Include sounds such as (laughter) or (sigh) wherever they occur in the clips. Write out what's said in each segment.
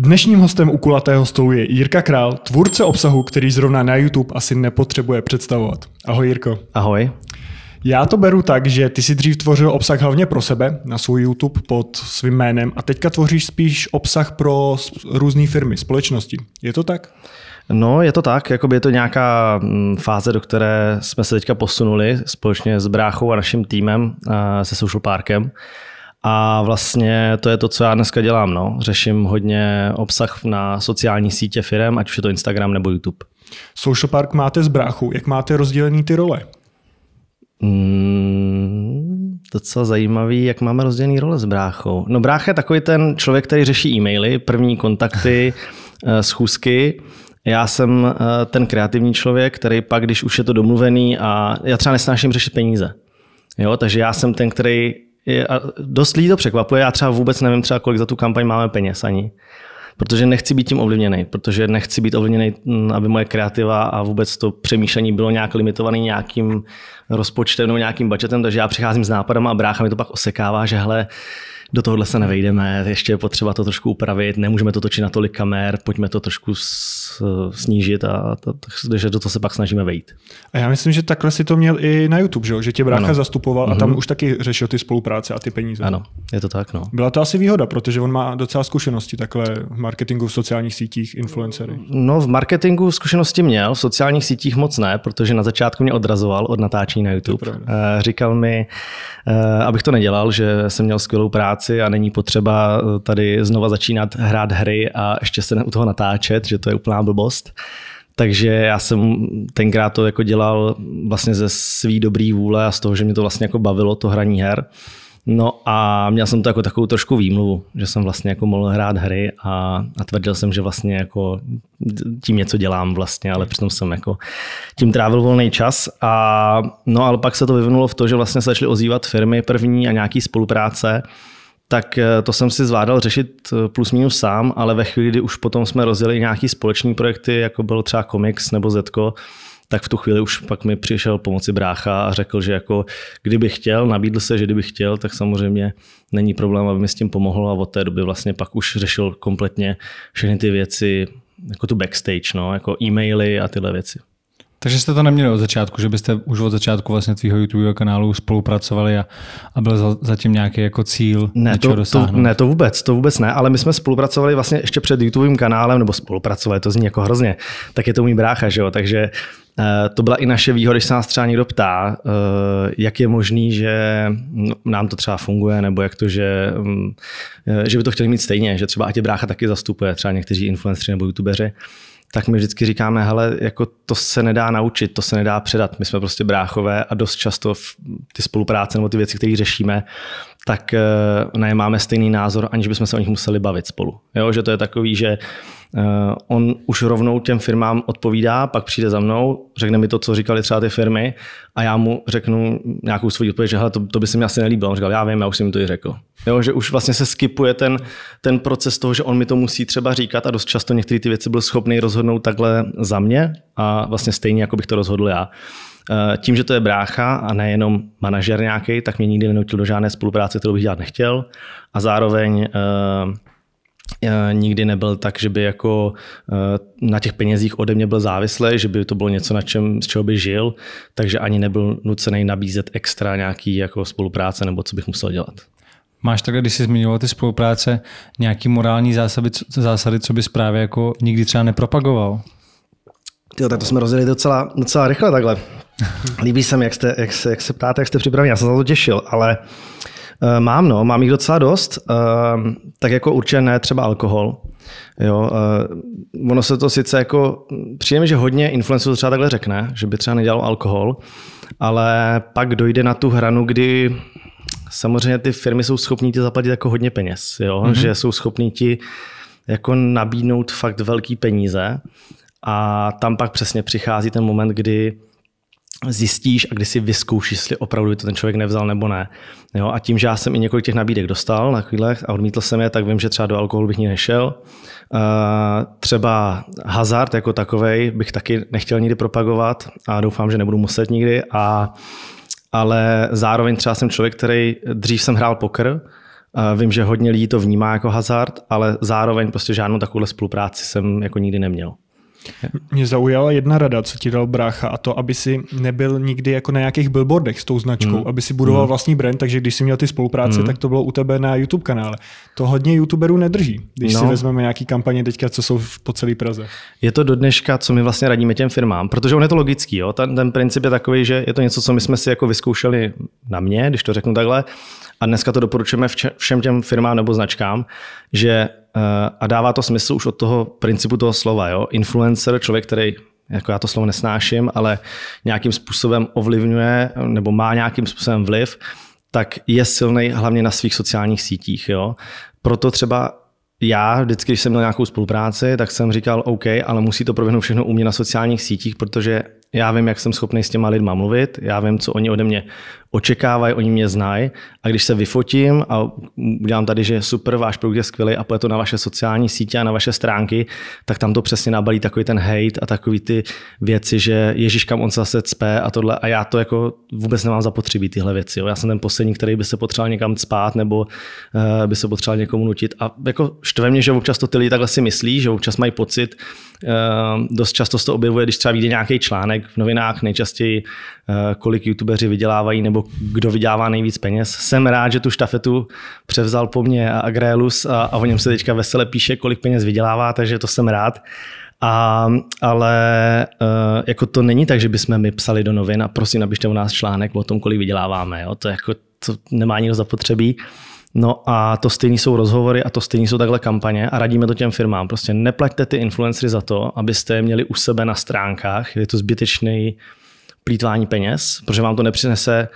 Dnešním hostem u kulatého stolu je Jirka Král, tvůrce obsahu, který zrovna na YouTube asi nepotřebuje představovat. Ahoj Jirko. Ahoj. Já to beru tak, že ty si dřív tvořil obsah hlavně pro sebe na svůj YouTube pod svým jménem a teďka tvoříš spíš obsah pro různé firmy, společnosti. Je to tak? No, je to tak, jakoby je to nějaká mm, fáze, do které jsme se teďka posunuli společně s bráchou a naším týmem, eh, se Social Parkem. A vlastně to je to, co já dneska dělám. No. Řeším hodně obsah na sociální sítě firem, ať už je to Instagram nebo YouTube. Social Park máte z bráchu. Jak máte rozdělený ty role? To mm, co zajímavý, jak máme rozdělený role s bráchou. No brácha je takový ten člověk, který řeší e-maily, první kontakty, (laughs) eh, schůzky. Já jsem eh, ten kreativní člověk, který pak, když už je to domluvený a já třeba nesnáším řešit peníze. Jo, takže já jsem ten, který je, a dost lidí to překvapuje, já třeba vůbec nevím třeba, kolik za tu kampaň máme peněz ani. Protože nechci být tím ovlivněný, protože nechci být ovlivněný, mm, aby moje kreativa a vůbec to přemýšlení bylo nějak limitované nějakým rozpočtem nebo nějakým budgetem, takže já přicházím s nápadem a brácha mi to pak osekává, že hele, do tohohle se nevejdeme, ještě je potřeba to trošku upravit, nemůžeme to točit na tolik kamer, pojďme to trošku snížit a to, takže do toho se pak snažíme vejít. A já myslím, že takhle si to měl i na YouTube, že, že tě brácha ano. zastupoval a tam mhm. už taky řešil ty spolupráce a ty peníze. Ano, je to tak. No. Byla to asi výhoda, protože on má docela zkušenosti takhle v marketingu, v sociálních sítích, influencery. No v marketingu zkušenosti měl, v sociálních sítích moc ne, protože na začátku mě odrazoval od natáčení na YouTube. Eh, říkal mi, eh, abych to nedělal, že jsem měl skvělou práci práci a není potřeba eh, tady znova začínat hrát hry a ještě se u toho natáčet, že to je úplná blbost. Takže já jsem tenkrát to jako dělal vlastně ze svý dobrý vůle a z toho, že mě to vlastně jako bavilo, to hraní her. No a měl jsem to jako takovou trošku výmluvu, že jsem vlastně jako mohl hrát hry a, a tvrdil jsem, že vlastně jako tím něco dělám vlastně, ale přitom jsem jako tím trávil volný čas. A, no ale pak se to vyvinulo v to, že vlastně se začaly ozývat firmy první a nějaký spolupráce tak eh, to jsem si zvládal řešit eh, plus minus sám, ale ve chvíli, kdy už potom jsme rozjeli nějaký společní projekty, jako byl třeba komiks nebo Zetko, tak v tu chvíli už pak mi přišel pomoci brácha a řekl, že jako kdyby chtěl, nabídl se, že kdyby chtěl, tak samozřejmě není problém, aby mi s tím pomohl a od té doby vlastně pak už řešil kompletně všechny ty věci, jako tu backstage, no, jako e-maily a tyhle věci. Takže jste to neměli od začátku, že byste už od začátku vlastně tvýho YouTube kanálu spolupracovali a, a byl za, zatím nějaký jako cíl ne, to, dosáhnout? To, ne, to vůbec, to vůbec ne, ale my jsme spolupracovali vlastně ještě před YouTubeovým kanálem, nebo spolupracovali, to zní jako hrozně, tak je to můj brácha, že jo, takže eh, to byla i naše výhoda, když se nás třeba někdo ptá, eh, jak je možný, že no, nám to třeba funguje, nebo jak to, že, mm, eh, že by to chtěli mít stejně, že třeba ať je brácha taky zastupuje, třeba někteří influenceri nebo youtubeři tak my vždycky říkáme, hele, jako to se nedá naučit, to se nedá předat. My jsme prostě bráchové a dost často ty spolupráce nebo ty věci, které řešíme, tak eh, na máme stejný názor, aniž bychom se o nich museli bavit spolu. Jo, že to je takový, že eh, on už rovnou těm firmám odpovídá, pak přijde za mnou, řekne mi to, co říkali třeba ty firmy a já mu řeknu nějakou svůj odpověď, že hele, to, to by se mi asi nelíbilo. On říkal, já vím, já už jsem mi to i řekl. Jo, že už vlastně se skipuje ten, ten proces toho, že on mi to musí třeba říkat a dost často některé ty věci byl schopný rozhodnout takhle za mě a vlastně stejně, jako bych to rozhodl já. Eh, tím, že to je brácha a nejenom manažer nějaký, tak mě nikdy nenutil do žádné spolupráce, kterou bych dělat nechtěl. A zároveň eh, eh, nikdy nebyl tak, že by jako na těch penězích ode mě byl závislý, že by to bylo něco, na čem, z čeho by žil, takže ani nebyl nucený nabízet extra nějaký jako spolupráce nebo co bych musel dělat. Máš takhle, když jsi zmiňoval ty spolupráce, nějaký morální zásady, zásady co bys právě jako nikdy třeba nepropagoval? Jo, tak to jsme rozjeli docela, docela rychle takhle. (laughs) Líbí se mi, jak, jste, jak, se, jak se ptáte, jak jste připraveni. Já jsem se na to těšil, ale uh, mám, no, mám jich docela dost. Uh, tak jako určitě ne třeba alkohol. Jo, uh, ono se to sice jako, přijde mi, že hodně influencerů třeba takhle řekne, že by třeba nedělal alkohol, ale pak dojde na tu hranu, kdy samozřejmě ty firmy jsou schopní ti zaplatit jako hodně peněz, jo? Mm-hmm. že jsou schopní ti jako nabídnout fakt velký peníze a tam pak přesně přichází ten moment, kdy zjistíš a když si vyzkoušíš, jestli opravdu to ten člověk nevzal nebo ne. Jo, a tím, že já jsem i několik těch nabídek dostal na chvílech a odmítl jsem je, tak vím, že třeba do alkoholu bych nešel. Uh, třeba hazard jako takovej bych taky nechtěl nikdy propagovat a doufám, že nebudu muset nikdy. A, ale zároveň třeba jsem člověk, který dřív jsem hrál poker, eh, Vím, že hodně lidí to vnímá jako hazard, ale zároveň prostě žádnou takovou spolupráci jsem jako nikdy neměl. Mě zaujala jedna rada, co ti dal brácha, a to, aby si nebyl nikdy jako na nějakých billboardech s tou značkou, mm. aby si budoval mm. vlastní brand, takže když si měl ty spolupráce, mm. tak to bylo u tebe na YouTube kanále. To hodně YouTuberů nedrží, když no. si vezmeme nějaký kampaně teďka, co jsou po celé Praze. Je to do dneška, co my vlastně radíme těm firmám, protože on je to logický. Jo? Ten, ten princip je takový, že je to něco, co my jsme si jako vyzkoušeli na mě, když to řeknu takhle, a dneska to doporučujeme všem těm firmám nebo značkám, že Eh, a dává to smysl už od toho principu toho slova. Jo? Influencer, člověk, který jako já to slovo nesnáším, ale nějakým způsobem ovlivňuje nebo má nějakým způsobem vliv, tak je silný hlavně na svých sociálních sítích. Jo? Proto třeba já vždycky, když jsem měl nějakou spolupráci, tak jsem říkal OK, ale musí to proběhnout všechno u mě na sociálních sítích, protože já vím, jak jsem schopný s těma lidma mluvit, já vím, co oni ode mě očekávají, oni mě znají a když se vyfotím a udělám tady, že super, váš produkt je skvělý a to na vaše sociální sítě a na vaše stránky, tak tam to přesně nabalí takový ten hate a takový ty věci, že Ježíš kam on zase cpe a tohle a já to jako vůbec nemám zapotřebí tyhle věci. Jo. Já jsem ten poslední, který by se potřeboval někam spát nebo uh, by se potřeboval někomu nutit a jako štve mě, že občas to ty lidi takhle si myslí, že občas mají pocit, uh, dost často se to objevuje, když třeba vyjde nějaký článek v novinách, nejčastěji uh, kolik youtubeři vydělávají nebo nebo kdo vydělává nejvíc peněz. Jsem rád, že tu štafetu převzal po mně Agrelus a, a o něm se teďka vesele píše, kolik peněz vydělává, takže to jsem rád. A, ale uh, jako to není tak, že bychom my psali do novin a prosím, napište u nás článek o tom, kolik vyděláváme. Jo? To, jako, to nemá nikdo zapotřebí. No a to stejný jsou rozhovory a to stejný jsou takhle kampaně a radíme to těm firmám. Prostě neplaťte ty influencery za to, abyste je měli u sebe na stránkách. Je to zbytečný plítvání peněz, protože vám to nepřinese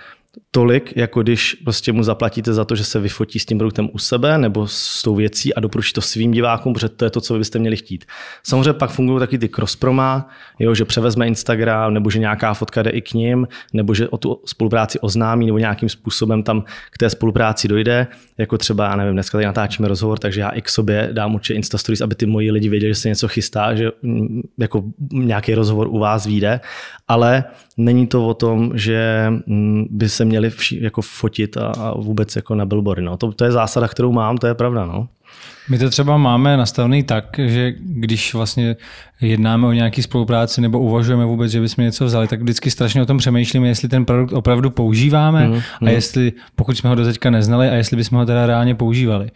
tolik, jako když prostě mu zaplatíte za to, že se vyfotí s tím produktem u sebe nebo s tou věcí a doporučí to svým divákům, protože to je to, co vy byste měli chtít. Samozřejmě pak fungují taky ty crossproma, jo, že převezme Instagram, nebo že nějaká fotka jde i k ním, nebo že o tu spolupráci oznámí, nebo nějakým způsobem tam k té spolupráci dojde. Jako třeba, já nevím, dneska tady natáčíme rozhovor, takže já i k sobě dám určitě Insta Stories, aby ty moji lidi věděli, že se něco chystá, že mm, jako nějaký rozhovor u vás vyjde, ale Není to o tom, že mm, by se měli vši, jako fotit a, a vůbec jako na billboardy. No. To, to je zásada, kterou mám, to je pravda. No. My to třeba máme nastavený tak, že když vlastně jednáme o nějaký spolupráci nebo uvažujeme vůbec, že bychom něco vzali, tak vždycky strašně o tom přemýšlíme, jestli ten produkt opravdu používáme mm, a mm. jestli, pokud jsme ho doteďka neznali, a jestli bychom ho teda reálně používali.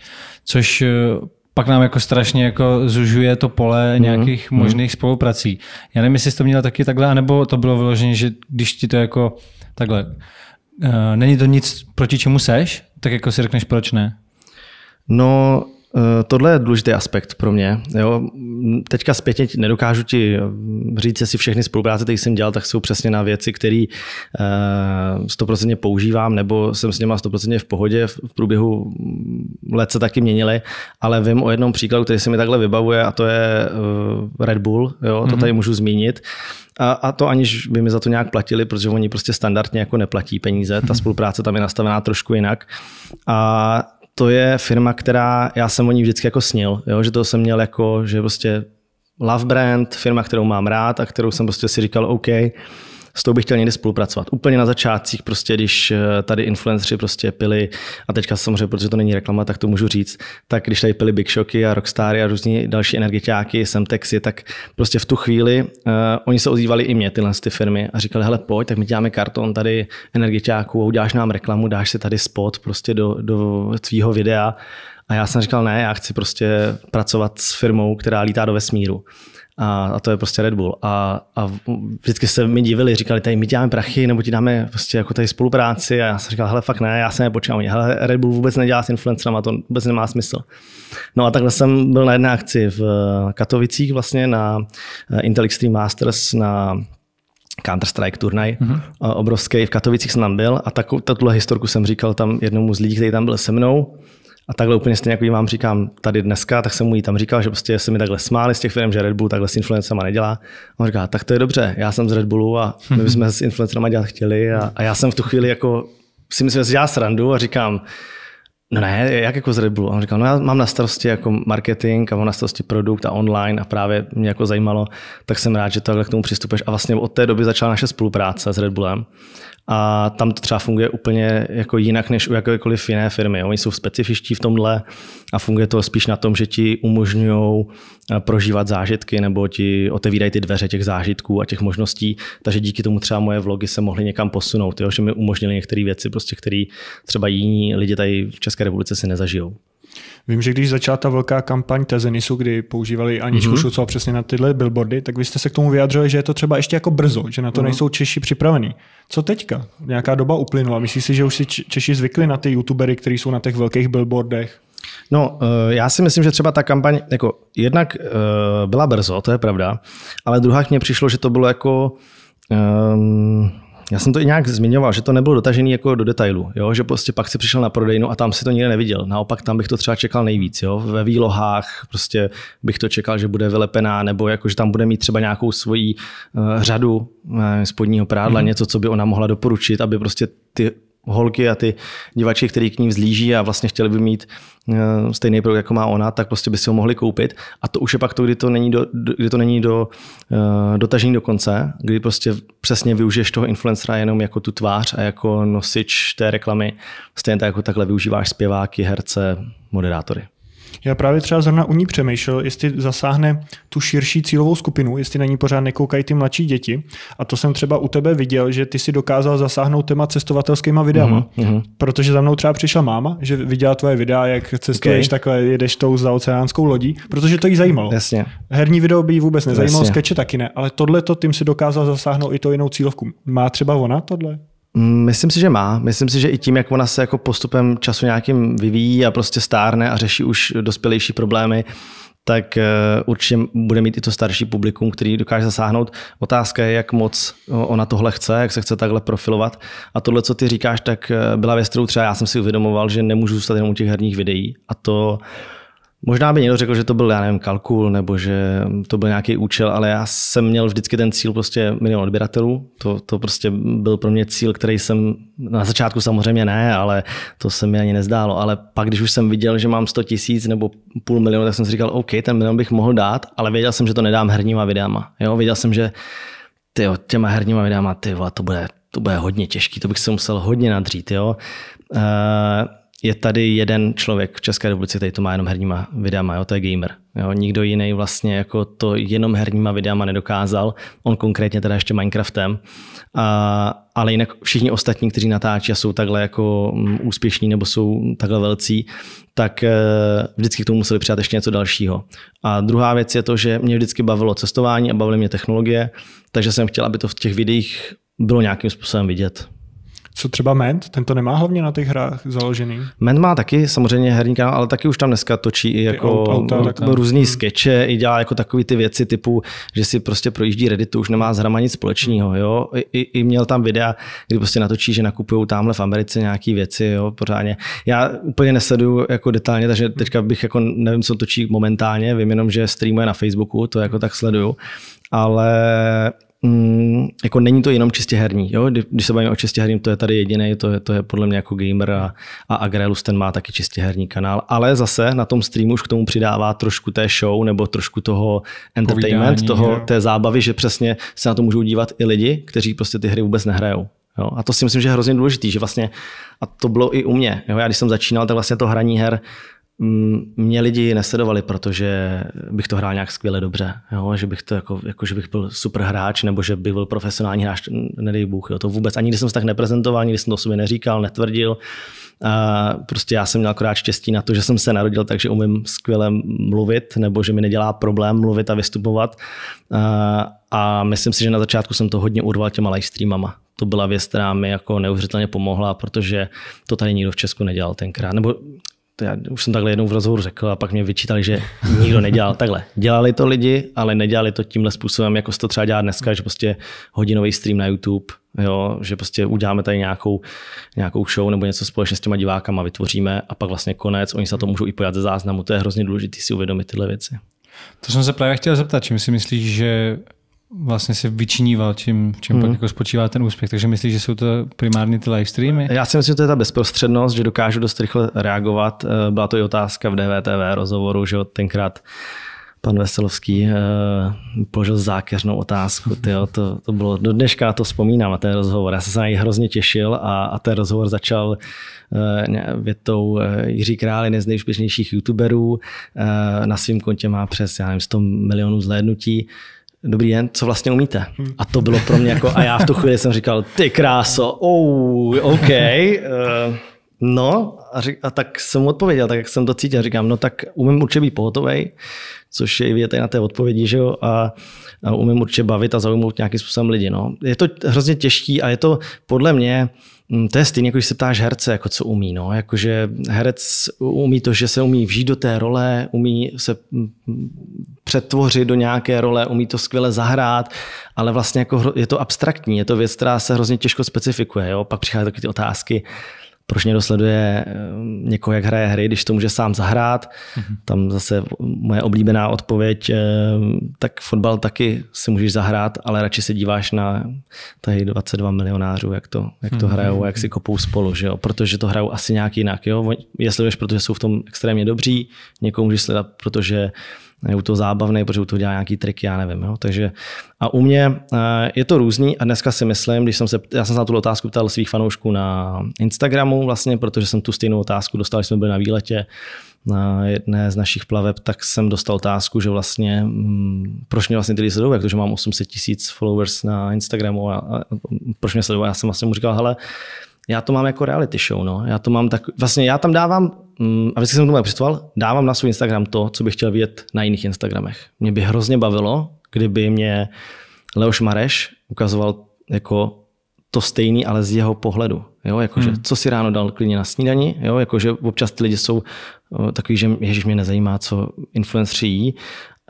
Což eh, pak nám jako strašně jako zužuje to pole mm-hmm. nějakých mm. možných spoluprací. Já nevím, jestli jsi to měl taky takhle, anebo to bylo vyloženě, že když ti to jako takhle, uh, není to nic proti čemu seš, tak jako si řekneš proč ne? No, Eh, tohle je důležitý aspekt pro mě. Jo. Teďka zpětně nedokážu ti eh, říct, jestli všechny spolupráce, které jsem dělal, tak jsou přesně na věci, které eh, stoprocentně používám, nebo jsem s něma stoprocentně v pohodě. V průběhu mm, let se taky měnily, ale vím o jednom příkladu, který se mi takhle vybavuje, a to je Red Bull. Jo. Mm-hmm. To mhm. tady můžu zmínit. A, a to aniž by mi za to nějak platili, protože oni prostě standardně jako neplatí peníze. Ta mhm. spolupráce tam je nastavená trošku jinak. A to je firma, která, já jsem o ní vždycky jako snil, jo? že to jsem měl jako, že prostě love brand, firma, kterou mám rád a kterou jsem prostě si říkal, OK, s tou bych chtěl někdy spolupracovat. Úplně na začátcích, prostě, když eh, tady influenceri prostě pili, a teďka samozřejmě, protože to není reklama, tak to můžu říct, tak když tady pili Big Shocky a Rockstary a různí další energetiáky, Semtexy, tak prostě v tu chvíli uh, oni se ozývali i mě, tyhle ty firmy, a říkali, hele, pojď, tak my děláme karton tady energetiáků, uděláš nám reklamu, dáš si tady spot prostě do, do tvýho videa. A já jsem říkal, ne, já chci prostě pracovat s firmou, která lítá do vesmíru a, a to je prostě Red Bull. A, a vždycky se mi divili, říkali, tady my děláme prachy, nebo ti dáme prostě jako tady spolupráci. A já jsem říkal, hele, fakt ne, já se nepočítám. Hele, Red Bull vůbec nedělá s influencerama, to vůbec nemá smysl. No a takhle jsem byl na jedné akci v eh, Katovicích vlastně na eh, Intel Extreme Masters na Counter-Strike turnaj mm-hmm. obrovský. V Katovicích jsem tam byl a tuhle historku jsem říkal tam jednomu z lidí, který tam byl se mnou. A takhle úplně stejně, jako vám říkám tady dneska, tak jsem mu jí tam říkal, že prostě se mi takhle smáli z těch firm, že Red Bull takhle s influencerama nedělá. A on říká, tak to je dobře, já jsem z Red Bullu a my bychom s influencerama dělat chtěli. A, a já jsem v tu chvíli jako si myslím, že si dělá srandu a říkám, No ne, jak jako z Red Bullu? A on říkal, no já mám na starosti jako marketing a mám na starosti produkt a online a právě mě jako zajímalo, tak jsem rád, že takhle k tomu přistupuješ. A vlastně od té doby začala naše spolupráce s Red Bullem a tam to třeba funguje úplně jako jinak než u jakékoliv jiné firmy. Oni jsou specifičtí v tomhle a funguje to spíš na tom, že ti umožňují eh, prožívat zážitky nebo ti otevírají ty dveře těch zážitků a těch možností, takže díky tomu třeba moje vlogy se mohly někam posunout, jo? že mi umožnili některé věci, prostě, které třeba jiní lidi tady v České republice si nezažijou. Vím, že když začala ta velká kampaň Tezenisu, kdy používali Aničku mm-hmm. Šucovou přesně na tyhle billboardy, tak vy jste se k tomu vyjadřovali, že je to třeba ještě jako brzo, že na to mm-hmm. nejsou Češi připravení. Co teďka? Nějaká doba uplynula. Myslíš si, že už si Češi zvykli na ty youtubery, kteří jsou na těch velkých billboardech? No, eh, já si myslím, že třeba ta kampaň, jako jednak eh, byla brzo, to je pravda, ale druhá mě přišlo, že to bylo jako um, já jsem to i nějak zmiňoval, že to nebylo dotažený jako do detailu, jo? že prostě pak si přišel na prodejnu a tam si to nikde neviděl. Naopak tam bych to třeba čekal nejvíc. Jo? Ve výlohách prostě bych to čekal, že bude vylepená, nebo jako, že tam bude mít třeba nějakou svoji uh, řadu uh, spodního prádla, mm-hmm. něco, co by ona mohla doporučit, aby prostě ty holky a ty divači, který k ní vzlíží a vlastně chtěli by mít eh, stejný produkt, jako má ona, tak prostě by si ho mohli koupit. A to už je pak to, kdy to není, do, kdy to není do, eh, dotažení do konce, kdy prostě přesně využiješ toho influencera jenom jako tu tvář a jako nosič té reklamy, stejně tak jako takhle využíváš zpěváky, herce, moderátory. Já právě třeba zrovna u ní přemýšlel, jestli zasáhne tu širší cílovou skupinu, jestli na ní pořád nekoukají ty mladší děti. A to jsem třeba u tebe viděl, že ty si dokázal zasáhnout téma cestovatelskýma videama. Mm-hmm. Protože za mnou třeba přišla máma, že viděla tvoje videa, jak cestuješ okay. takhle, jedeš tou za oceánskou lodí, protože to jí zajímalo. Jasně. Herní video by jí vůbec nezajímalo, skeče taky ne, ale tohle to tím si dokázal zasáhnout i to jinou cílovku. Má třeba ona tohle? Mm, myslím si, že má. Myslím si, že i tím, jak ona se jako postupem času nějakým vyvíjí a prostě stárne a řeší už dospělejší problémy, tak eh, určitě bude mít i to starší publikum, který dokáže zasáhnout. Otázka je, jak moc eh, ona tohle chce, jak se chce takhle profilovat. A tohle, co ty říkáš, tak eh, byla věc, kterou třeba já jsem si uvědomoval, že nemůžu zůstat jenom u těch herních videí. A to Možná by někdo řekl, že to byl, já nevím, kalkul, nebo že to byl nějaký účel, ale já jsem měl vždycky ten cíl prostě milion odběratelů. To, to prostě byl pro mě cíl, který jsem, na začátku samozřejmě ne, ale to se mi ani nezdálo. Ale pak, když už jsem viděl, že mám 100 tisíc nebo půl milionu, tak jsem si říkal, OK, ten milion bych mohl dát, ale věděl jsem, že to nedám herníma videama. Jo, věděl jsem, že tyjo, těma herníma videama, ty to bude, to bude hodně těžký, to bych se musel hodně nadřít, jo. Uh, je tady jeden člověk v České republice, který to má jenom herníma videama, jo, to je gamer. Jo, nikdo jiný vlastně jako to jenom herníma videama nedokázal, on konkrétně teda ještě Minecraftem, a, ale jinak všichni ostatní, kteří natáčí a jsou takhle jako mm, úspěšní nebo jsou takhle velcí, tak eh, vždycky k tomu museli přijat ještě něco dalšího. A druhá věc je to, že mě vždycky bavilo cestování a bavily mě technologie, takže jsem chtěl, aby to v těch videích bylo nějakým způsobem vidět co třeba Ment, ten to nemá hlavně na těch hrách založený. Ment má taky samozřejmě herní kanál, ale taky už tam dneska točí i jako auta, auta, různý hmm. skeče, i dělá jako takové ty věci typu, že si prostě projíždí Reddit, už nemá s hrama nic společného. Jo? I, i, I, měl tam videa, kdy prostě natočí, že nakupují tamhle v Americe nějaké věci, jo, pořádně. Já úplně nesedu jako detailně, takže teďka bych jako nevím, co točí momentálně, vím jenom, že streamuje na Facebooku, to jako tak sleduju ale mm, jako není to jenom čistě herní. Jo? Když se bavíme o čistě herním, to je tady jediný, to je, to je podle mě jako gamer a, a Agrelus, ten má taky čistě herní kanál. Ale zase na tom streamu už k tomu přidává trošku té show nebo trošku toho entertainment, Povídání, toho, té zábavy, že přesně se na to můžou dívat i lidi, kteří prostě ty hry vůbec nehrajou. Jo? A to si myslím, že je hrozně důležitý, že vlastně, a to bylo i u mě. Jo? Já když jsem začínal, tak vlastně to hraní her mě lidi nesledovali, protože bych to hrál nějak skvěle dobře, jo? že bych to jako, jako, že bych byl super hráč, nebo že bych byl profesionální hráč, nedej Bůh, jo? to vůbec. Ani když jsem se tak neprezentoval, nikdy jsem to o sobě neříkal, netvrdil. A prostě já jsem měl akorát štěstí na to, že jsem se narodil takže umím skvěle mluvit, nebo že mi nedělá problém mluvit a vystupovat. A, a myslím si, že na začátku jsem to hodně urval těma streamama. to byla věc, která mi jako neuvěřitelně pomohla, protože to tady nikdo v Česku nedělal tenkrát. Nebo to já už jsem takhle jednou v rozhovoru řekl a pak mě vyčítali, že nikdo nedělal takhle. Dělali to lidi, ale nedělali to tímhle způsobem, jako se to třeba dělá dneska, že prostě hodinový stream na YouTube, jo, že prostě uděláme tady nějakou, nějakou show nebo něco společně s těma divákama vytvoříme a pak vlastně konec, oni se to můžou i pojat ze záznamu, to je hrozně důležité si uvědomit tyhle věci. To jsem se právě chtěl zeptat, čím si myslíš, že vlastně se vyčiníval, čím, čím hmm. pak mhm. jako spočívá ten úspěch. Takže myslíš, že jsou to primárně ty live streamy? Já si myslím, že to je ta bezprostřednost, že dokážu dost rychle reagovat. Eh, byla to i otázka v DVTV rozhovoru, že tenkrát pan Veselovský eh, položil zákeřnou otázku. Tyjo, to, to bylo, do dneška to vzpomínám, a ten rozhovor. Já jsem se na něj hrozně těšil a, a ten rozhovor začal eh, větou eh, Jiří Král jeden z nejúspěšnějších youtuberů. na svém kontě má přes já nevím, 100 milionů zhlédnutí dobrý den, co vlastně umíte? A to bylo pro mě jako, a já v tu chvíli jsem říkal, ty kráso, oh, OK. Eh, no, a, řík, a, tak jsem mu odpověděl, tak jak jsem to cítil, říkám, no tak umím určitě být pohotový, což je vidět na té odpovědi, že jo, a, a umím určitě bavit a zaujmout nějakým způsobem lidi, no. Je to hrozně těžký a je to podle mě, uh, Mm, to je stejně, jako když se ptáš herce, jako co umí. No? Jakože herec umí to, že se umí vžít do té role, umí se mm, přetvořit do nějaké role, umí to skvěle zahrát, ale vlastně jako je to abstraktní, je to věc, která se hrozně těžko specifikuje. Jo? Pak přichází taky ty otázky, proč někdo dosleduje eh, někoho, jak hraje hry, když to může sám zahrát. Mm-hmm. Tam zase moje oblíbená odpověď, eh, tak fotbal taky si můžeš zahrát, ale radši se díváš na tady 22 milionářů, jak to, jak to mm-hmm. hrajou jak si kopou spolu, že jo? protože to hrajou asi nějak jinak. Jo? Je sleduješ, protože jsou v tom extrémně dobří, někoho můžeš sledat, protože uh, je u toho zábavný, protože u toho dělá nějaký triky, já nevím. Jo? Takže a u mě eh, je to různý a dneska si myslím, když jsem se, já jsem se na tu otázku ptal svých fanoušků na Instagramu vlastně, protože jsem tu stejnou otázku dostal, když jsme byli na výletě na jedné z našich plaveb, tak jsem dostal otázku, že vlastně, mm, proč mě vlastně ty lidi sledují, jak to, že mám 800 tisíc followers na Instagramu a, a, proč mě sledují. Já jsem vlastně mu říkal, hele, já to mám jako reality show, no. Já to mám tak, vlastně já tam dávám, mm, a vždycky jsem tomu přistoval, dávám na svůj Instagram to, co bych chtěl vidět na jiných Instagramech. Mě by hrozně bavilo, kdyby mě Leoš Mareš ukazoval jako to stejný, ale z jeho pohledu. Jo, jakože, hmm. co si ráno dal klidně na snídani, jo, jakože občas ty lidi jsou eh, takový, že ježiš, mě nezajímá, co influenceri jí.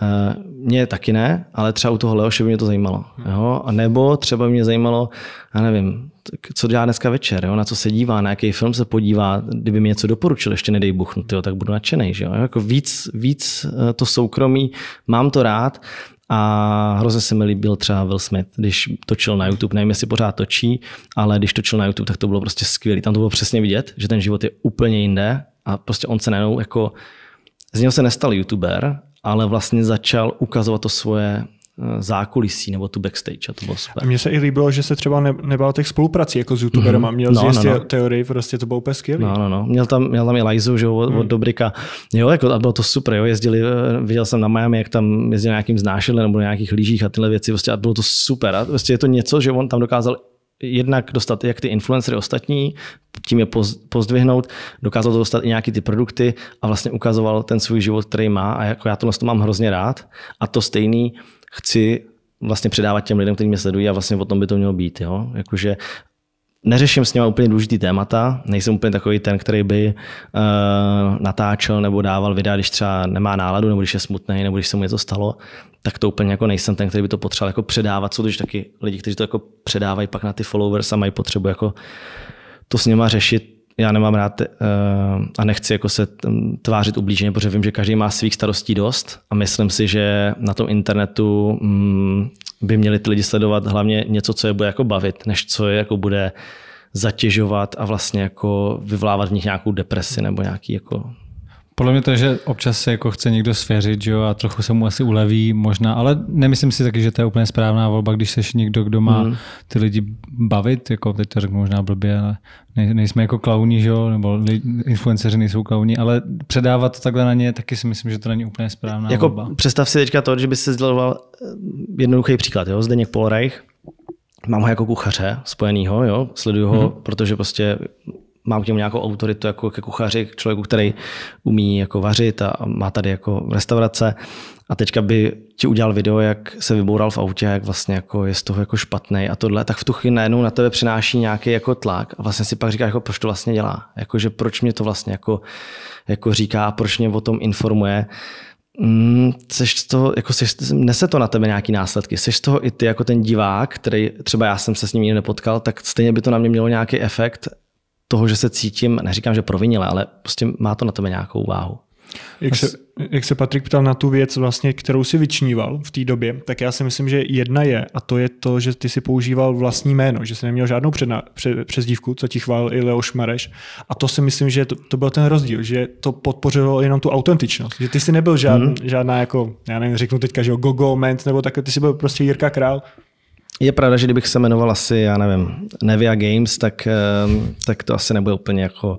E, mě taky ne, ale třeba u toho Leoše by mě to zajímalo. Hmm. Jo? A nebo třeba by mě zajímalo, já nevím, co dělá dneska večer, jo? na co se dívá, na jaký film se podívá, kdyby mi něco doporučil, ještě nedej buchnut, no, jo? tak budu nadšený. Že jo? Jako víc, víc eh, to soukromí, mám to rád a hrozně se mi líbil třeba Will Smith, když točil na YouTube, nevím, jestli pořád točí, ale když točil na YouTube, tak to bylo prostě skvělé. Tam to bylo přesně vidět, že ten život je úplně jinde a prostě on se najednou jako, z něho se nestal YouTuber, ale vlastně začal ukazovat to svoje Eh, zákulisí nebo tu backstage a to bylo super. A mně se i líbilo, že se třeba ne, nebál těch spoluprací jako s mhm. a měl no, no, no. teorii, prostě to bylo úplně skvělý. No, no, no. Měl tam, měl tam i Lajzu, že od, hmm. od mhm. Dobrika, jo, jako, a bylo to super, jo, jezdili, eh, viděl jsem na Miami, jak tam jezdili nějakým znášedlem nebo nějakých lyžích a tyhle věci, prostě a bylo to super a prostě je to něco, že on tam dokázal jednak dostat jak ty influencery ostatní, tím je pozdvihnout, dokázal to dostat i nějaký ty produkty a vlastně ukazoval ten svůj život, který má a jako já to mám hrozně rád a to stejný chci vlastně předávat těm lidem, kteří mě sledují a vlastně o tom by to mělo být. Jo? Jakože neřeším s nimi úplně důležitý témata, nejsem úplně takový ten, který by uh, natáčel nebo dával videa, když třeba nemá náladu, nebo když je smutný, nebo když se mu něco stalo, tak to úplně jako nejsem ten, který by to potřeboval jako předávat. Jsou to taky lidi, kteří to jako předávají pak na ty followers a mají potřebu jako to s nima řešit, já nemám rád uh, a nechci jako se mm, tvářit ublíženě, protože vím, že každý má svých starostí dost a myslím si, že na tom internetu um, by měli ty lidi sledovat hlavně něco, co je bude jako bavit, než co je jako bude zatěžovat a vlastně jako vyvlávat v nich nějakou depresi nebo nějaký jako podle mě to je, že občas se jako chce někdo svěřit že jo, a trochu se mu asi uleví možná, ale nemyslím si taky, že to je úplně správná volba, když seš někdo, kdo má hmm. ty lidi bavit, jako teď to řeknu možná blbě, ale nejsme jako klauni, že jo, nebo influenceři nejsou klauni, ale předávat to takhle na ně, taky si myslím, že to není úplně správná jako volba. Představ si teďka to, že bys se dělal eh, jednoduchý příklad, jo, Zdeněk Polreich, mám ho jako kuchaře spojenýho, jo, sleduju ho, mm-hmm. protože prostě mám k němu nějakou autoritu jako ke kuchaři, k člověku, který umí jako vařit a má tady jako restaurace a teďka by ti udělal video, jak se vyboural v autě, jak vlastně jako je z toho jako špatný a tohle, tak v tu chvíli najednou na tebe přináší nějaký jako tlak a vlastně si pak říká jako proč to vlastně dělá, jako, že proč mě to vlastně jako, jako říká a proč mě o tom informuje. Mm, seš to, jako seš, nese to na tebe nějaký následky. Seš z toho i ty jako ten divák, který třeba já jsem se s ním nepotkal, tak stejně by to na mě mělo nějaký efekt toho, že se cítím, neříkám, že provinile, ale prostě má to na tebe nějakou váhu. Jak se, jak se Patrik ptal na tu věc, vlastně, kterou si vyčníval v té době, tak já si myslím, že jedna je, a to je to, že ty si používal vlastní jméno, že jsi neměl žádnou předna, pře, přezdívku, co ti chválil i Leoš Mareš. A to si myslím, že to, to byl ten rozdíl, že to podpořilo jenom tu autentičnost. Že ty jsi nebyl žád, hmm. žádná, jako, já nevím, řeknu teďka, že jo, go, Ment, nebo tak, ty jsi byl prostě Jirka Král, je pravda, že kdybych se jmenoval asi, já nevím, Nevia Games, tak, ehm, tak to asi nebude úplně jako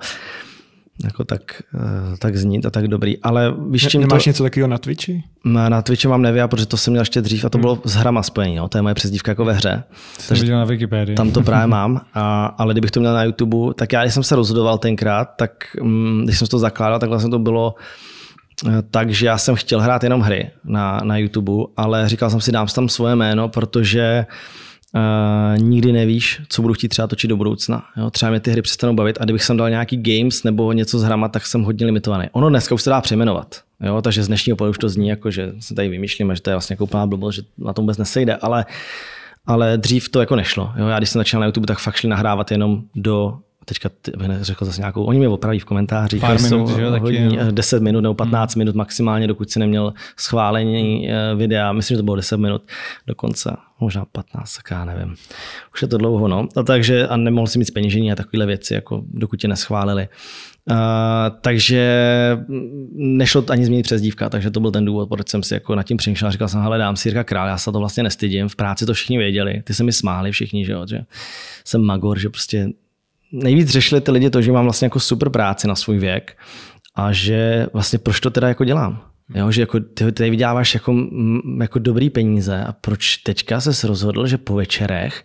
jako tak, eh, tak znít a tak dobrý. Ale víš, ne, čím Nemáš to... něco takového na Twitchi? Na, na Twitchi mám Nevia, protože to jsem měl ještě dřív a to hmm. bylo s hrama spojení. Jo? No, to je moje přezdívka jako ve hře. Takže viděl na Wikipedii. Tam to právě (laughs) mám, a, ale kdybych to měl na YouTube, tak já, když jsem se rozhodoval tenkrát, tak mm, když jsem to zakládal, tak vlastně to bylo Eh, takže já jsem chtěl hrát jenom hry na, na YouTube, ale říkal jsem si, dám tam svoje jméno, protože Uh, nikdy nevíš, co budu chtít třeba točit do budoucna. Jo, třeba mě ty hry přestanou bavit a kdybych sem dal nějaký games nebo něco s hrama, tak jsem hodně limitovaný. Ono dneska už se dá přejmenovat, jo, takže z dnešního pohledu už to zní jako, že se tady vymýšlíme, že to je vlastně jako úplná blbost, že na tom vůbec nesejde, ale, ale dřív to jako nešlo. Jo. Já když jsem začínal na YouTube, tak fakt šli nahrávat jenom do teďka řekl zase nějakou, oni mě opraví v komentářích, Pár minut, jsou hodní, taky, 10 no. eh, minut nebo 15 hmm. minut maximálně, dokud si neměl schválení eh, videa, myslím, že to bylo 10 minut dokonce, možná 15, tak já nevím. Už je to dlouho, no. A takže a nemohl si mít peněžení a takovéhle věci, jako dokud tě neschválili. Uh, takže mm, nešlo to ani změnit přes dívka, takže to byl ten důvod, proč jsem si jako nad tím přemýšlel a říkal jsem, hele, dám si Jirka Král, já se to vlastně nestydím, v práci to všichni věděli, ty se mi smáli všichni, že jo, že jsem magor, že prostě nejvíc řešili ty lidi to, že mám vlastně jako super práci na svůj věk a že vlastně proč to teda jako dělám. Jo, že jako ty tady vyděláváš jako, jako dobrý peníze a proč teďka se rozhodl, že po večerech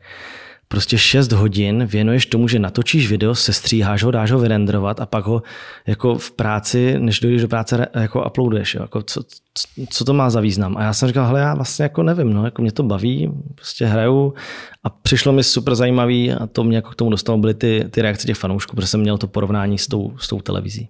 prostě 6 hodin věnuješ tomu, že natočíš video, sestříháš ho, dáš ho vyrenderovat a pak ho jako v práci, než dojdeš do práce, jako uploaduješ. Jo? Jako co, co, to má za význam? A já jsem říkal, hele, já vlastně jako nevím, no, jako mě to baví, prostě hraju a přišlo mi super zajímavý a to mě jako k tomu dostalo byly ty, ty reakce těch fanoušků, protože jsem měl to porovnání s tou, s tou televizí.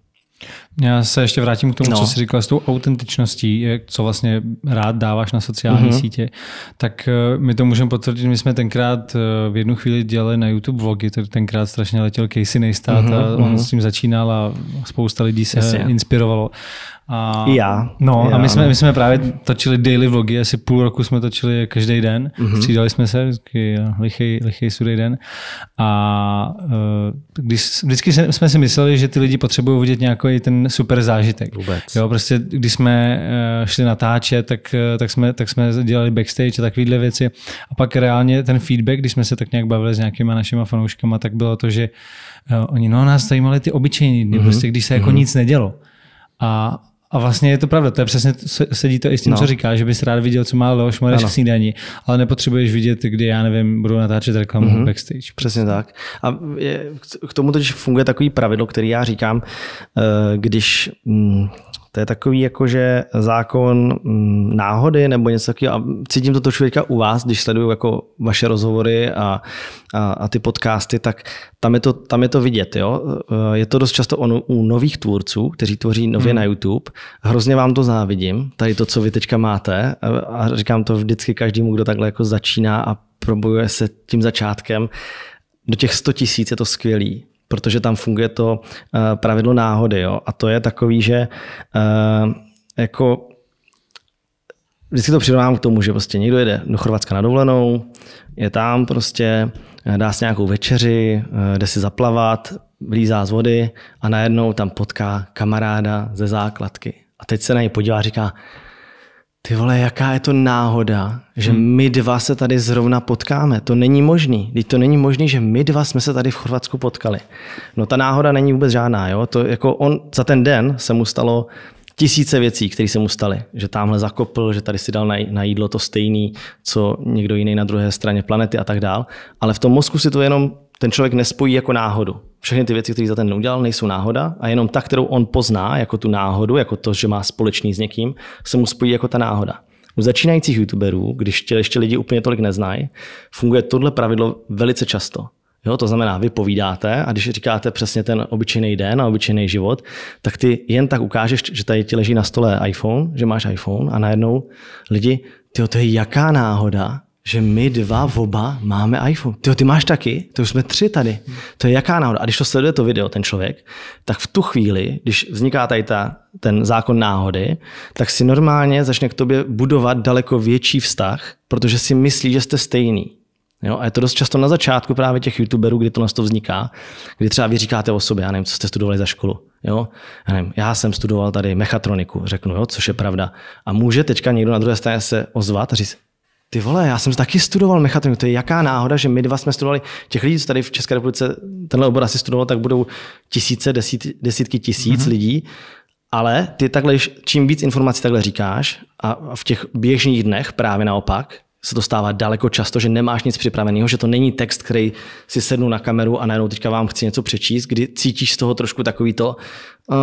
Já se ještě vrátím k tomu, no. co jsi říkal s tou autentičností, co vlastně rád dáváš na sociální mm-hmm. sítě. Tak eh, my to můžeme potvrdit. My jsme tenkrát eh, v jednu chvíli dělali na YouTube vlogy, tak tenkrát strašně letěl Casey Neistat mm-hmm. a mhm, on mm-hmm. s tím začínal a spousta lidí se Jasně. inspirovalo. A, já. No já, a my jsme, no. my jsme právě točili daily vlogy, asi půl roku jsme točili každý den, mm-hmm. střídali jsme se, vždycky lichý, eh, lichý sudej den. A eh, když, vždycky jsme si mysleli, že ty lidi potřebují vidět nějaký ten super zážitek. Vůbec. Jo, prostě když jsme eh, šli natáčet, tak, tak, jsme, tak jsme dělali backstage a takovéhle věci. A pak reálně ten feedback, když jsme se tak nějak bavili s nějakýma našima fanouškama, tak bylo to, že oni, no nás zajímaly ty obyčejní dny, mm-hmm. prostě když se jako mm-hmm. nic nedělo. A, a vlastně je to pravda, to je přesně, sedí to i s tím, no. co říká, že bys rád viděl, co má Leoš Mareš k snídaní, ale nepotřebuješ vidět, kdy, já nevím, budu natáčet reklamu mm-hmm. backstage. Přesně tak. A je, k tomu totiž funguje takový pravidlo, který já říkám, eh, když mm, to je takový jakože zákon mm, náhody nebo něco takového. A cítím to trošku teďka u vás, když sleduju jako vaše rozhovory a, a, a ty podcasty, tak tam je to, tam je to vidět. Jo? Eh, je to dost často ono u nových tvůrců, kteří tvoří nově hmm. na YouTube. Hrozně vám to závidím, tady to, co vy teďka máte. A, a říkám to vždycky každému, kdo takhle jako začíná a probojuje se tím začátkem. Do těch 100 tisíc je to skvělý protože tam funguje to eh, pravidlo náhody. Jo? A to je takový, že eh, jako vždycky to přirovnám k tomu, že prostě někdo jede do Chorvatska na dovolenou, je tam prostě, eh, dá si nějakou večeři, jde si zaplavat, blízá z vody a najednou tam potká kamaráda ze základky. A teď se na něj podívá a říká, ty vole, jaká je to náhoda, že hmm. my dva se tady zrovna potkáme. To není možný. Teď to není možný, že my dva jsme se tady v Chorvatsku potkali. No ta náhoda není vůbec žádná. Jo? To, jako on, za ten den se mu stalo tisíce věcí, které se mu staly. Že tamhle zakopl, že tady si dal na jídlo to stejný, co někdo jiný na druhé straně planety a tak dál. Ale v tom mozku si to jenom ten člověk nespojí jako náhodu. Všechny ty věci, které za ten udělal, nejsou náhoda a jenom ta, kterou on pozná jako tu náhodu, jako to, že má společný s někým, se mu spojí jako ta náhoda. U začínajících youtuberů, když tě ještě lidi úplně tolik neznají, funguje tohle pravidlo velice často. Jo, to znamená, vy povídáte a když říkáte přesně ten obyčejný den a obyčejný život, tak ty jen tak ukážeš, že tady ti leží na stole iPhone, že máš iPhone a najednou lidi, ty to je jaká náhoda, že my dva oba máme iPhone. Ty, ty máš taky? To už jsme tři tady. To je jaká náhoda. A když to sleduje to video, ten člověk, tak v tu chvíli, když vzniká tady ta, ten zákon náhody, tak si normálně začne k tobě budovat daleko větší vztah, protože si myslí, že jste stejný. Jo, a je to dost často na začátku právě těch youtuberů, kdy to to vzniká, kdy třeba vy říkáte o sobě, já nevím, co jste studovali za školu. Jo? Já, nevím, já jsem studoval tady mechatroniku, řeknu, jo, což je pravda. A může teďka někdo na druhé straně se ozvat a říct, ty vole, já jsem taky studoval mechatroniku, to je jaká náhoda, že my dva jsme studovali, těch lidí, co tady v České republice tenhle obor asi studoval, tak budou tisíce, desít, desítky tisíc mm-hmm. lidí, ale ty takhle, čím víc informací takhle říkáš a v těch běžných dnech právě naopak, se to stává daleko často, že nemáš nic připraveného, že to není text, který si sednu na kameru a najednou teďka vám chci něco přečíst, kdy cítíš z toho trošku takový to,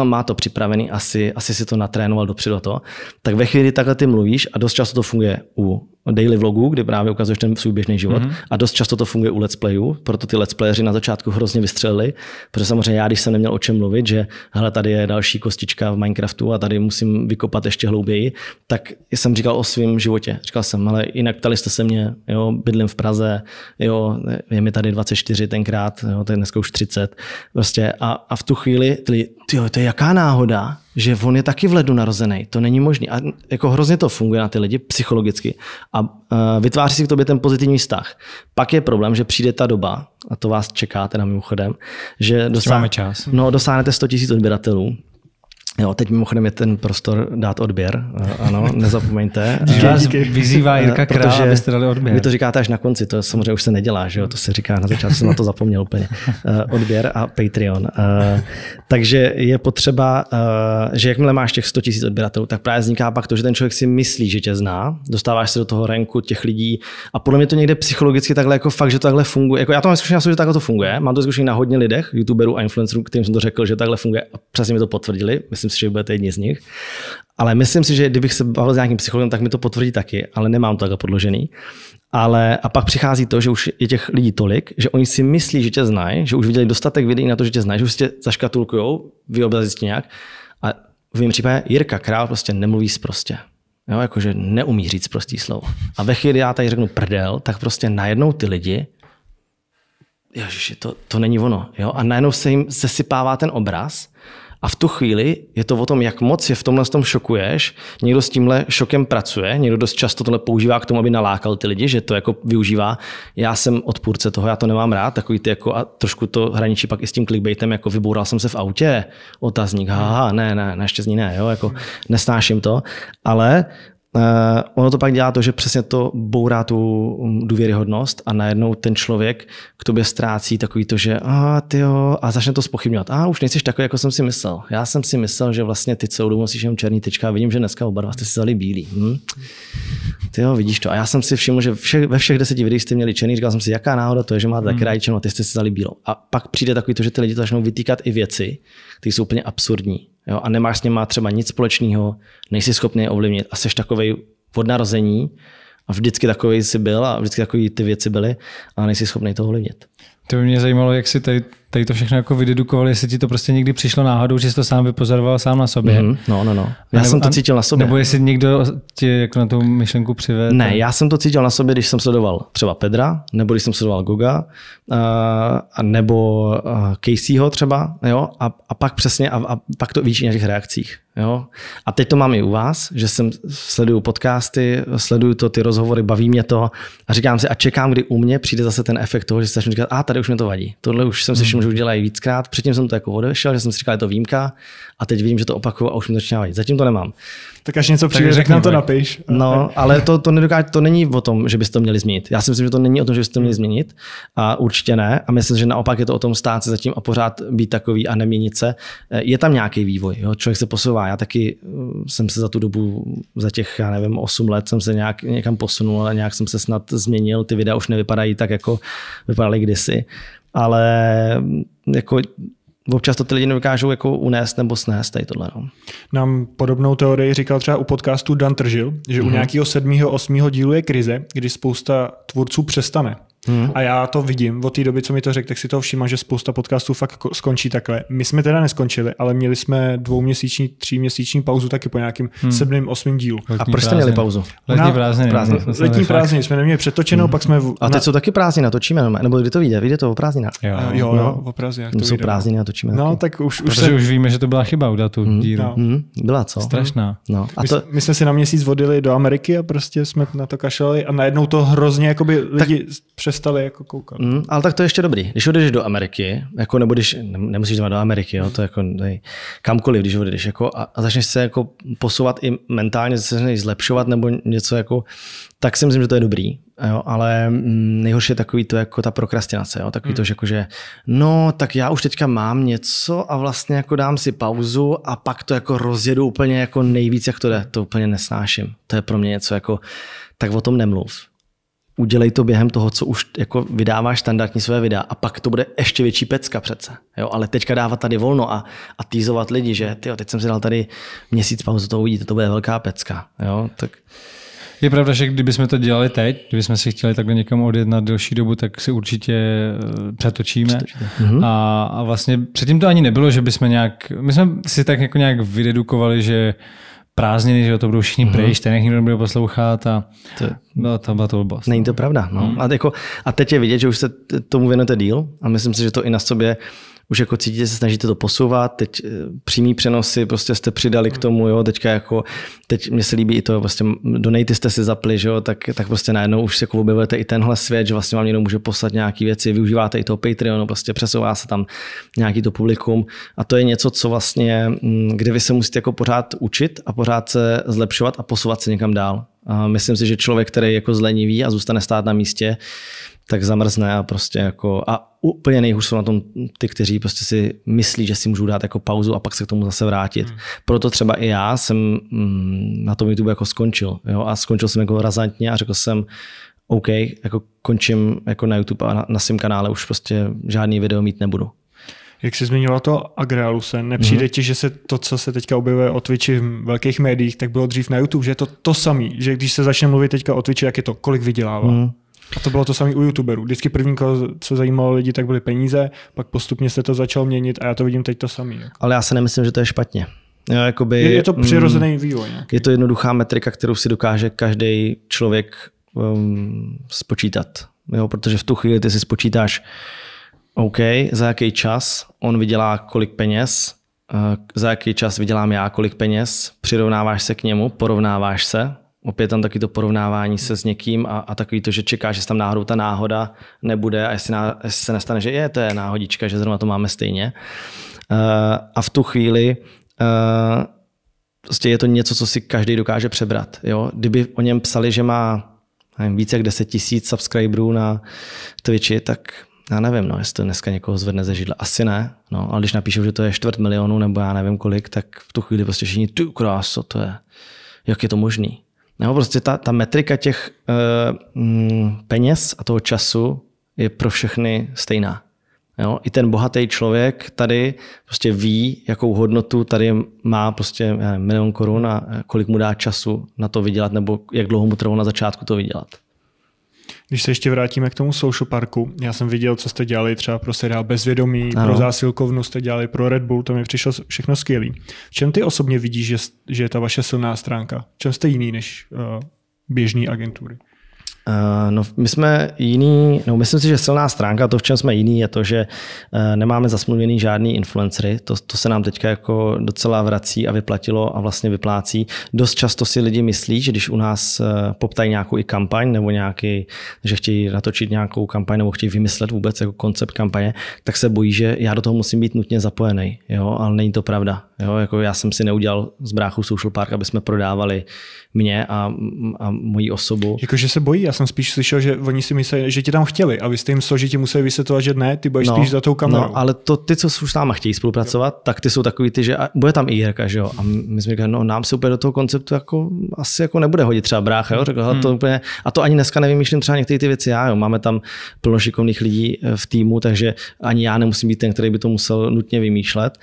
má to připravený, asi, asi si to natrénoval dopředu to. Tak ve chvíli takhle ty mluvíš a dost často to funguje u daily vlogů, kdy právě ukazuješ ten svůj běžný život mm-hmm. a dost často to funguje u let's playů, proto ty let's playeři na začátku hrozně vystřelili, protože samozřejmě já, když jsem neměl o čem mluvit, že hele, tady je další kostička v Minecraftu a tady musím vykopat ještě hlouběji, tak jsem říkal o svém životě. Říkal jsem, ale jinak ptali jste se mě, jo, bydlím v Praze, jo, je mi tady 24 tenkrát, jo, to je dneska už 30, prostě a, a v tu chvíli ty, ty to je jaká náhoda, že on je taky v ledu narozený, to není možné. A jako hrozně to funguje na ty lidi psychologicky a uh, vytváří si k tobě ten pozitivní vztah. Pak je problém, že přijde ta doba, a to vás čeká teda mimochodem, že dosáhnete, no, dosáhnete 100 000 odběratelů Jo, teď mimochodem je ten prostor dát odběr, ano, (laughs) nezapomeňte. Když vás vyzývá Jirka Král, abyste dali odběr. Vy to říkáte až na konci, to samozřejmě už se nedělá, že jo? to se říká na začátku, jsem na to zapomněl úplně. (laughs) Eh, odběr a Patreon. Eh, takže je potřeba, eh, že jakmile máš těch 100 000 odběratelů, tak právě vzniká pak to, že ten člověk si myslí, že tě zná, dostáváš se do toho renku těch lidí a podle mě to někde psychologicky takhle jako fakt, že to takhle funguje. Jako já to mám zkušenost, že takhle to funguje, mám to zkušenost na hodně lidech, youtuberů a influencerů, kterým jsem to řekl, že takhle funguje a přesně mi to potvrdili. Myslím si, že budete jedni z nich. Ale myslím si, že kdybych se bavil s nějakým psychologem, tak mi to potvrdí taky, ale nemám to takhle podložený. Ale a pak přichází to, že už je těch lidí tolik, že oni si myslí, že tě znají, že už viděli dostatek videí na to, že tě znají, že už tě zaškatulkují, vyobrazí tě nějak. A v mém případě Jirka Král prostě nemluví prostě. Jo, jakože neumí říct prostý slovo. A ve chvíli já tady řeknu prdel, tak prostě najednou ty lidi, že to, to není ono. Jo? A najednou se jim sesypává ten obraz a v tu chvíli je to o tom, jak moc je v tomhle tom šokuješ. Někdo s tímhle šokem pracuje, někdo dost často tohle používá k tomu, aby nalákal ty lidi, že to jako využívá. Já jsem odpůrce toho, já to nemám rád, takový ty jako a trošku to hraničí pak i s tím clickbaitem, jako vyboural jsem se v autě, otazník, haha, ne, ne, naštěstí ne, jo, jako nesnáším to, ale Uh, ono to pak dělá to, že přesně to bourá tu mm, důvěryhodnost a najednou ten člověk k tobě ztrácí takový to, že a ty jo, a začne to spochybňovat. A už nejsi takový, jako jsem si myslel. Já jsem si myslel, že vlastně ty celou dobu jenom černý tyčka a vidím, že dneska oba dva jste si vzali bílý. Hm? Ty jo, vidíš to. A já jsem si všiml, že vše, ve všech deseti videích jste měli černý, říkal jsem si, jaká náhoda to je, že máte taky hmm. a ty jste si vzali bílou. A pak přijde takový to, že ty lidi začnou vytýkat i věci, které jsou úplně absurdní jo, a nemáš s něma třeba nic společného, nejsi schopný je ovlivnit a jsi takovej od narození a vždycky takový jsi byl a vždycky takový ty věci byly a nejsi schopný to ovlivnit. To by mě zajímalo, jak si tady tady to všechno jako vydedukovali, jestli ti to prostě někdy přišlo náhodou, že jsi to sám vypozoroval sám na sobě. Mm, no, no, no. Já nebo, jsem to cítil na sobě. Nebo jestli někdo tě jako na tu myšlenku přivedl. Ne, já jsem to cítil na sobě, když jsem sledoval třeba Pedra, nebo když jsem sledoval Goga, uh, nebo uh, Caseyho třeba, jo, a, a pak přesně, a, a pak to víš i na těch reakcích. Jo? A teď to mám i u vás, že jsem sleduju podcasty, sleduju to, ty rozhovory, baví mě to a říkám si a čekám, kdy u mě přijde zase ten efekt toho, že se začnu říkat, a ah, tady už mi to vadí, tohle už jsem si hmm. všiml tomu, že udělají víckrát. Předtím jsem to jako odešel, že jsem si říkal, je to výjimka a teď vidím, že to opakuju a už mi začíná vadit. Zatím to nemám. Tak až něco přijde, řekne to napiš. No, ale to, to, nedokáže, to není o tom, že byste to měli změnit. Já si myslím, že to není o tom, že byste to měli změnit. A určitě ne. A myslím, že naopak je to o tom stát se zatím a pořád být takový a neměnit se. Je tam nějaký vývoj, jo? člověk se posouvá. Já taky eh, jsem se za tu dobu, za těch, já nevím, 8 let jsem se nějak někam posunul, a nějak jsem se snad změnil. Ty videa už nevypadají tak, jako vypadaly kdysi ale mm, jako občas to ty lidi nedokážou jako unést nebo snést tady tohle. No. Nám podobnou teorii říkal třeba u podcastu Dan Tržil, že mm-hmm. u mhm. nějakého sedmého, osmého dílu je krize, kdy spousta tvůrců přestane. Hmm. A já to vidím, od té doby, co mi to řekl, tak si to všímám, že spousta podcastů fakt skončí takhle. My jsme teda neskončili, ale měli jsme dvouměsíční, tříměsíční pauzu taky po nějakém hmm. sedmém, osmém dílu. Letní a proč jste měli pauzu? Letní prázdniny. prázdniny. Letní prázdniny jsme neměli přetočenou, hmm. pak jsme... V... A teď jsou taky prázdniny, natočíme, nebo kdy to vyjde? Vyjde to o prázdninách? Jo, eh, jo, no. jo o prázdninách. jsou no. prázdniny, natočíme. No, tak už, už, se... už víme, že to byla chyba u datu hmm. dílu. No. Hmm. Byla co? Strašná. No. A to... my, jsme si na měsíc vodili do Ameriky a prostě jsme na to kašlali a najednou to hrozně lidi přestali jako koukat. Mm, ale tak to je ještě dobrý. Když odejdeš do Ameriky, jako, nebo když, nemusíš jít do Ameriky, jo, to jako nej, kamkoliv, když odejdeš jako, a, a, začneš se jako posouvat i mentálně, začneš zlepšovat nebo něco, jako, tak si myslím, že to je dobrý. Jo, ale mm, nejhorší je takový to jako ta prokrastinace, jo, takový mm. to, že, jako, že no, tak já už teďka mám něco a vlastně jako dám si pauzu a pak to jako rozjedu úplně jako nejvíc, jak to jde, to úplně nesnáším. To je pro mě něco jako, tak o tom nemluv udělej to během toho, co už jako vydáváš standardní své videa a pak to bude ještě větší pecka přece. Jo, ale teďka dávat tady volno a, a týzovat lidi, že tyjo, teď jsem si dal tady měsíc pauzu, to uvidíte, to bude velká pecka. Jo, tak... Je pravda, že kdybychom to dělali teď, kdybychom si chtěli takhle někam odjet na delší dobu, tak si určitě eh, přetočíme. Mhm. mhm. A, a vlastně předtím to ani nebylo, že bychom nějak, my jsme si tak jako nějak vydedukovali, že prázdniny, že to budou všichni mm-hmm. pryč, ten někdo nebude poslouchat a to, no, tam byla to blbost. Není no. to pravda. No. Mm. A, jako, a teď je vidět, že už se tomu věnujete díl a myslím si, že to i na sobě uh, už jako cítíte, se snažíte to posouvat, teď eh, přímý přenosy prostě jste přidali k hmm. tomu, jo, teďka jako, teď mně se líbí i to, vlastně donaty jste si zapli, že jo, tak, tak prostě najednou už se jako objevujete i tenhle svět, že vlastně vám někdo může poslat nějaké věci, využíváte i toho Patreonu, no prostě přesouvá se tam nějaký to publikum a to je něco, co vlastně, mm, kde vy se musíte jako pořád učit a pořád se zlepšovat a posouvat se někam dál. A myslím si, že člověk, který jako zlenivý a zůstane stát na místě, tak zamrzne a prostě jako a úplně nejhůř jsou na tom ty, kteří prostě si myslí, že si můžou dát jako pauzu a pak se k tomu zase vrátit. Hmm. Proto třeba i já jsem mm, na tom YouTube jako skončil jo? a skončil jsem jako razantně a řekl jsem, OK, jako končím jako na YouTube a na, na svém kanále už prostě žádný video mít nebudu. Jak jsi zmiňoval to Agraluse, nepřijde mm-hmm. ti, že se to, co se teďka objevuje o Twitchi v velkých médiích, tak bylo dřív na YouTube, že je to to samý, že když se začne mluvit teďka o Twitchi, jak je to, kolik vydělává. Mm-hmm. A to bylo to samé u youtuberů. Vždycky první, co zajímalo lidi, tak byly peníze, pak postupně se to začalo měnit a já to vidím teď to samé. Jako. Ale já se nemyslím, že to je špatně. Jo, jakoby, je, je to mm, přirozený mm, vývoj. Nějaký. Je to jednoduchá metrika, kterou si dokáže každý člověk um, spočítat. Jo, protože v tu chvíli ty si spočítáš, OK, za jaký čas on vydělá kolik peněz, eh, za jaký čas vydělám já kolik peněz, přirovnáváš se k němu, porovnáváš se, opět tam taky to porovnávání se s někým a, a takový to, že čekáš, že tam náhodou ta náhoda nebude a jestli, ná, jestli se nestane, že je, to je náhodička, že zrovna to máme stejně. Eh, a v tu chvíli eh, prostě je to něco, co si každý dokáže přebrat. Jo? Kdyby o něm psali, že má nevím, více jak 10 tisíc subscriberů na Twitchi, tak já nevím, no, jestli to dneska někoho zvedne ze židla, asi ne, no, ale když napíšu, že to je čtvrt milionu nebo já nevím kolik, tak v tu chvíli prostě všichni, ty kráso, to je, jak je to možný. Nebo prostě ta, ta metrika těch uh, eh, m, mm, peněz a toho času je pro všechny stejná. Jo? I ten bohatý člověk tady prostě ví, jakou hodnotu tady má prostě milion korun a kolik mu dá času na to vydělat, nebo jak dlouho mu trvalo na začátku to vydělat. Když se ještě vrátíme k tomu social parku, já jsem viděl, co jste dělali třeba pro seriál Bezvědomí, ano. pro zásilkovnu jste dělali, pro Red Bull, to mi přišlo všechno skvělý. V čem ty osobně vidíš, že, že je ta vaše silná stránka? V čem jste jiný než uh, běžný agentury? Eh, no, my jsme jiný, no, myslím si, že silná stránka, to, v čem jsme jiný, je to, že eh, nemáme zasmluvený žádný influencery. To, to se nám teďka jako docela vrací a vyplatilo a vlastně vyplácí. Dost často si lidi myslí, že když u nás eh, poptají nějakou i kampaň nebo nějaký, že chtějí natočit nějakou kampaň nebo chtějí vymyslet vůbec jako koncept kampaně, tak se bojí, že já do toho musím být nutně zapojený. Jo? Ale není to pravda. Jo? Jako já jsem si neudělal z bráchu Social Park, aby jsme prodávali mě a, a moji osobu. Jakože se bojí, já jsem jsem spíš slyšel, že oni si mysleli, že tě tam chtěli a vy jste jim složitě museli vysvětlovat, že ne, ty budeš no, spíš za tou kamerou. No, ale to ty, co s náma chtějí spolupracovat, jo. tak ty jsou takový ty, že a, bude tam i Jirka, že jo? A my jsme říkali, no nám se úplně do toho konceptu jako asi jako nebude hodit třeba brácha, jo? Řekl, hmm. to úplně, a to ani dneska nevymýšlím třeba některé ty věci já, jo? Máme tam plno šikovných lidí eh, v týmu, takže ani já nemusím být ten, který by to musel nutně vymýšlet.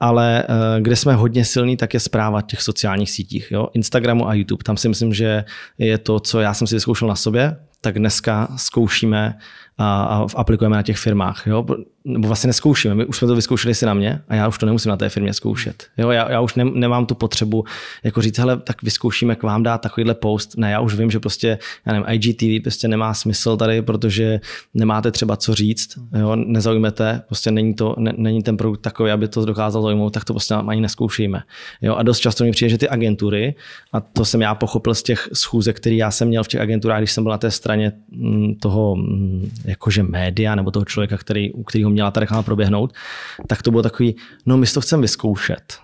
Ale eh, kde jsme hodně silní, tak je zpráva těch sociálních sítích, jo? Instagramu a YouTube. Tam si myslím, že je to, co já jsem si vyzkoušel na sobě, tak dneska zkoušíme a, a aplikujeme na těch firmách. Jo? nebo vlastně neskoušíme. My už jsme to vyzkoušeli si na mě a já už to nemusím na té firmě zkoušet. Hmm. Jo, já, já už ne, nemám tu potřebu jako říct, hele, tak vyzkoušíme k vám dát takovýhle post. Ne, já už vím, že prostě, já nevím, IGTV prostě nemá smysl tady, protože nemáte třeba co říct, hmm. jo, nezaujmete, prostě není, to, ne, není ten produkt takový, aby to dokázal zaujmout, tak to prostě ani neskoušíme. Jo, a dost často mi přijde, že ty agentury, a to jsem já pochopil z těch schůzek, které já jsem měl v těch agenturách, když jsem byl na té straně mm, toho mm, jakože média nebo toho člověka, který, u kterého měla ta reklama proběhnout, tak to bylo takový, no my to chceme vyzkoušet.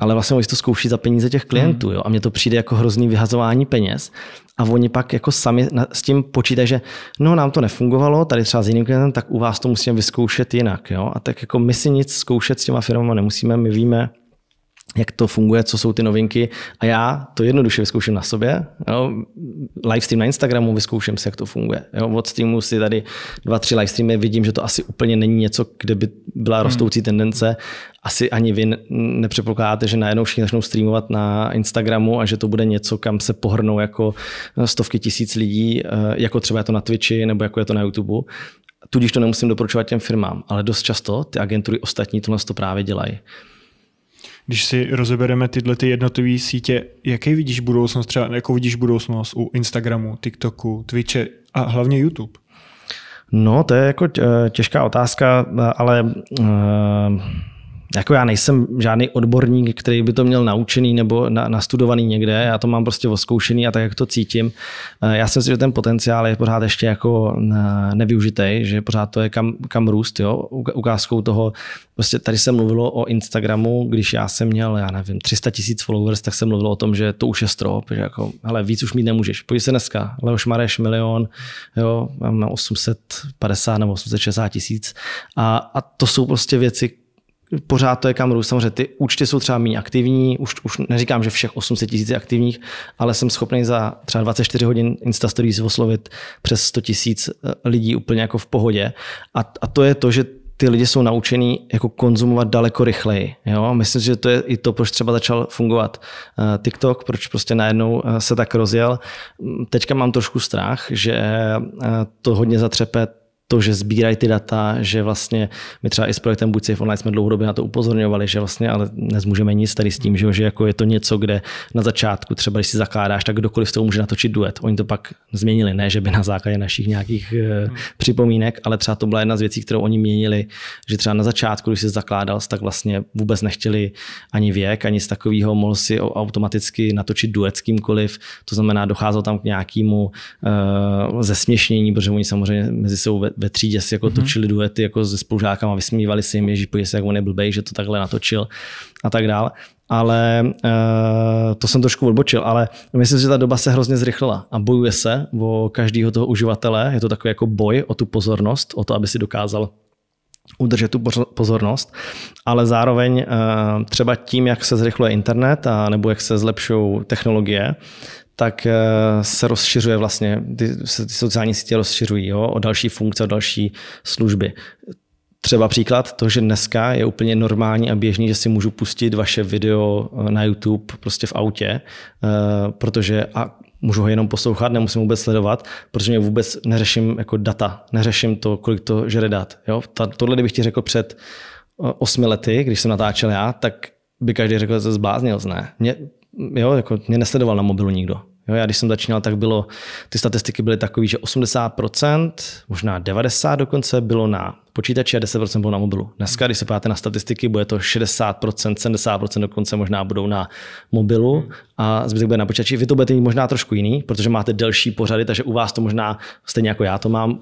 Ale vlastně oni to zkouší za peníze těch klientů. Hmm. Jo? A mně to přijde jako hrozný vyhazování peněz. A oni pak jako sami s tím počítají, že no nám to nefungovalo, tady třeba s jiným klientem, tak u vás to musíme vyzkoušet jinak. Jo? A tak jako my si nic zkoušet s těma firmama nemusíme, my víme, jak to funguje, co jsou ty novinky. A já to jednoduše vyzkouším na sobě. Jo. Livestream na Instagramu, vyzkouším si, jak to funguje. Jo. Od streamu si tady dva, tři livestreamy, vidím, že to asi úplně není něco, kde by byla hmm. rostoucí tendence. Asi ani vy nepřepokládáte, že najednou všichni začnou streamovat na Instagramu a že to bude něco, kam se pohrnou jako eh, stovky tisíc lidí, eh, jako třeba je to na Twitchi nebo jako je to na YouTube. Tudíž to nemusím doporučovat těm firmám, ale dost často ty agentury ostatní tohle to právě dělají. Když si rozebereme tyhle ty jednotlivé sítě, jaký vidíš budoucnost třeba, jakou vidíš budoucnost u Instagramu, TikToku, Twitche a hlavně YouTube? No, to je jako těžká otázka, ale uh jako já nejsem žádný odborník, který by to měl naučený nebo na, nastudovaný někde, já to mám prostě oskoušený a tak, jak to cítím. Eh, já si myslím, že ten potenciál je pořád ještě jako eh, nevyužitý, že pořád to je kam, kam růst, jo? ukázkou toho, prostě tady se mluvilo o Instagramu, když já jsem měl, já nevím, 300 tisíc followers, tak se mluvilo o tom, že to už je strop, že jako, hele, víc už mít nemůžeš, pojď se dneska, Leoš Mareš milion, jo, mám 850 nebo 860 tisíc a, a to jsou prostě věci, pořád to je kam růst. Samozřejmě ty účty jsou třeba méně aktivní, už, už neříkám, že všech 800 tisíc aktivních, ale jsem schopný za třeba 24 hodin Insta Stories oslovit přes 100 tisíc eh, lidí úplně jako v pohodě. A, a to je to, že ty lidi jsou naučený jako konzumovat daleko rychleji. Jo? Myslím, že to je i to, proč třeba začal fungovat eh, TikTok, proč prostě najednou eh, se tak rozjel. Hm, teďka mám trošku strach, že to hodně zatřepe to, že sbírají ty data, že vlastně my třeba i s projektem Buď Safe Online jsme dlouhodobě na to upozorňovali, že vlastně ale nezmůžeme nic tady s tím, že, že jako je to něco, kde na začátku třeba, když si zakládáš, tak kdokoliv z toho může natočit duet. Oni to pak změnili, ne, že by na základě našich nějakých eh, hmm. připomínek, ale třeba to byla jedna z věcí, kterou oni měnili, že třeba na začátku, když si zakládal, tak vlastně vůbec nechtěli ani věk, ani z takového, mohl si automaticky natočit duet s kýmkoliv, to znamená, docházelo tam k nějakému uh, zesměšnění, protože oni samozřejmě mezi sebou ve třídě si jako mm-hmm. točili duety jako se spolužákama, vysmívali si jim, že podívej se, jak on je blbej, že to takhle natočil a tak dále. Ale uh, to jsem trošku odbočil, ale myslím, že ta doba se hrozně zrychlila a bojuje se o každého toho uživatele. Je to takový jako boj o tu pozornost, o to, aby si dokázal udržet tu pozornost, ale zároveň eh, třeba tím, jak se zrychluje internet a nebo jak se zlepšují technologie, tak eh, se rozšiřuje vlastně, ty, ty sociální sítě rozšiřují jo, o další funkce, o další služby. Třeba příklad to, že dneska je úplně normální a běžný, že si můžu pustit vaše video eh, na YouTube prostě v autě, eh, protože a můžu ho jenom poslouchat, nemusím vůbec sledovat, protože mě vůbec neřeším jako data, neřeším to, kolik to žere dat. Jo? Ta, tohle, kdybych ti řekl před osmi lety, když jsem natáčel já, tak by každý řekl, že se zbláznil, ne? Mě, jo, jako mě nesledoval na mobilu nikdo. Jo, já když jsem začínal, tak bylo, ty statistiky byly takové, že 80%, možná 90% dokonce bylo na počítači a 10% bylo na mobilu. Dneska, když se podíváte na statistiky, bude to 60%, 70% dokonce možná budou na mobilu a zbytek bude na počítači. Vy to budete mít možná trošku jiný, protože máte delší pořady, takže u vás to možná, stejně jako já to mám,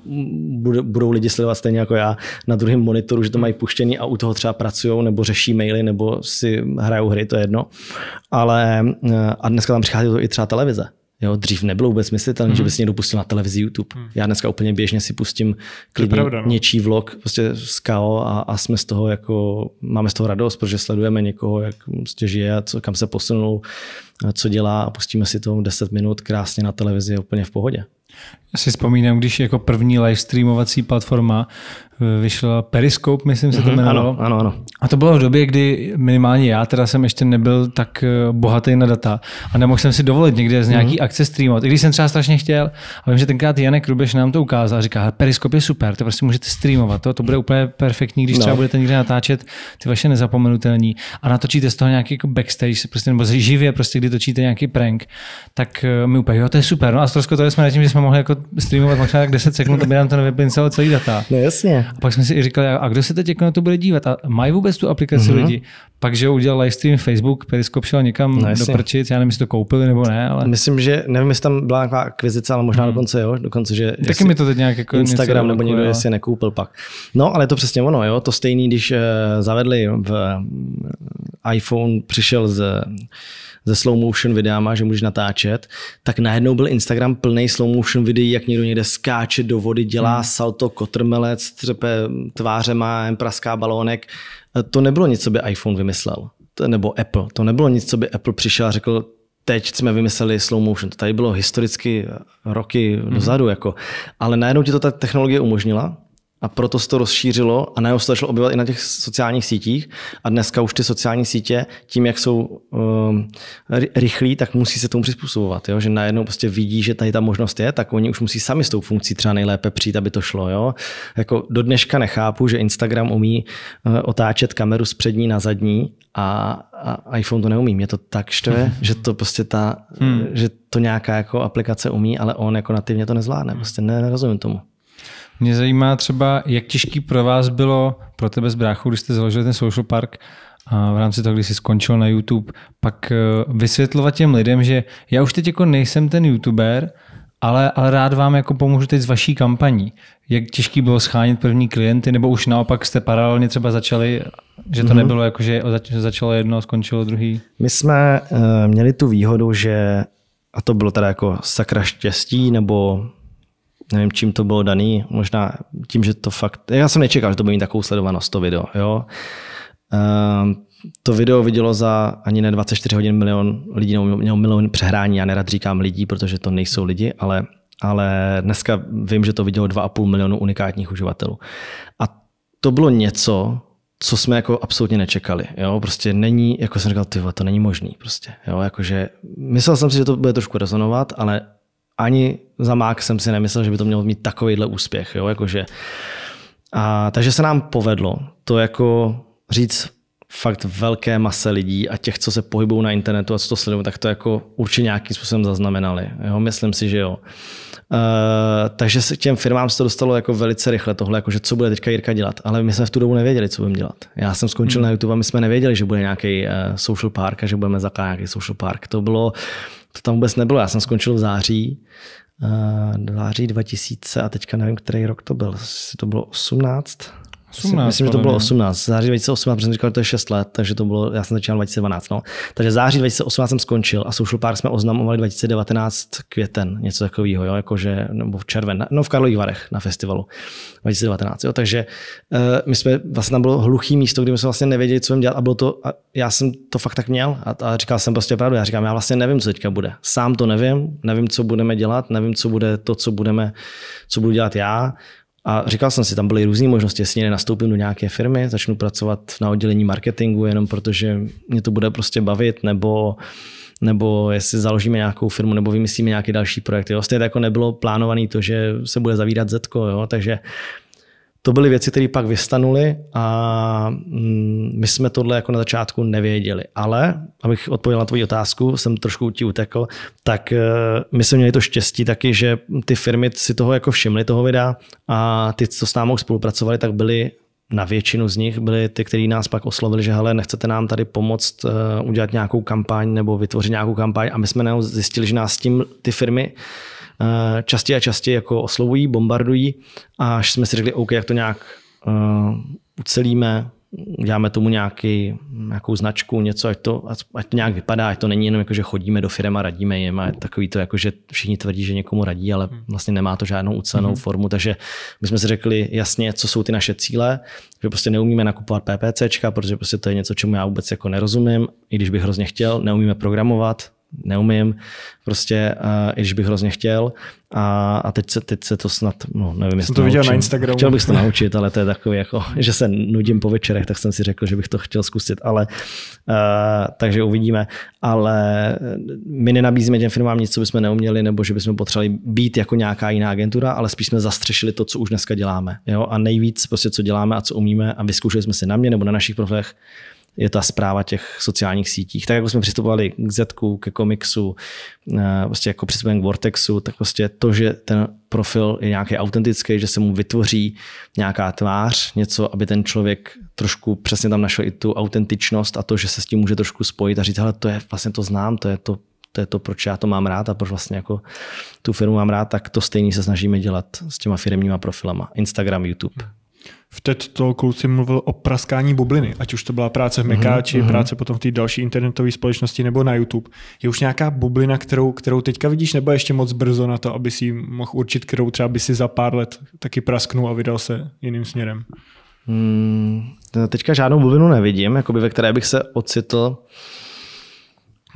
budou lidi sledovat stejně jako já na druhém monitoru, že to mají puštěný a u toho třeba pracují nebo řeší maily nebo si hrajou hry, to je jedno. Ale eh, a dneska tam přichází to i třeba televize. Jo, dřív nebylo vůbec myslitelné, hmm. že mhm. by si někdo pustil na televizi YouTube. Mm. Já dneska úplně běžně si pustím klidně pravda, no. něčí vlog prostě z KO a, a, jsme z toho jako, máme z toho radost, protože sledujeme někoho, jak prostě žije a co, kam se posunul, co dělá a pustíme si to 10 minut krásně na televizi úplně v pohodě. Já si vzpomínám, když jako první streamovací platforma vyšla Periscope, myslím se to mhm, jmenovalo. Ano, ano, ano. A to bylo v době, kdy minimálně já teda jsem ještě nebyl tak eh, bohatý na data a nemohl jsem si dovolit někde z nějaký mm-hmm. akce streamovat, i když jsem třeba strašně chtěl. A vím, že tenkrát Janek Rubeš nám to ukázal a říká, Periscope je super, to prostě můžete streamovat, to, to bude úplně perfektní, když no. třeba budete někde natáčet ty vaše nezapomenutelní a natočíte z toho nějaký jako backstage, prostě, nebo živě, prostě, kdy točíte nějaký prank, tak eh, mi úplně, jo, to je super. No a to jsme na tím, že jsme mohli jako streamovat možná tak 10 sekund, aby nám to nevyplincelo celý data. No jasně. A pak jsme si i říkali, a kdo se teď jako na to bude dívat? A mají vůbec tu aplikaci mm-hmm. lidi? Pak, že udělal livestream Facebook, Periskop šel někam no, do prčic, já nevím, jestli to koupili nebo ne. Ale... Myslím, že nevím, jestli tam byla nějaká akvizice, ale možná mm. dokonce jo, dokonce, že Taky mi to teď nějak jako Instagram nebo někdo jo. jestli nekoupil pak. No, ale to přesně ono, jo, to stejný, když uh, zavedli v uh, iPhone, přišel z uh, ze slow motion videama, že můžeš natáčet, tak najednou byl Instagram plný slow motion videí, jak někdo někde skáče do vody, dělá hmm. salto, kotrmelec, třepe má, praská balónek. E, to nebylo nic, co by iPhone vymyslel, nebo Apple. To nebylo nic, co by Apple přišel a řekl, teď jsme vymysleli slow motion. To tady bylo historicky e, roky hmm. dozadu. Jako. Ale najednou ti to ta technologie umožnila a proto se to rozšířilo a najednou se začalo objevovat i na těch sociálních sítích a dneska už ty sociální sítě tím, jak jsou um, rychlí, tak musí se tomu přizpůsobovat, jo? že najednou prostě vidí, že tady ta možnost je, tak oni už musí sami s tou funkcí třeba nejlépe přijít, aby to šlo. Jo? Jako do dneška nechápu, že Instagram umí uh, otáčet kameru z přední na zadní a, a iPhone to neumí. Mě to tak štve, (laughs) že to prostě ta, hmm. že to nějaká jako aplikace umí, ale on jako nativně to nezvládne. Prostě nerozumím tomu. Mě zajímá třeba, jak těžký pro vás bylo, pro tebe z bráchu, když jste založili ten social park, a v rámci toho, když jsi skončil na YouTube, pak eh, vysvětlovat těm lidem, že já už teď jako nejsem ten YouTuber, ale, ale rád vám jako pomůžu teď s vaší kampaní. Jak těžký bylo schánit první klienty, nebo už naopak jste paralelně třeba začali, že to mm-hmm. nebylo jako, že začalo jedno a skončilo druhý? My jsme uh, měli tu výhodu, že a to bylo teda jako sakra štěstí, nebo nevím, čím to bylo daný, možná tím, že to fakt, já jsem nečekal, že to bude mít takovou sledovanost, to video, jo. Um, to video vidělo za ani ne 24 hodin milion lidí, nebo milion přehrání, já nerad říkám lidí, protože to nejsou lidi, ale, ale dneska vím, že to vidělo 2,5 milionu unikátních uživatelů. A to bylo něco, co jsme jako absolutně nečekali. Jo? Prostě není, jako jsem říkal, ty to není možný. Prostě, jo? Jakože, myslel jsem si, že to bude trošku rezonovat, ale ani za Mák jsem si nemyslel, že by to mělo mít takovýhle úspěch. Jo? Jakože. A, takže se nám povedlo to jako říct fakt velké mase lidí a těch, co se pohybují na internetu a co to sledují, tak to jako určitě nějakým způsobem zaznamenali. Jo? Myslím si, že jo. Uh, takže se těm firmám se to dostalo jako velice rychle tohle, jako že co bude teďka Jirka dělat. Ale my jsme v tu dobu nevěděli, co budeme dělat. Já jsem skončil hmm. na YouTube a my jsme nevěděli, že bude nějaký uh, social park a že budeme zakládat nějaký social park. To bylo to tam vůbec nebylo. Já jsem skončil v září, uh, září 2000 a teďka nevím, který rok to byl. Jestli to bylo 18, 18, Myslím, že to bylo 18. Září 2018, protože jsem říkal, že to je 6 let, takže to bylo, já jsem začínal 2012. No. Takže září 2018 jsem skončil a Social Park jsme oznamovali 2019 květen, něco takového, jo, jakože, nebo v červen, no v Karlových Varech na festivalu 2019. Jo. Takže uh, my jsme, vlastně tam bylo hluchý místo, kde jsme vlastně nevěděli, co jsem dělat a bylo to, a já jsem to fakt tak měl a, a říkal jsem prostě pravdu, já říkám, já vlastně nevím, co teďka bude. Sám to nevím, nevím, co budeme dělat, nevím, co bude to, co budeme, co budu dělat já a říkal jsem si, tam byly různé možnosti, jestli nenastoupím do nějaké firmy, začnu pracovat na oddělení marketingu jenom protože mě to bude prostě bavit, nebo nebo jestli založíme nějakou firmu, nebo vymyslíme nějaký další projekt. Vlastně to jako nebylo plánované to, že se bude zavírat Zetko, jo? takže to byly věci, které pak vystanuly a mm, my jsme tohle jako na začátku nevěděli. Ale, abych odpověděl na tvoji otázku, jsem trošku ti utekl, tak eh, my jsme měli to štěstí taky, že ty firmy si toho jako všimly, toho videa a ty, co s námi spolupracovali, tak byli na většinu z nich byly ty, kteří nás pak oslovili, že hele, nechcete nám tady pomoct eh, udělat nějakou kampaň nebo vytvořit nějakou kampaň a my jsme zjistili, že nás tím ty firmy Eh, častěji a častěji jako oslovují, bombardují, až jsme si řekli, OK, jak to nějak eh, ucelíme, děláme tomu nějaký, nějakou značku, něco, ať to, ať to nějak vypadá, ať to není jenom jako, že chodíme do firmy a radíme jim a takový to, jako, že všichni tvrdí, že někomu radí, ale hmm. vlastně nemá to žádnou ucelenou mm-hmm. formu, takže my jsme si řekli jasně, co jsou ty naše cíle, že prostě neumíme nakupovat PPCčka, protože prostě to je něco, čemu já vůbec jako nerozumím, i když bych hrozně chtěl, neumíme programovat, neumím, prostě, uh, i když bych hrozně chtěl. A, a teď, se, teď se to snad, no nevím, jestli to viděl naučím. na Instagramu. Chtěl bych to naučit, ale to je takový, jako, (laughs) že se nudím po večerech, tak jsem si řekl, že bych to chtěl zkusit, ale uh, takže uvidíme. Ale eh, my nenabízíme těm firmám nic, co bychom neuměli, nebo že bychom potřebovali být jako nějaká jiná agentura, ale spíš jsme zastřešili to, co už dneska děláme. Jo? A nejvíc, prostě, co děláme a co umíme a vyzkoušeli jsme si na mě nebo na našich profilech, je ta zpráva těch sociálních sítích. Tak jako jsme přistupovali k Z, ke komiksu, eh, prostě jako přistupujeme k Vortexu, tak prostě to, že ten profil je nějaký autentický, že se mu vytvoří nějaká tvář, něco, aby ten člověk trošku přesně tam našel i tu autentičnost a to, že se s tím může trošku spojit a říct, hele, to je vlastně to znám, to je to, to je to, proč já to mám rád a proč vlastně jako tu firmu mám rád, tak to stejně se snažíme dělat s těma firmníma profilama. Instagram, YouTube. Hmm v TED Talku si mluvil o praskání bubliny, ať už to byla práce v mhm, Mekáči, mm-hmm. práce potom v té další internetové společnosti nebo na YouTube. Je už nějaká bublina, kterou, kterou teďka vidíš, nebo ještě moc brzo na to, aby si mohl určit, kterou třeba by si za pár let taky prasknul a vydal se jiným směrem? Hmm, teďka žádnou bublinu nevidím, jakoby ve které bych se ocitl.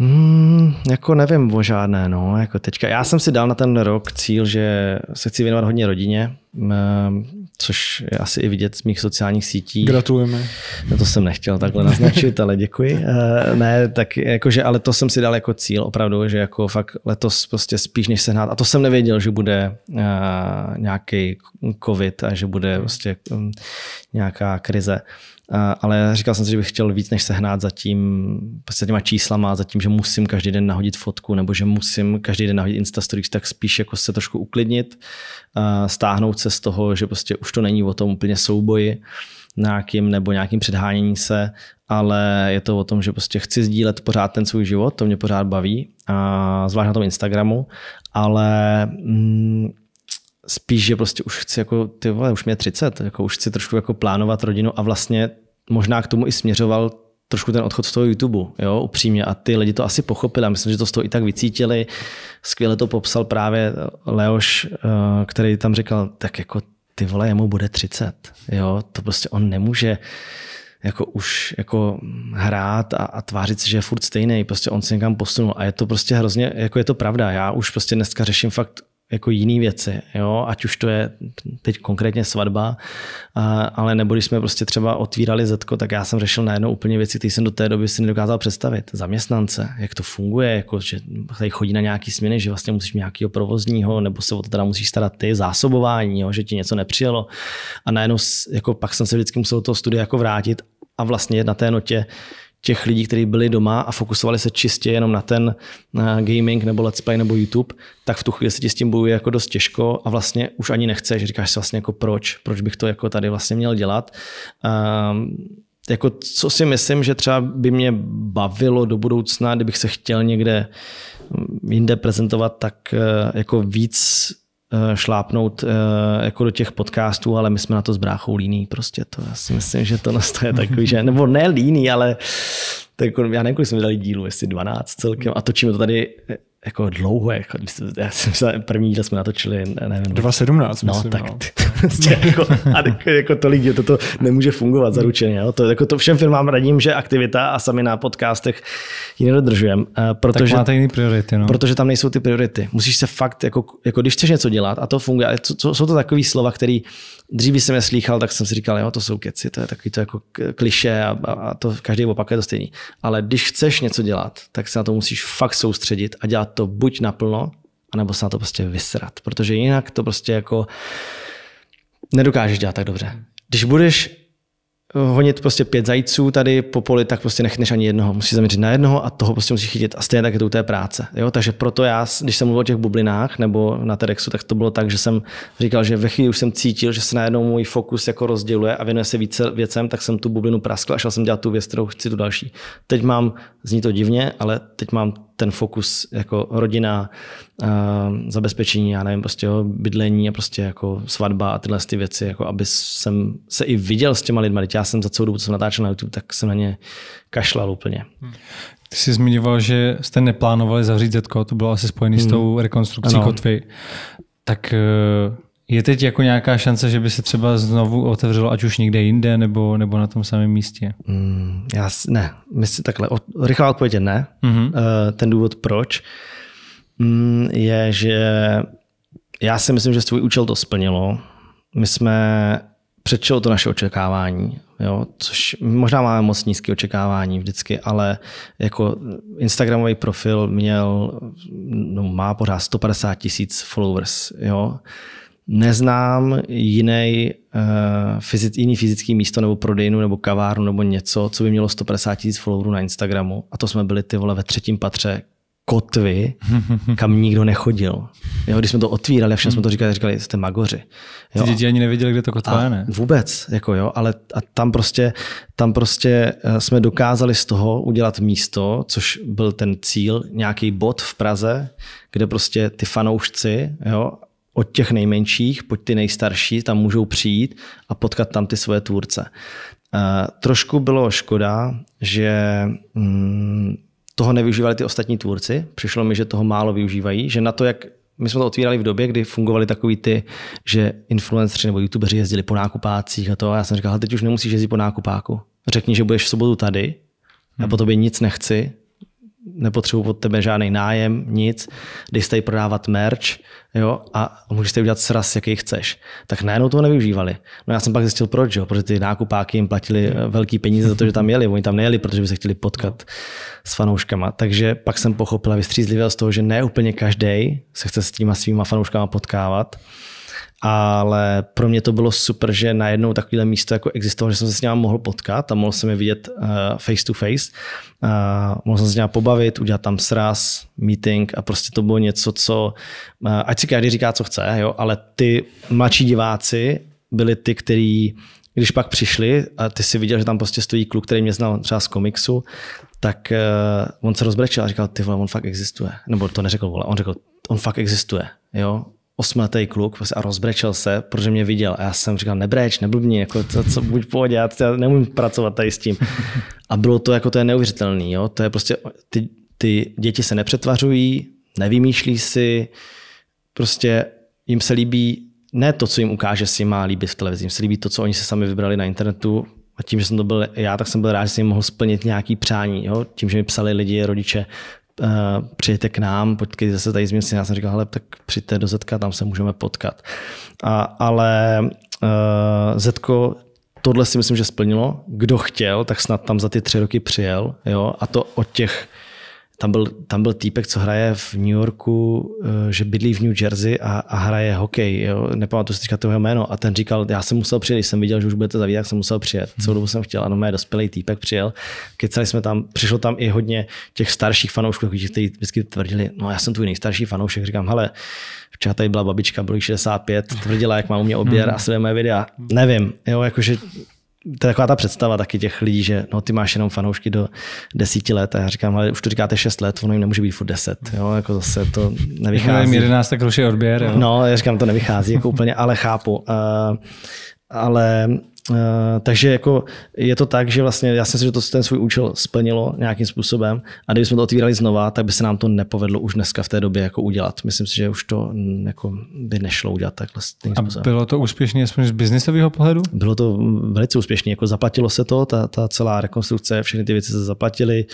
Hmm, jako nevím o žádné, no, jako teďka. Já jsem si dal na ten rok cíl, že se chci věnovat hodně rodině, což je asi i vidět z mých sociálních sítí. Gratulujeme. No to jsem nechtěl takhle naznačit, ale děkuji. Eh, ne, tak jakože, ale to jsem si dal jako cíl opravdu, že jako fakt letos prostě spíš než sehnat. A to jsem nevěděl, že bude eh, nějaký covid a že bude prostě hm, nějaká krize Eh, ale říkal jsem si, že bych chtěl víc, než se hnát za tím, prostě těma číslama, za tím, že musím každý den nahodit fotku, nebo že musím každý den nahodit Insta Stories, tak spíš jako se trošku uklidnit, eh, stáhnout se z toho, že prostě už to není o tom úplně souboji nějakým nebo nějakým předhánění se, ale je to o tom, že prostě chci sdílet pořád ten svůj život, to mě pořád baví, a zvlášť na tom Instagramu, ale mm, spíš, že prostě už chci jako, ty vole, už mě 30, jako už chci trošku jako plánovat rodinu a vlastně možná k tomu i směřoval trošku ten odchod z toho YouTube, jo, upřímně. A ty lidi to asi pochopili a myslím, že to z toho i tak vycítili. Skvěle to popsal právě eh, Leoš, eh, který tam říkal, tak jako ty vole, jemu bude 30. Jo, to prostě on nemůže jako už jako hrát a, a tvářit se, že je furt stejný, prostě on se někam posunul a je to prostě hrozně, jako je to pravda, já už prostě dneska řeším fakt jako jiné věci, jo? ať už to je teď konkrétně svatba, ale nebo když jsme prostě třeba otvírali Zetko, tak já jsem řešil najednou úplně věci, které jsem do té doby si nedokázal představit. Zaměstnance, jak to funguje, jako, že tady chodí na nějaký směny, že vlastně musíš mít nějakého provozního, nebo se o to teda musíš starat ty, zásobování, jo? že ti něco nepřijelo. A najednou jako, pak jsem se vždycky musel do toho studia jako vrátit a vlastně na té notě těch lidí, kteří byli doma a fokusovali se čistě jenom na ten na gaming nebo let's play nebo YouTube, tak v tu chvíli se ti s tím bojuje jako dost těžko a vlastně už ani nechceš, říkáš si vlastně jako proč, proč bych to jako tady vlastně měl dělat. Um, jako co si myslím, že třeba by mě bavilo do budoucna, kdybych se chtěl někde hm, jinde prezentovat, tak eh, jako víc Eh, šlápnout eh, jako do těch podcastů, ale my jsme na to s bráchou líní. Prostě to já si myslím, že to je takový, že, nebo ne líní, ale tak jako já nevím, kolik jsme dali dílu, jestli 12 celkem. A točíme to tady eh, jako dlouho. Jako, já jsem se, první díl jsme natočili, nevím. 2017, No, myslím, tak no. (laughs) prostě jako, a (laughs) jako tolik to toto nemůže fungovat zaručeně. Jo. To, jako to všem firmám radím, že aktivita a sami na podcastech ji nedodržujeme. Eh, protože, tak máte jiný priority, no. Protože tam nejsou ty priority. Musíš se fakt, jako, jako když chceš něco dělat a to funguje, co, co, jsou to takové slova, které dřív jsem je slýchal, tak jsem si říkal, jo, to jsou keci, to je takový to jako kliše a, a to každý opakuje to stejný. Ale když chceš něco dělat, tak se na to musíš fakt soustředit a dělat to buď naplno, anebo se na to prostě vysrat, protože jinak to prostě jako nedokážeš dělat tak dobře. Když budeš honit prostě pět zajíců tady po poli, tak prostě nechneš ani jednoho. Musíš zaměřit na jednoho a toho prostě musíš chytit. A stejně tak je to u té práce. Jo? Takže proto já, když jsem mluvil o těch bublinách nebo na TEDxu, tak to bylo tak, že jsem říkal, že ve chvíli už jsem cítil, že se najednou můj fokus jako rozděluje a věnuje se více věcem, tak jsem tu bublinu praskl a šel jsem dělat tu věc, kterou chci tu další. Teď mám, zní to divně, ale teď mám ten fokus jako rodina, zabezpečení, já nevím, prostě jo, bydlení a prostě jako svatba a tyhle ty věci, jako aby jsem se i viděl s těma lidma. Teď já jsem za celou dobu, co jsem natáčel na YouTube, tak jsem na ně kašlal úplně. Hmm. Ty jsi zmiňoval, že jste neplánovali zavřít Zetko, to bylo asi spojené hmm. s tou rekonstrukcí ano. kotvy. Tak eh, je teď jako nějaká šance, že by se třeba znovu otevřelo, ať už někde jinde, nebo, nebo na tom samém místě? Mm, já ne. Myslím, takhle, od, rychlá odpověď je ne. Mm-hmm. Uh, ten důvod proč mm, je, že já si myslím, že svůj účel to splnilo. My jsme předčilo to naše očekávání, jo? což možná máme moc nízké očekávání vždycky, ale jako Instagramový profil měl, no má pořád 150 tisíc followers, jo? neznám jiný, uh, eh, fyzic, jiný fyzický místo nebo prodejnu nebo kavárnu nebo něco, co by mělo 150 tisíc followerů na Instagramu. A to jsme byli ty vole ve třetím patře kotvy, (laughs) kam nikdo nechodil. Jo, když jsme to otvírali a všem jsme to říkali, říkali, jste magoři. Jo. Ty děti ani nevěděli, kde to kotva je, ne? Vůbec, jako jo, ale a tam prostě, tam prostě eh, jsme dokázali z toho udělat místo, což byl ten cíl, nějaký bod v Praze, kde prostě ty fanoušci, jo, od těch nejmenších, pojď ty nejstarší, tam můžou přijít a potkat tam ty svoje tvůrce. Eh, trošku bylo škoda, že mm, toho nevyužívali ty ostatní tvůrci. Přišlo mi, že toho málo využívají, že na to, jak my jsme to otvírali v době, kdy fungovaly takový ty, že influenceri nebo youtubeři jezdili po nákupácích a to. A já jsem říkal, teď už nemusíš jezdit po nákupáku. Řekni, že budeš v sobotu tady, hmm. já po tobě nic nechci, nepotřebuji od tebe žádný nájem, nic, dej tady prodávat merch, jo, a můžeš udělat sraz, jaký chceš. Tak najednou to nevyužívali. No já jsem pak zjistil proč, jo, protože ty nákupáky jim platili eh, velký peníze za to, že tam jeli, oni tam nejeli, protože by se chtěli potkat s fanouškama. Takže pak jsem pochopil a vystřízlivěl z toho, že ne úplně každý se chce s těma svýma fanouškama potkávat ale pro mě to bylo super, že najednou takovéhle místo jako existovalo, že jsem se s ním mohl potkat a mohl jsem je vidět uh, face to face. Uh, mohl jsem se s ním pobavit, udělat tam sraz, meeting a prostě to bylo něco, co, uh, ať si každý říká, co chce, jo, ale ty mladší diváci byli ty, kteří když pak přišli a ty si viděl, že tam prostě stojí kluk, který mě znal třeba z komiksu, tak uh, on se rozbrečel a říkal, ty vole, on fakt existuje. Nebo to neřekl, vole, on řekl, on fakt existuje, jo osmletý kluk a rozbrečel se, protože mě viděl. A já jsem říkal, nebreč, neblbni, jako to, co buď pohodě, já, nemůžu pracovat tady s tím. A bylo to jako, to je neuvěřitelný, jo? to je prostě, ty, ty děti se nepřetvařují, nevymýšlí si, prostě jim se líbí ne to, co jim ukáže, si má líbit v televizi, jim se líbí to, co oni se sami vybrali na internetu, a tím, že jsem to byl já, tak jsem byl rád, že jsem jim mohl splnit nějaký přání. Jo? Tím, že mi psali lidi, rodiče, Eh, přijďte k nám, pojďte zase tady z měsíce. Já jsem říkal, hele, tak přijďte do Zetka, tam se můžeme potkat. A, ale uh, eh, Zetko tohle si myslím, že splnilo. Kdo chtěl, tak snad tam za ty tři roky přijel. Jo? A to od těch tam byl, tam byl týpek, co hraje v New Yorku, eh, že bydlí v New Jersey a, a hraje hokej, jo? nepamatuji si teďka toho jméno, a ten říkal, já jsem musel přijet, když jsem viděl, že už budete zavírat, tak jsem musel přijet. Hmm. Celou dobu jsem chtěl, ano, mé dospělý týpek přijel, kecali jsme tam, přišlo tam i hodně těch starších fanoušků, kteří vždycky tvrdili, no já jsem tvůj nejstarší fanoušek, říkám, hele, včera tady byla babička, bylo 65, tvrdila, jak mám u mě oběr hmm. a své moje videa. Nevím, jo, jakože to je taková ta představa taky těch lidí, že no, ty máš jenom fanoušky do desíti let a já říkám, ale už to říkáte šest let, ono jim nemůže být furt deset, jo, jako zase to nevychází. Jeden tak už odběr. Jo? No, já říkám, to nevychází jako úplně, ale chápu. Uh, ale Eh, takže jako je to tak, že vlastně já si myslím, že to ten svůj účel splnilo nějakým způsobem a kdybychom to otvírali znova, tak by se nám to nepovedlo už dneska v té době jako udělat. Myslím si, že už to mm, jako by nešlo udělat takhle. A bylo to úspěšné aspoň z biznisového pohledu? Bylo to velice úspěšné, jako zaplatilo se to, ta, ta celá rekonstrukce, všechny ty věci se zaplatily,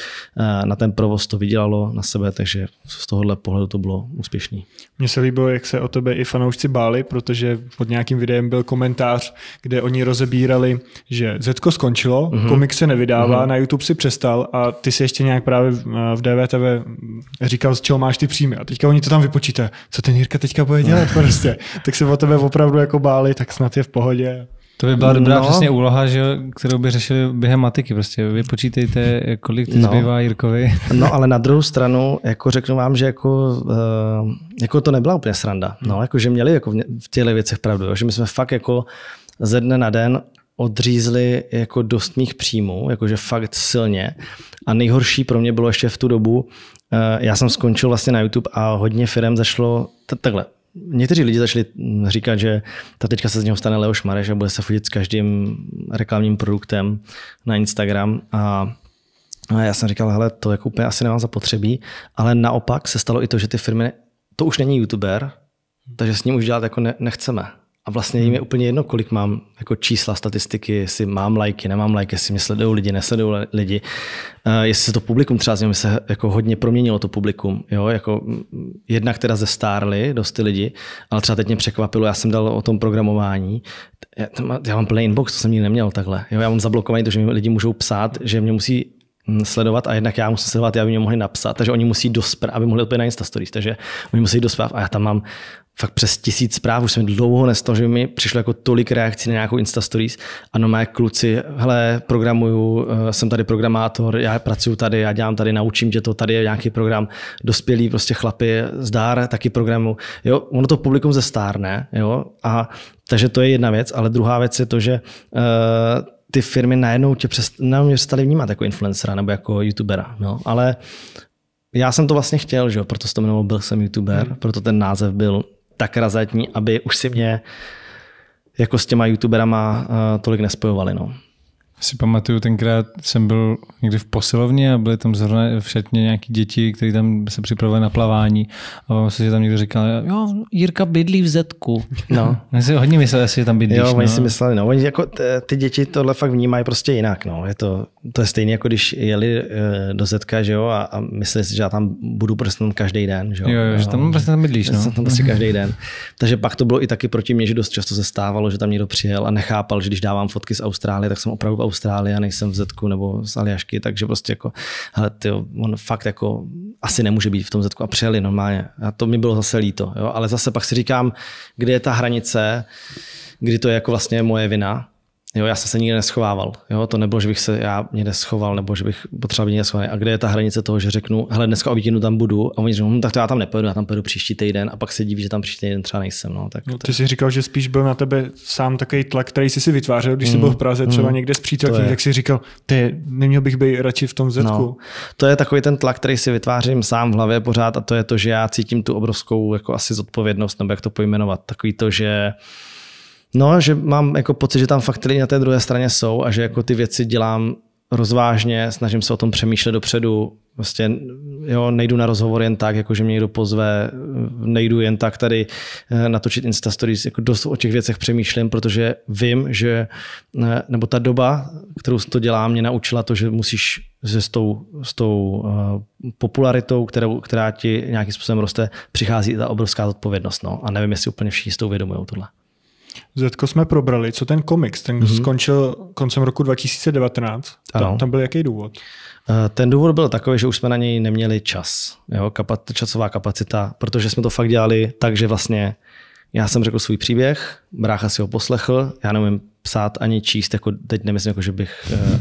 eh, na ten provoz to vydělalo na sebe, takže z tohohle pohledu to bylo úspěšné. Mně se líbilo, jak se o tebe i fanoušci báli, protože pod nějakým videem byl komentář, kde oni rozebí probírali, že Zetko skončilo, mm-hmm. komik se nevydává, mm-hmm. na YouTube si přestal a ty si ještě nějak právě eh, v DVTV říkal, z čeho máš ty příjmy. A teďka oni to tam vypočítají. Co ten Jirka teďka bude dělat (laughs) prostě? tak se o tebe opravdu jako báli, tak snad je v pohodě. To by byla dobrá no. přesně úloha, že, kterou by řešili během matiky. Prostě vypočítejte, eh, kolik ty no. zbývá Jirkovi. (laughs) No ale na (laughs) druhou stranu, jako řeknu vám, že jako, eh, jako to nebyla úplně sranda. No, jako, že měli jako v těchto věcech pravdu, že my jsme fakt jako ze dne na den odřízli jako dost mých příjmů, jakože fakt silně. A nejhorší pro mě bylo ještě v tu dobu, eh, já jsem skončil vlastně na YouTube a hodně firm zašlo t- takhle. Někteří lidi začali říkat, že ta teďka se z něho stane Leoš Mareš a bude se fotit s každým reklamním produktem na Instagram a já jsem říkal, hele, to jako úplně asi nemám zapotřebí, ale naopak se stalo i to, že ty firmy, to už není youtuber, takže s ním už dělat jako ne, nechceme a vlastně jim je hmm. úplně jedno, kolik mám jako čísla, statistiky, jestli mám lajky, nemám lajky, jestli mě sledují lidi, nesledují lidi, uh, jestli se to publikum třeba zjistilo, se jako hodně proměnilo to publikum, jo, jako jednak teda zestárli dost ty lidi, ale třeba teď mě překvapilo, já jsem dal o tom programování, já, mám plný inbox, to jsem nikdy neměl takhle, jo, já mám zablokovaný to, že mi lidi můžou psát, že mě musí hm, sledovat a jednak já musím sledovat, aby mě mohli napsat, takže oni musí do aby mohli odpovědět na Instastories, takže oni musí do a já tam mám fakt přes tisíc zpráv, už jsem dlouho nestal, že mi přišlo jako tolik reakcí na nějakou Insta Stories. Ano, mé kluci, hele, programuju, eh, jsem tady programátor, já pracuji tady, já dělám tady, naučím tě to, tady je nějaký program, dospělí prostě chlapy, zdár, taky programu. Jo, ono to publikum zestárne, jo, a takže to je jedna věc, ale druhá věc je to, že uh, ty firmy najednou tě přestaly vnímat jako influencera nebo jako youtubera, no, ale já jsem to vlastně chtěl, že jo? proto se to jmenoval, Byl jsem youtuber, hmm. proto ten název byl tak razetní, aby už si mě jako s těma youtuberama eh, tolik nespojovali. No si pamatuju, tenkrát jsem byl někdy v posilovně a byly tam zrovna všetně nějaký děti, které tam se připravovali na plavání. A vám se že tam někdo říkal, jo, Jirka bydlí v Zetku. No. (laughs) Oni si hodně mysleli, že tam bydlíš. Jo, oni no. si mysleli, no. Oni jako ty děti tohle fakt vnímají prostě jinak, no. Je to, to je stejné, jako když jeli eh, do Zetka, že jo, a, a mysleli si, že já tam budu prostě každý den, že jo. Jo, jo, že tam no. prostě tam bydlíš, no. tam prostě (laughs) každý den. Takže pak to bylo i taky proti mě, že dost často se stávalo, že tam někdo přijel a nechápal, že když dávám fotky z Austrálie, tak jsem opravdu Austrálie, a nejsem v Zetku nebo z Aljašky, takže prostě jako, hele, tyjo, on fakt jako asi nemůže být v tom Zetku a přijeli normálně. A to mi bylo zase líto, jo? ale zase pak si říkám, kde je ta hranice, kdy to je jako vlastně moje vina Jo, já jsem se nikde neschovával. Jo, to nebylo, že bych se já někde schoval, nebo že bych potřeboval někde schovat. A kde je ta hranice toho, že řeknu, hele, dneska o víkendu tam budu a oni říkají, hm, tak to já tam nepojedu, já tam pojedu příští týden a pak se diví, že tam příští týden třeba nejsem. No, tak no, ty to... jsi říkal, že spíš byl na tebe sám takový tlak, který jsi si vytvářel, když jsi mm, byl v Praze třeba mm, někde s přítelkyní, tak si říkal, ty neměl bych být radši v tom zetku. No, to je takový ten tlak, který si vytvářím sám v hlavě pořád a to je to, že já cítím tu obrovskou jako asi zodpovědnost, nebo jak to pojmenovat, takový to, že No, že mám jako pocit, že tam fakt lidi na té druhé straně jsou a že jako ty věci dělám rozvážně, snažím se o tom přemýšlet dopředu, Vlastně jo, nejdu na rozhovor jen tak, jako že mě někdo pozve, nejdu jen tak tady eh, natočit Insta Stories, jako dost o těch věcech přemýšlím, protože vím, že, eh, nebo ta doba, kterou to dělá, mě naučila to, že musíš se s tou, s tou eh, popularitou, kterou, která ti nějakým způsobem roste, přichází ta obrovská odpovědnost. No. A nevím, jestli úplně všichni s tou vědomují tohle. Zetko jsme probrali. Co ten komiks? Ten mm-hmm. skončil koncem roku 2019. Ano. Tam, tam byl jaký důvod? Eh, ten důvod byl takový, že už jsme na něj neměli čas. Jo? Kapat, časová kapacita, protože jsme to fakt dělali tak, že vlastně já jsem řekl svůj příběh, brácha si ho poslechl, já nevím psát ani číst, jako teď nemyslím, jako, že bych eh,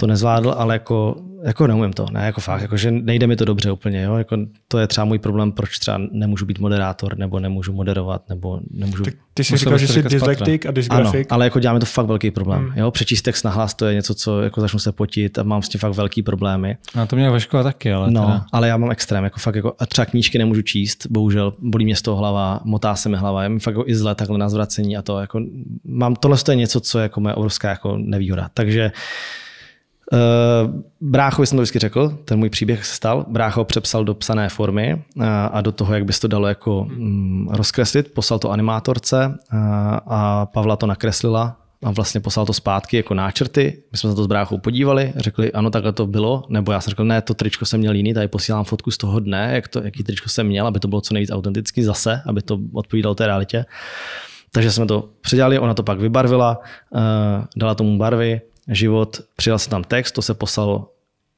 to nezvládl, ale jako, jako neumím to, ne, jako fakt, jako, že nejde mi to dobře úplně, jo? Jako, to je třeba můj problém, proč třeba nemůžu být moderátor, nebo nemůžu moderovat, nebo nemůžu... Tak ty jsi říkal, že jsi dyslektik a dysgrafik. Ano, ale jako děláme to fakt velký problém, hmm. jo? přečíst text na hlas to je něco, co jako začnu se potit a mám s tím fakt velký problémy. A no, to mě ve škole taky, ale No, teda... ale já mám extrém, jako fakt, jako, a třeba knížky nemůžu číst, bohužel, bolí mě z toho hlava, motá se mi hlava, já mi fakt jako i zle takhle na zvracení a to, jako, mám, tohle to je něco, co je jako moje obrovská jako nevýhoda, takže Eh, brácho jsem to vždycky řekl, ten můj příběh se stal. Brácho přepsal do psané formy eh, a do toho, jak bys to dalo jako mm, rozkreslit, poslal to animátorce eh, a Pavla to nakreslila a vlastně poslal to zpátky jako náčrty. My jsme se to s bráchou podívali, řekli, ano, takhle to bylo, nebo já jsem řekl, ne, to tričko jsem měl jiný, tady posílám fotku z toho dne, jak to, jaký tričko jsem měl, aby to bylo co nejvíc autentický zase, aby to odpovídalo té realitě. Takže jsme to předělali, ona to pak vybarvila, dala tomu barvy, život, přidal se tam text, to se poslalo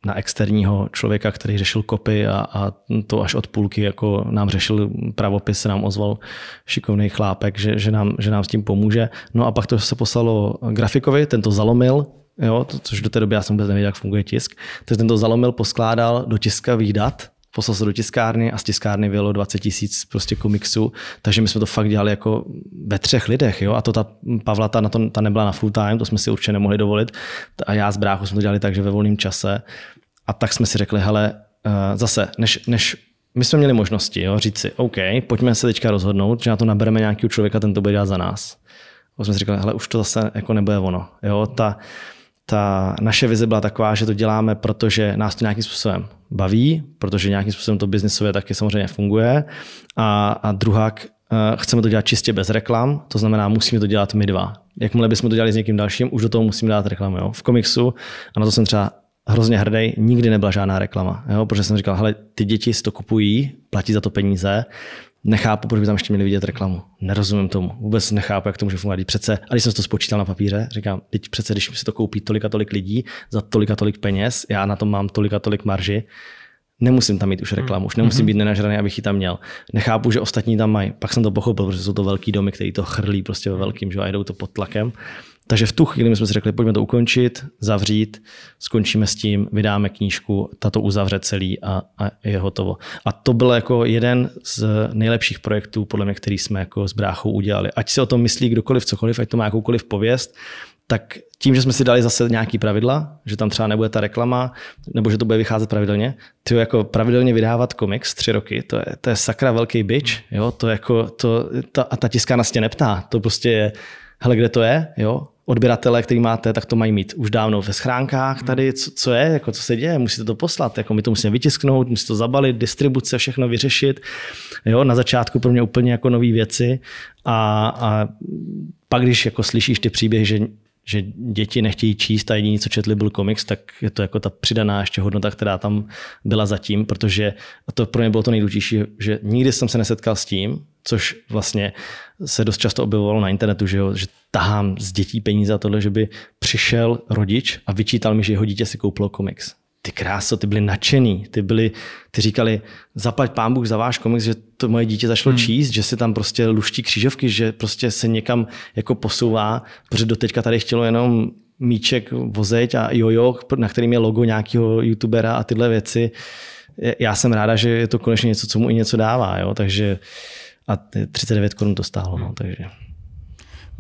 na externího člověka, který řešil kopy a, a to až od půlky jako nám řešil pravopis, se nám ozval šikovný chlápek, že, že, nám, že nám s tím pomůže. No a pak to se poslalo grafikovi, ten to zalomil, jo, to, což do té doby já jsem vůbec nevěděl, jak funguje tisk. Takže ten to zalomil, poskládal do tiska výdat poslal se do tiskárny a z tiskárny vyjelo 20 tisíc prostě komiksů, takže my jsme to fakt dělali jako ve třech lidech, jo, a to ta Pavla, ta, na to, ta nebyla na full time, to jsme si určitě nemohli dovolit a já s bráchu jsme to dělali tak, že ve volném čase a tak jsme si řekli, hele, eh, zase, než, než my jsme měli možnosti jo, říct si, OK, pojďme se teďka rozhodnout, že na to nabereme nějakého člověka, ten to bude dělat za nás. A jsme si řekli, hele, už to zase jako nebude ono. Jo, ta, uh, ta naše vize byla taková, že to děláme, protože nás to nějakým způsobem baví, protože nějakým způsobem to biznisově taky samozřejmě funguje. A, a druhá, eh, chceme to dělat čistě bez reklam, to znamená, musíme to dělat my dva. Jakmile bychom to dělali s někým dalším, už do toho musíme dát reklamu. Jo? V komiksu, a na to jsem třeba hrozně hrdý, nikdy nebyla žádná reklama, jo? protože jsem říkal, hele, ty děti si to kupují, platí za to peníze, Nechápu, proč by tam ještě měli vidět reklamu. Nerozumím tomu. Vůbec nechápu, jak to může fungovat. Přece, a když jsem to spočítal na papíře, říkám, teď přece, když si to koupí tolika tolik lidí za tolika tolik peněz, já na tom mám tolika tolik marži, nemusím tam mít už reklamu, už nemusím mm-hmm. být nenažraný, abych ji tam měl. Nechápu, že ostatní tam mají. Pak jsem to pochopil, protože jsou to velký domy, který to chrlí prostě ve velkým, že a jdou to pod tlakem. Takže v tu chvíli my jsme si řekli, pojďme to ukončit, zavřít, skončíme s tím, vydáme knížku, tato uzavře celý a, a je hotovo. A to byl jako jeden z nejlepších projektů, podle mě, který jsme jako s bráchou udělali. Ať si o tom myslí kdokoliv cokoliv, ať to má jakoukoliv pověst, tak tím, že jsme si dali zase nějaký pravidla, že tam třeba nebude ta reklama, nebo že to bude vycházet pravidelně, ty jako pravidelně vydávat komiks tři roky, to je, to je sakra velký bič, jo, to jako, to, ta, a ta tiskárna se tě neptá, to prostě je, hele, kde to je, jo, odběratele, který máte, tak to mají mít už dávno ve schránkách hmm. tady, co, co je, jako co se děje, musíte to poslat, jako my to musíme vytisknout, musíte to zabalit, distribuce, všechno vyřešit, jo, na začátku pro mě úplně jako nové věci a, a pak, když jako slyšíš ty příběhy, že že děti nechtějí číst a jediné, co četli, byl komiks, tak je to jako ta přidaná ještě hodnota, která tam byla zatím, protože a to pro mě bylo to nejdůležitější, že nikdy jsem se nesetkal s tím, což vlastně se dost často objevovalo na internetu, že, jo, že tahám z dětí peníze za tohle, že by přišel rodič a vyčítal mi, že jeho dítě si koupilo komiks ty kráso, ty byli nadšený, ty byli, ty říkali, zaplať pán Bůh za váš komiks, že to moje dítě zašlo hmm. číst, že se tam prostě luští křížovky, že prostě se někam jako posouvá, protože doteďka tady chtělo jenom míček, vozeť a jojo, na kterým je logo nějakého youtubera a tyhle věci. Já jsem ráda, že je to konečně něco, co mu i něco dává, jo? takže a 39 korun to stálo, no, takže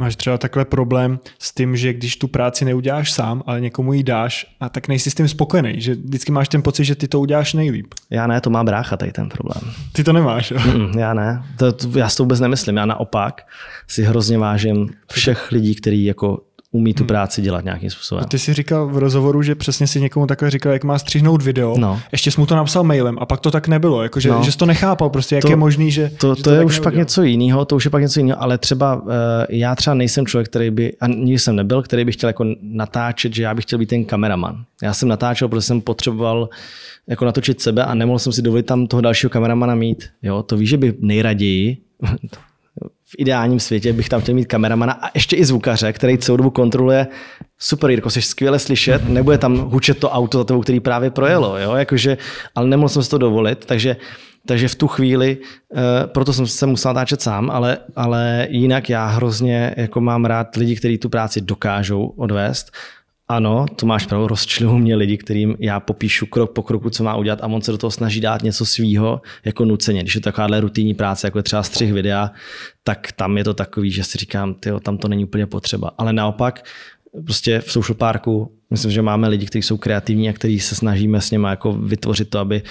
máš třeba takhle problém s tím, že když tu práci neuděláš sám, ale někomu ji dáš, a tak nejsi s tím spokojený, že vždycky máš ten pocit, že ty to uděláš nejlíp. Já ne, to má brácha tady ten problém. Ty to nemáš, jo? Mm, já ne, to, to, já si to vůbec nemyslím, já naopak si hrozně vážím všech lidí, kteří jako umí tu hmm. práci dělat nějakým způsobem. A ty si říkal v rozhovoru, že přesně si někomu takhle říkal, jak má stříhnout video. No. Ještě jsi mu to napsal mailem a pak to tak nebylo, jako, že, no. že jsi to nechápal, prostě jak to, je možný, že. To, že to, to je už pak něco jiného, to už je pak něco jiného, ale třeba eh, já třeba nejsem člověk, který by, a nikdy jsem nebyl, který by chtěl jako natáčet, že já bych chtěl být ten kameraman. Já jsem natáčel, protože jsem potřeboval jako natočit sebe a nemohl jsem si dovolit tam toho dalšího kameramana mít. Jo, to víš, že by nejraději (laughs) v ideálním světě bych tam chtěl mít kameramana a ještě i zvukaře, který celou dobu kontroluje. Super, Jirko, jsi skvěle slyšet, nebude tam hučet to auto za tebou, který právě projelo, jo? Jakože, ale nemohl jsem si to dovolit, takže, takže v tu chvíli, eh, proto jsem se musel natáčet sám, ale, ale jinak já hrozně jako mám rád lidi, kteří tu práci dokážou odvést ano, to máš pravdu, rozčilují mě lidi, kterým já popíšu krok po kroku, co má udělat a on se do toho snaží dát něco svýho jako nuceně. Když je to takováhle rutinní práce, jako je třeba střih videa, tak tam je to takový, že si říkám, tyjo, tam to není úplně potřeba. Ale naopak, prostě v social parku, myslím, že máme lidi, kteří jsou kreativní a kteří se snažíme s nimi jako vytvořit to, aby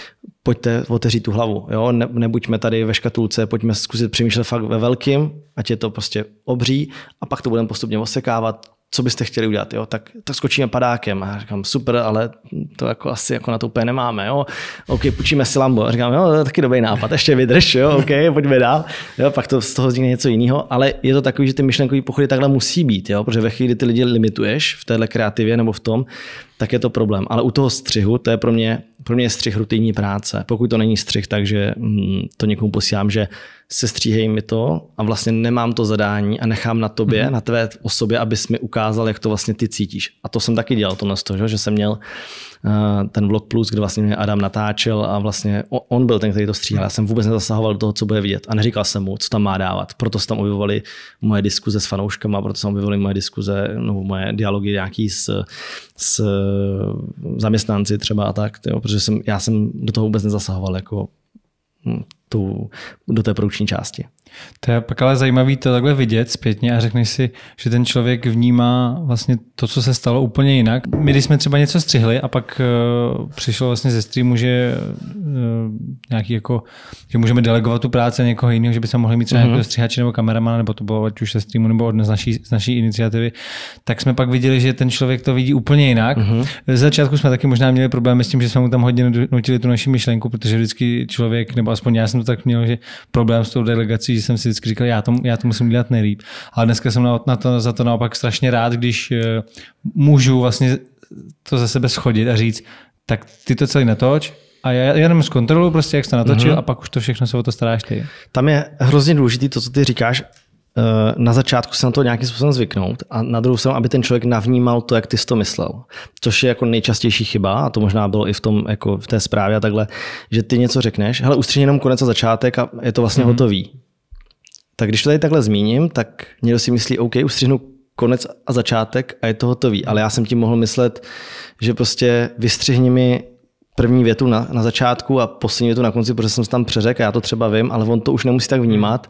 pojďte otevřít tu hlavu, jo? Ne, nebuďme tady ve škatulce, pojďme zkusit přemýšlet fakt ve velkým, ať je to prostě obří a pak to budeme postupně osekávat, co byste chtěli udělat, jo, tak, tak skočíme padákem. A říkám, super, ale to jako asi jako na to úplně nemáme, jo. OK, půjčíme si Lambo. A říkám, jo, to je taky dobrý nápad, ještě vydrž, jo, OK, pojďme dál. Jo, pak to z toho vznikne něco jiného, ale je to takový, že ty myšlenkové pochody takhle musí být, jo, protože ve chvíli, kdy ty lidi limituješ v téhle kreativě nebo v tom, tak je to problém. Ale u toho střihu, to je pro mě, pro mě je střih rutinní práce. Pokud to není střih, takže hm, to někomu posílám, že se stříhej mi to a vlastně nemám to zadání a nechám na tobě, mm-hmm. na tvé osobě, abys mi ukázal, jak to vlastně ty cítíš. A to jsem taky dělal, to na to, že jsem měl Eh, ten Vlog Plus, kde vlastně mě Adam natáčel a vlastně on byl ten, který to stříhal. Já jsem vůbec nezasahoval do toho, co bude vidět a neříkal jsem mu, co tam má dávat. Proto se tam objevovaly moje diskuze s fanouškama, proto se tam objevovaly moje diskuze nebo moje dialogy nějaký s, s eh, zaměstnanci třeba a tak, tjo, protože jsem, já jsem do toho vůbec nezasahoval jako hm, tu, do té produkční části. To je pak ale zajímavé to takhle vidět zpětně a řekneš si, že ten člověk vnímá vlastně to, co se stalo úplně jinak. My, když jsme třeba něco střihli a pak uh, přišlo vlastně ze streamu, že uh, nějaký jako, že můžeme delegovat tu práci někoho jiného, že by se mohli mít třeba mm-hmm. nějakého střihače nebo kameramana, nebo to bylo ať už ze streamu nebo od z naší, z naší iniciativy, tak jsme pak viděli, že ten člověk to vidí úplně jinak. Mm-hmm. Z začátku jsme taky možná měli problémy s tím, že jsme mu tam hodně nutili tu naši myšlenku, protože vždycky člověk, nebo aspoň já jsem to tak měl, že problém s tou delegací, jsem si vždycky říkal, já to, já to musím dělat nejlíp. Ale dneska jsem na, na to, za to naopak strašně rád, když eh, můžu vlastně to za sebe schodit a říct, tak ty to celý natoč, a já jenom zkontroluji prostě, jak jsi to natočil mm-hmm. a pak už to všechno se o to staráš ty. Tam je hrozně důležité to, co ty říkáš, eh, na začátku se na to nějakým způsobem zvyknout a na druhou stranu, aby ten člověk navnímal to, jak ty jsi to myslel. Což je jako nejčastější chyba, a to možná bylo i v, tom, jako v té zprávě a takhle, že ty něco řekneš, ale ústřední jenom konec a začátek a je to vlastně mm-hmm. hotový. Tak když to tady takhle zmíním, tak někdo si myslí, OK, už střihnu konec a začátek a je to hotový. Ale já jsem tím mohl myslet, že prostě vystřihni mi první větu na, na začátku a poslední větu na konci, protože jsem se tam přeřekl, já to třeba vím, ale on to už nemusí tak vnímat.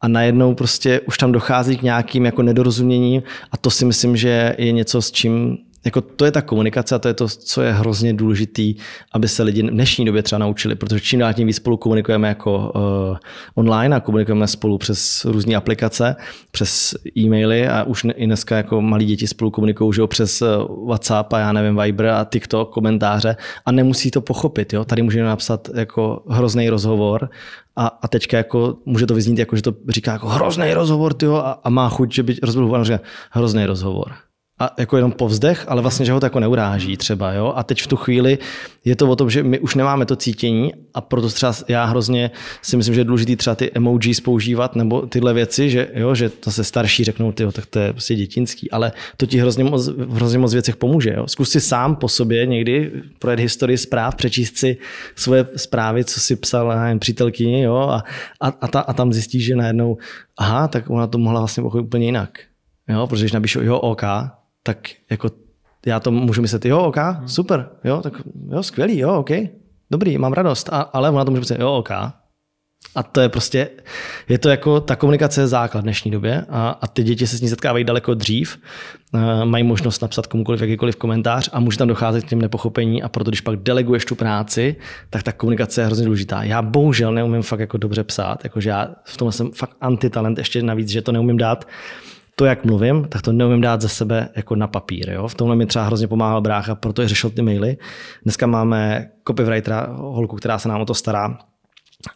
A najednou prostě už tam dochází k nějakým jako nedorozuměním a to si myslím, že je něco, s čím jako to je ta komunikace a to je to, co je hrozně důležitý, aby se lidi v dnešní době třeba naučili, protože čím dál tím víc spolu komunikujeme jako uh, online a komunikujeme spolu přes různé aplikace, přes e-maily a už i dneska jako malí děti spolu komunikují že jo, přes eh, WhatsApp a já nevím Viber a TikTok, komentáře a nemusí to pochopit. Jo? Tady můžeme napsat jako hrozný rozhovor a, a teďka jako může to vyznít jako, že to říká jako hrozný rozhovor tyjo, a, a má chuť, že by že hrozný rozhovor a jako jenom povzdech, ale vlastně, že ho to jako neuráží třeba, jo. A teď v tu chvíli je to o tom, že my už nemáme to cítění a proto třeba já hrozně si myslím, že je důležité třeba ty emojis používat nebo tyhle věci, že jo, že to se starší řeknou, ty, tak to je prostě dětinský, ale to ti hrozně moc, v hrozně moc věcech pomůže, jo. Zkus si sám po sobě někdy projet historii zpráv, přečíst si svoje zprávy, co si psal nevím, přítelkyni, jo, a, a, a, ta, a tam zjistíš, že najednou, aha, tak ona to mohla vlastně úplně jinak. Jo, protože když napíšu, jo, OK, tak jako já to můžu myslet, jo, OK, hmm. super, jo, tak jo, skvělý, jo, OK, dobrý, mám radost, a, ale ona to může myslet, jo, OK. A to je prostě, je to jako, ta komunikace základ v dnešní době a, a ty děti se s ní setkávají daleko dřív, eh, mají možnost napsat komukoliv jakýkoliv komentář a může tam docházet k těm nepochopení a proto, když pak deleguješ tu práci, tak ta komunikace je hrozně důležitá. Já bohužel neumím fakt jako dobře psát, jakože já v tom jsem fakt antitalent, ještě navíc, že to neumím dát to, jak mluvím, tak to neumím dát ze sebe jako na papír. Jo? V tomhle mi třeba hrozně pomáhal brácha, proto je řešil ty maily. Dneska máme copywritera, holku, která se nám o to stará,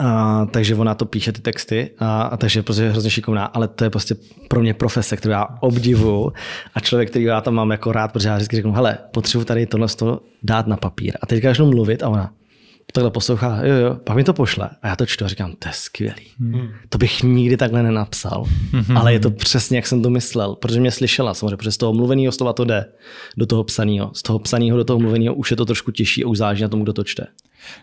a, takže ona to píše ty texty, a, a takže je prostě hrozně šikovná, ale to je prostě pro mě profese, kterou já obdivuju a člověk, který já tam mám jako rád, protože já vždycky řeknu, hele, potřebuji tady tohle dát na papír. A teďka začnu mluvit a ona, takhle poslouchá, jo, jo, pak mi to pošle a já to čtu a říkám, to je skvělý. Hmm. To bych nikdy takhle nenapsal, hmm. ale je to přesně, jak jsem to myslel, protože mě slyšela samozřejmě, protože z toho mluveného slova to jde do toho psaného, z toho psaného do toho mluveného už je to trošku těžší a už záleží na tom, kdo to čte.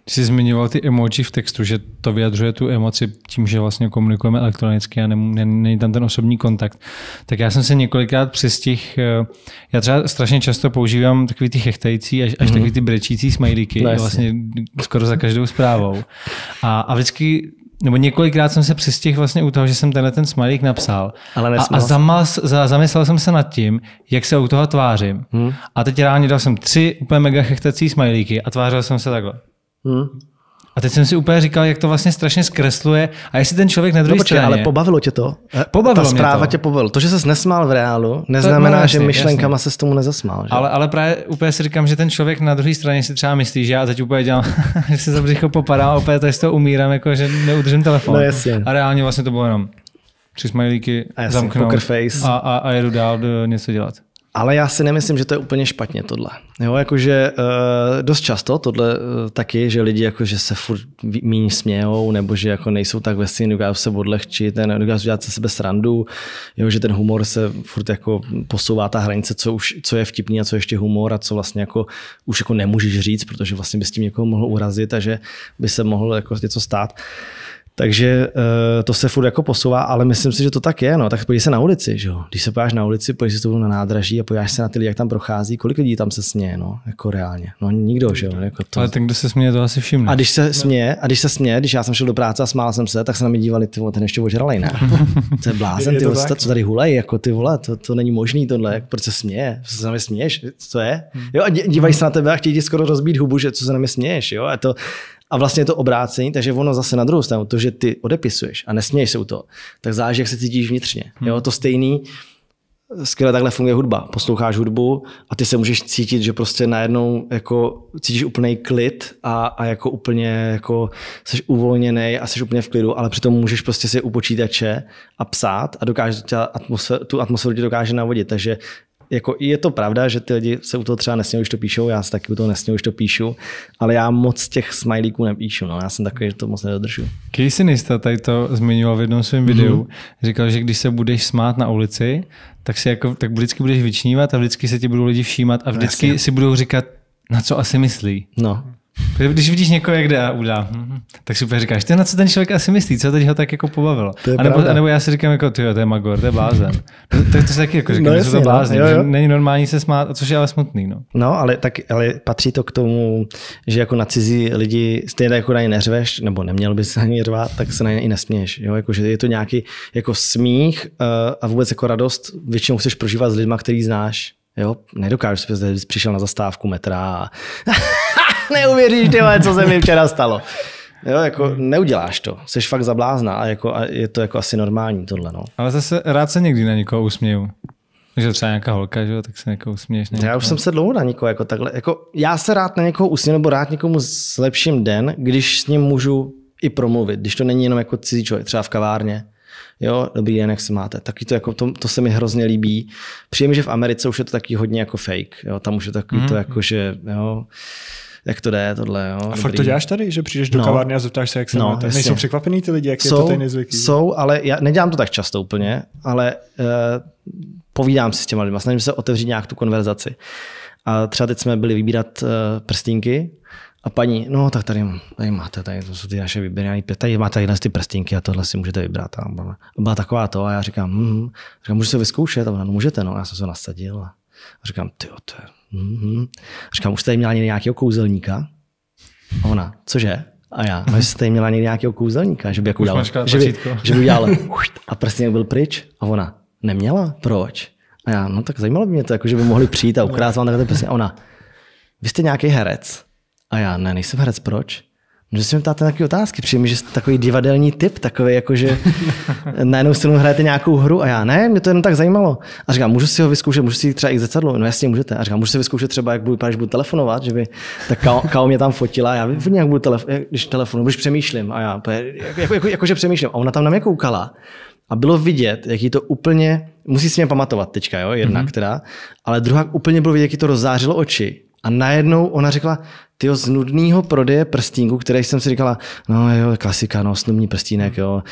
Ty jsi zmiňoval ty emoji v textu, že to vyjadřuje tu emoci tím, že vlastně komunikujeme elektronicky a není tam ten osobní kontakt. Tak já jsem se několikrát přistih, eh, já třeba strašně často používám takový ty chechtající až, až mhm. takový ty brečící smajlíky, no vlastně skoro za každou zprávou. A, a vždycky nebo několikrát jsem se přistihl vlastně u toho, že jsem tenhle ten smajlík napsal. Ale a, a zamal, za, zamyslel jsem se nad tím, jak se u toho tvářím. Hmm. A teď ráno dal jsem tři úplně mega chechtací smajlíky a tvářil jsem se takhle. Hmm. A teď jsem si úplně říkal, jak to vlastně strašně zkresluje. A jestli ten člověk na no druhé no, straně... ale pobavilo tě to. Eh, pobavilo Ta zpráva to. tě pobavilo. To, že se nesmál v reálu, neznamená, to, no, jasný, že myšlenkama jasný. se s tomu nezasmál. Že? Ale, ale právě úplně si říkám, že ten člověk na druhé straně si třeba myslí, že já teď úplně dělám, (laughs) že se za břicho popadá, opět tady z toho umírám, jako že neudržím telefon. No, A reálně vlastně to bylo jenom tři smajlíky, zamknout a, a, a jedu dál do něco dělat. Ale já si nemyslím, že to je úplně špatně tohle. Jo, jakože e, dost často tohle eh, taky, že lidi jakože se furt méně smějou, nebo že jako nejsou tak veselí, nedokážou se odlehčit, nedokážou dělat se sebe srandu, jo, že ten humor se furt jako posouvá ta hranice, co, už, co je vtipný a co ještě humor a co vlastně jako už jako nemůžeš říct, protože vlastně by s tím někoho mohl urazit a že by se mohlo jako něco stát. Takže eh, to se furt jako posouvá, ale myslím si, že to tak je. No. Tak podívej se na ulici, že jo? Když se podíváš na ulici, podívej se to na nádraží a podíváš se na ty lidi, jak tam prochází, kolik lidí tam se směje, no, jako reálně. No nikdo, že jo? Jako to... Ale ten, kdo se směje, to asi všimne. A když se směje, a když se směje, když já jsem šel do práce a smál jsem se, tak se na mě dívali, ty vole, ten ještě ožralej, ne? (laughs) to je blázen, ty vole, co tady hulej, jako ty vole, to, to není možný tohle, jak, proč se směje, co se na mě směješ, co je? Hmm. Jo, a dívají se na tebe a chtějí ti skoro rozbít hubu, že co se na mě směješ, jo? A to, a vlastně je to obrácení, takže ono zase na druhou stranu, to, že ty odepisuješ a nesměješ se u toho, tak záleží, jak se cítíš vnitřně. Hmm. Jo, to stejný, skvěle takhle funguje hudba. Posloucháš hudbu a ty se můžeš cítit, že prostě najednou jako cítíš úplný klid a, a jako úplně jako jsi uvolněný a jsi úplně v klidu, ale přitom můžeš prostě si u počítače a psát a dokáže tě atmosfér, tu atmosféru ti dokáže navodit. Takže jako je to pravda, že ty lidi se u toho třeba nesmějí, už to píšou, já se taky u toho nesměju, už to píšu, ale já moc těch smajlíků nepíšu, no, já jsem takový, že to moc nedodržu. Casey Neistat tady to zmiňoval v jednom svém videu, mm-hmm. říkal, že když se budeš smát na ulici, tak, si jako, tak vždycky budeš vyčnívat a vždycky se ti budou lidi všímat a no, vždycky Jasně. si budou říkat, na co asi myslí. No. Když vidíš někoho, jak jde a udá, mhm. tak super říkáš, ty na co ten člověk asi myslí, co teď ho tak jako pobavilo. A nebo, a nebo já si říkám, jako, ty to je magor, to je blázen. tak to se taky jako říkám, no, jasně, to blázen, no, jo, jo. není normální se smát, což je ale smutný. No, no ale, tak, ale patří to k tomu, že jako na cizí lidi stejně jako na ně neřveš, nebo neměl bys ani řvat, tak se na ně i nesměješ. Jo? Jako, že je to nějaký jako smích eh, a vůbec jako radost většinou chceš prožívat s lidmi, který znáš. Jo, nedokážu si představit, kdybys přišel na zastávku metra a (laughs) neuvěříš, tyhle, co se mi včera stalo. Jo, jako neuděláš to, jsi fakt zablázná a, jako, a je to jako asi normální tohle. No. Ale zase rád se někdy na někoho usměju. Že třeba nějaká holka, že jo, tak se někoho usměješ. Někoho. Já už jsem se dlouho na někoho jako takhle, jako já se rád na někoho usměju nebo rád někomu zlepším den, když s ním můžu i promluvit, když to není jenom jako cizí člověk, třeba v kavárně. Jo, dobrý den, jak se máte. Taky to, jako, to, to se mi hrozně líbí. Přijím, že v Americe už je to taky hodně jako fake. Jo, tam už je taky mm. to mhm. jako, že jo, jak to jde, tohle. Jo, a dobrý. fakt to děláš tady, že přijdeš do no. kavárny a zeptáš se, jak se no, máte? Jasně. Nejsou překvapený ty lidi, jak jsou, je to tady nezvyklý? Jsou, ale já nedělám to tak často úplně, ale uh, povídám si s těma lidmi, snažím se otevřít nějak tu konverzaci. A třeba teď jsme byli vybírat uh, prstínky a paní, no tak tady, tady máte, tady to jsou ty naše vybrané, tady máte tyhle ty prstínky a tohle si můžete vybrat. A byla, taková to a já říkám, hm, říkám, můžu se vyzkoušet? A ona, no můžete, no, já jsem se nasadil. A a říkám, ty to je... Mm-hmm. A říkám, už jste měla někdy nějakého kouzelníka? A ona, cože? A já, a no, jste měla někdy nějakého kouzelníka, že by jako udělal, že by, že by udělal (laughs) a prostě byl pryč. A ona, neměla? Proč? A já, no tak zajímalo by mě to, jako, že by mohli přijít a ukrát vám takhle prostě. A ona, vy jste nějaký herec. A já, ne, nejsem herec, proč? že se mi ptáte takové otázky. Přijde mi, že jste takový divadelní typ, takový jako, že (laughs) na jednou stranu hrajete nějakou hru a já ne, mě to jenom tak zajímalo. A říkám, můžu si ho vyzkoušet, můžu si jít třeba i zrcadlo, No jasně, můžete. A říkám, můžu si vyzkoušet třeba, jak budu, když budu telefonovat, že by tak kao, kao mě tam fotila, já vím, jak budu telef, když telefonu, když přemýšlím a já, jako, jako, jako, jako, že přemýšlím. A ona tam na mě koukala a bylo vidět, jaký to úplně, musí si mě pamatovat teďka, jo, jedna, mm-hmm. která, ale druhá úplně bylo vidět, jaký to rozzářilo oči. A najednou ona řekla, tyho z nudného prodeje prstínku, který jsem si říkala, no jo, klasika, no, snubní prstínek, jo,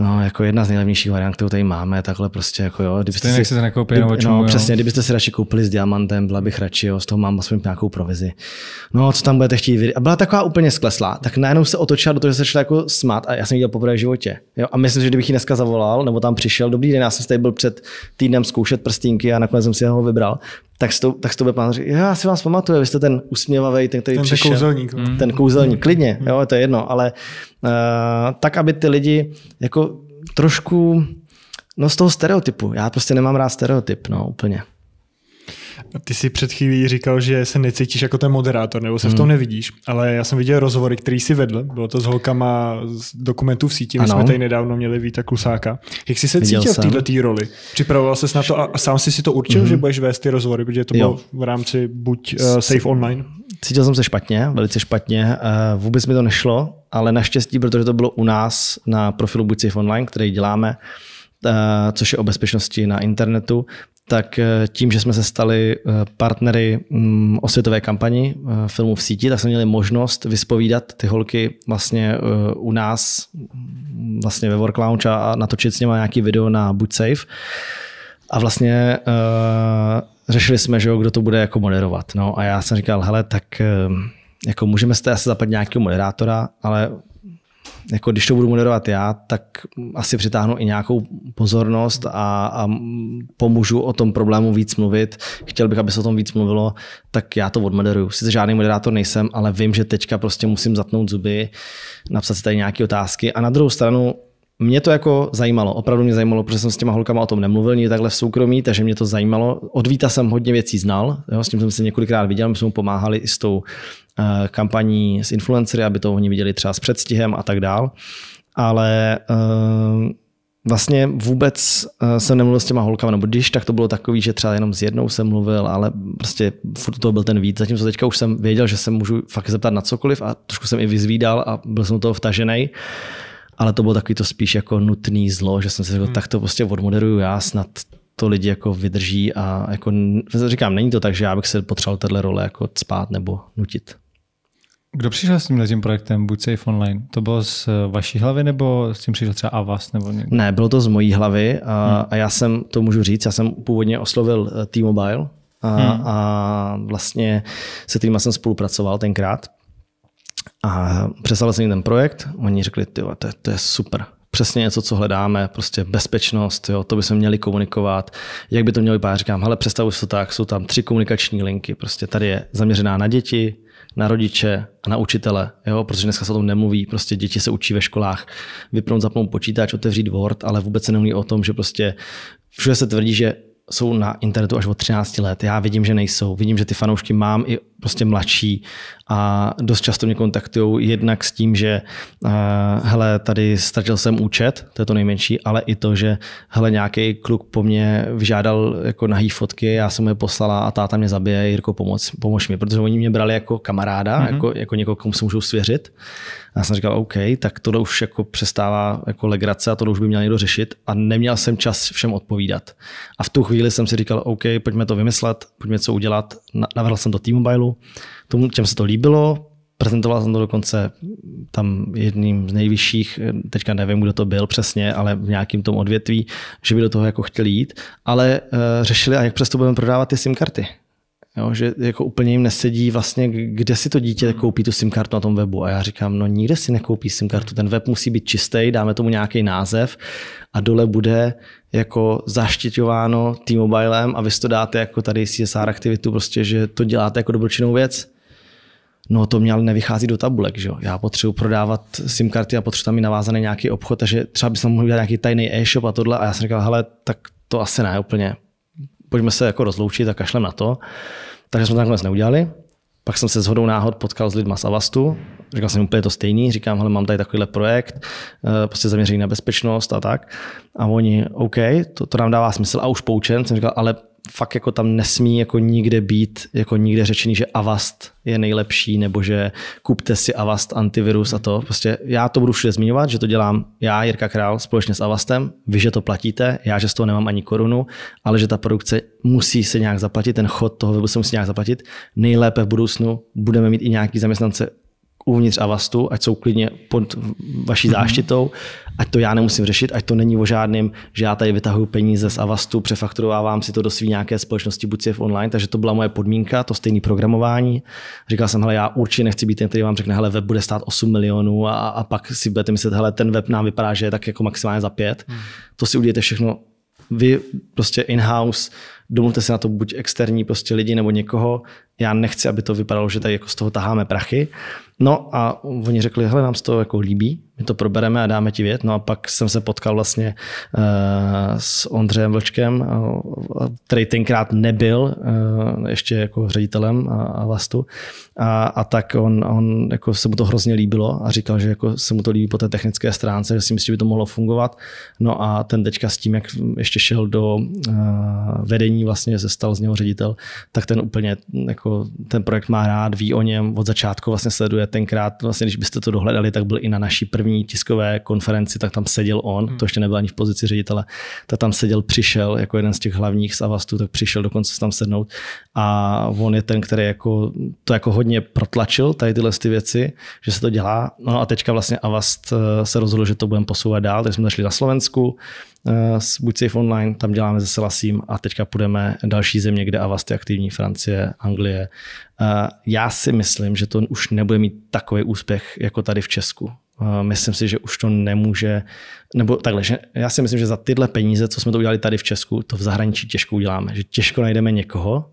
no, jako jedna z nejlevnějších variant, kterou tady máme, takhle prostě, jako jo. Kdybyste Stejně si, se nekoupí, kdyby, čemu, no, jo. přesně, kdybyste si radši koupili s diamantem, byla bych radši, jo, z toho mám aspoň nějakou provizi. No, co tam budete chtít vidět? A byla taková úplně skleslá, tak najednou se otočila do toho, že se šla jako smát a já jsem viděl poprvé v životě. Jo, a myslím, že kdybych ji dneska zavolal nebo tam přišel, dobrý den, já jsem tady byl před týdnem zkoušet prstínky a nakonec jsem si ho vybral, tak s tou, tak to bude pán říct, já si vás pamatuju, vy jste ten usměvavý, ten, který ten přišel. Kouzelník. Mm. Ten kouzelník, hmm. klidně, hmm. jo, to je jedno, ale uh, tak, aby ty lidi jako trošku, no z toho stereotypu, já prostě nemám rád stereotyp, no úplně. Ty si před chvílí říkal, že se necítíš jako ten moderátor, nebo se v tom hmm. nevidíš, ale já jsem viděl rozhovory, který si vedl, bylo to s holkama z dokumentů v síti, my ano. jsme tady nedávno měli Víta Klusáka. Jak jsi se viděl cítil jsem. v této roli? Připravoval ses na to a, sám jsi si to určil, hmm. že budeš vést ty rozhovory, protože to bylo v rámci buď uh, Safe Online? Cítil jsem se špatně, velice špatně, uh, vůbec mi to nešlo, ale naštěstí, protože to bylo u nás na profilu Buď Safe Online, který děláme, uh, což je o bezpečnosti na internetu, tak e, tím, že jsme se stali e, partnery mm, osvětové kampani e, filmu v síti, tak jsme měli možnost vyspovídat ty holky vlastně u nás, mm, vlastně ve Work Lounge a natočit s nimi nějaký video na Buď Safe. A vlastně řešili jsme, že jo, kdo to bude jako moderovat. No a já jsem říkal, hele, tak jako můžeme z té asi zapadit nějakého moderátora, ale jako když to budu moderovat já, tak asi přitáhnu i nějakou pozornost a, a pomůžu o tom problému víc mluvit. Chtěl bych, aby se o tom víc mluvilo, tak já to odmoderuju. Sice žádný moderátor nejsem, ale vím, že teďka prostě musím zatnout zuby, napsat si tady nějaké otázky. A na druhou stranu mě to jako zajímalo, opravdu mě zajímalo, protože jsem s těma holkama o tom nemluvil, nikdy takhle v soukromí, takže mě to zajímalo. Od Víta jsem hodně věcí znal, jo, s tím jsem se několikrát viděl, my jsme mu pomáhali i s tou uh, kampaní s influencery, aby to oni viděli třeba s předstihem a tak dál. Ale uh, vlastně vůbec uh, jsem nemluvil s těma holkama, nebo když, tak to bylo takový, že třeba jenom s jednou jsem mluvil, ale prostě furt to byl ten víc. Zatímco teďka už jsem věděl, že se můžu fakt zeptat na cokoliv a trošku jsem i vyzvídal a byl jsem do toho vtažený. Uh, ale to bylo takový to spíš jako nutný zlo, že jsem si řekl, hmm. tak to prostě odmoderuju já, snad to lidi jako vydrží a jako, říkám, není to tak, že já bych se potřeboval téhle role jako spát nebo nutit. Kdo přišel s tímhle projektem Buď Safe Online? To bylo z eh, vaší hlavy nebo s tím přišel třeba Avas? nebo někdo? Ne, bylo to z mojí hlavy a, hmm. a já jsem, to můžu říct, já jsem původně oslovil eh, T-Mobile a, hmm. a vlastně se týma jsem spolupracoval tenkrát a přesal jsem jim ten projekt, oni řekli, ty, to, je, to je super, přesně něco, co hledáme, prostě bezpečnost, jo, to by se měli komunikovat, jak by to mělo vypadat, říkám, hele, představuj si to tak, jsou tam tři komunikační linky, prostě tady je zaměřená na děti, na rodiče a na učitele, jo? protože dneska se o tom nemluví, prostě děti se učí ve školách vypnout, zapnout počítač, otevřít Word, ale vůbec se nemluví o tom, že prostě všude se tvrdí, že jsou na internetu až od 13 let. Já vidím, že nejsou. Vidím, že ty fanoušky mám i prostě mladší a dost často mě kontaktují jednak s tím, že uh, hele, tady ztratil jsem účet, to je to nejmenší, ale i to, že hele, nějaký kluk po mně vyžádal jako nahý fotky, já jsem je poslala a táta mě zabije, Jirko, pomoc, pomož mi, protože oni mě brali jako kamaráda, mm-hmm. jako, jako někoho, komu se můžou svěřit já jsem říkal, OK, tak to už jako přestává jako legrace a to už by měl někdo řešit a neměl jsem čas všem odpovídat. A v tu chvíli jsem si říkal, OK, pojďme to vymyslet, pojďme co udělat. Navrhl jsem to T-Mobile, těm se to líbilo, Prezentoval jsem to dokonce tam jedním z nejvyšších, teďka nevím, kdo to byl přesně, ale v nějakém tom odvětví, že by do toho jako chtěli jít, ale uh, řešili, a jak přesto budeme prodávat ty SIM karty. Jo, že jako úplně jim nesedí vlastně, kde si to dítě hmm. koupí tu SIM kartu na tom webu. A já říkám, no nikde si nekoupí SIM kartu, ten web musí být čistý, dáme tomu nějaký název a dole bude jako zaštiťováno T-Mobilem a vy to dáte jako tady CSR aktivitu, prostě, že to děláte jako dobročinnou věc. No to mě ale nevychází do tabulek, že jo. Já potřebuji prodávat SIM karty a potřebuji tam i navázaný nějaký obchod, takže třeba bychom mohli dělat nějaký tajný e-shop a tohle. A já jsem říkal, hele, tak to asi ne úplně pojďme se jako rozloučit a kašlem na to. Takže jsme to nakonec neudělali. Pak jsem se shodou náhod potkal s lidma z Avastu, říkal jsem úplně to stejný, říkám, hele, mám tady takovýhle projekt, eh, prostě zaměřený na bezpečnost a tak. A oni, OK, to, to nám dává smysl a už poučen, jsem říkal, ale fakt jako tam nesmí jako nikde být, jako nikde řečený, že Avast je nejlepší, nebo že kupte si Avast antivirus a to. Prostě já to budu všude zmiňovat, že to dělám já, Jirka Král, společně s Avastem. Vy, že to platíte, já, že z toho nemám ani korunu, ale že ta produkce musí se nějak zaplatit, ten chod toho webu se musí nějak zaplatit. Nejlépe v budoucnu budeme mít i nějaký zaměstnance uvnitř Avastu, ať jsou klidně pod vaší mhm. záštitou, ať to já nemusím řešit, ať to není o žádném, že já tady vytahuji peníze z Avastu, přefakturovávám si to do svý nějaké společnosti, buď si v online, takže to byla moje podmínka, to stejné programování. Říkal jsem, hele, já určitě nechci být ten, který vám řekne, hele, web bude stát 8 milionů a, a pak si budete myslet, hele, ten web nám vypadá, že je tak jako maximálně za 5. Hmm. To si udělejte všechno vy prostě in-house, domluvte se na to buď externí prostě lidi nebo někoho. Já nechci, aby to vypadalo, že tady jako z toho taháme prachy. No a oni řekli, hele, nám se to jako líbí, my to probereme a dáme ti vědět. No a pak jsem se potkal vlastně uh, s Ondřejem Vlčkem, uh, který tenkrát nebyl uh, ještě jako ředitelem a, vlastu. A, a tak on, on jako se mu to hrozně líbilo a říkal, že jako se mu to líbí po té technické stránce, že si myslí, že by to mohlo fungovat. No a ten teďka s tím, jak ještě šel do uh, vedení, vlastně se stal z něho ředitel, tak ten úplně jako ten projekt má rád, ví o něm, od začátku vlastně sleduje tenkrát, vlastně když byste to dohledali, tak byl i na naší první první tiskové konferenci, tak tam seděl on, hmm. to ještě nebyl ani v pozici ředitele, tak tam seděl, přišel jako jeden z těch hlavních z Avastu, tak přišel dokonce tam sednout a on je ten, který jako, to jako hodně protlačil, tady tyhle ty věci, že se to dělá. No a teďka vlastně Avast eh, se rozhodl, že to budeme posouvat dál, takže jsme zašli na Slovensku, eh, s Buď Safe Online, tam děláme zase Lasím a teďka půjdeme další země, kde Avast je aktivní, Francie, Anglie, Eh, já si myslím, že to už nebude mít takový úspěch jako tady v Česku. Eh, myslím si, že už to nemůže, nebo takhle, že já si myslím, že za tyhle peníze, co jsme to udělali tady v Česku, to v zahraničí těžko uděláme. Že těžko najdeme někoho,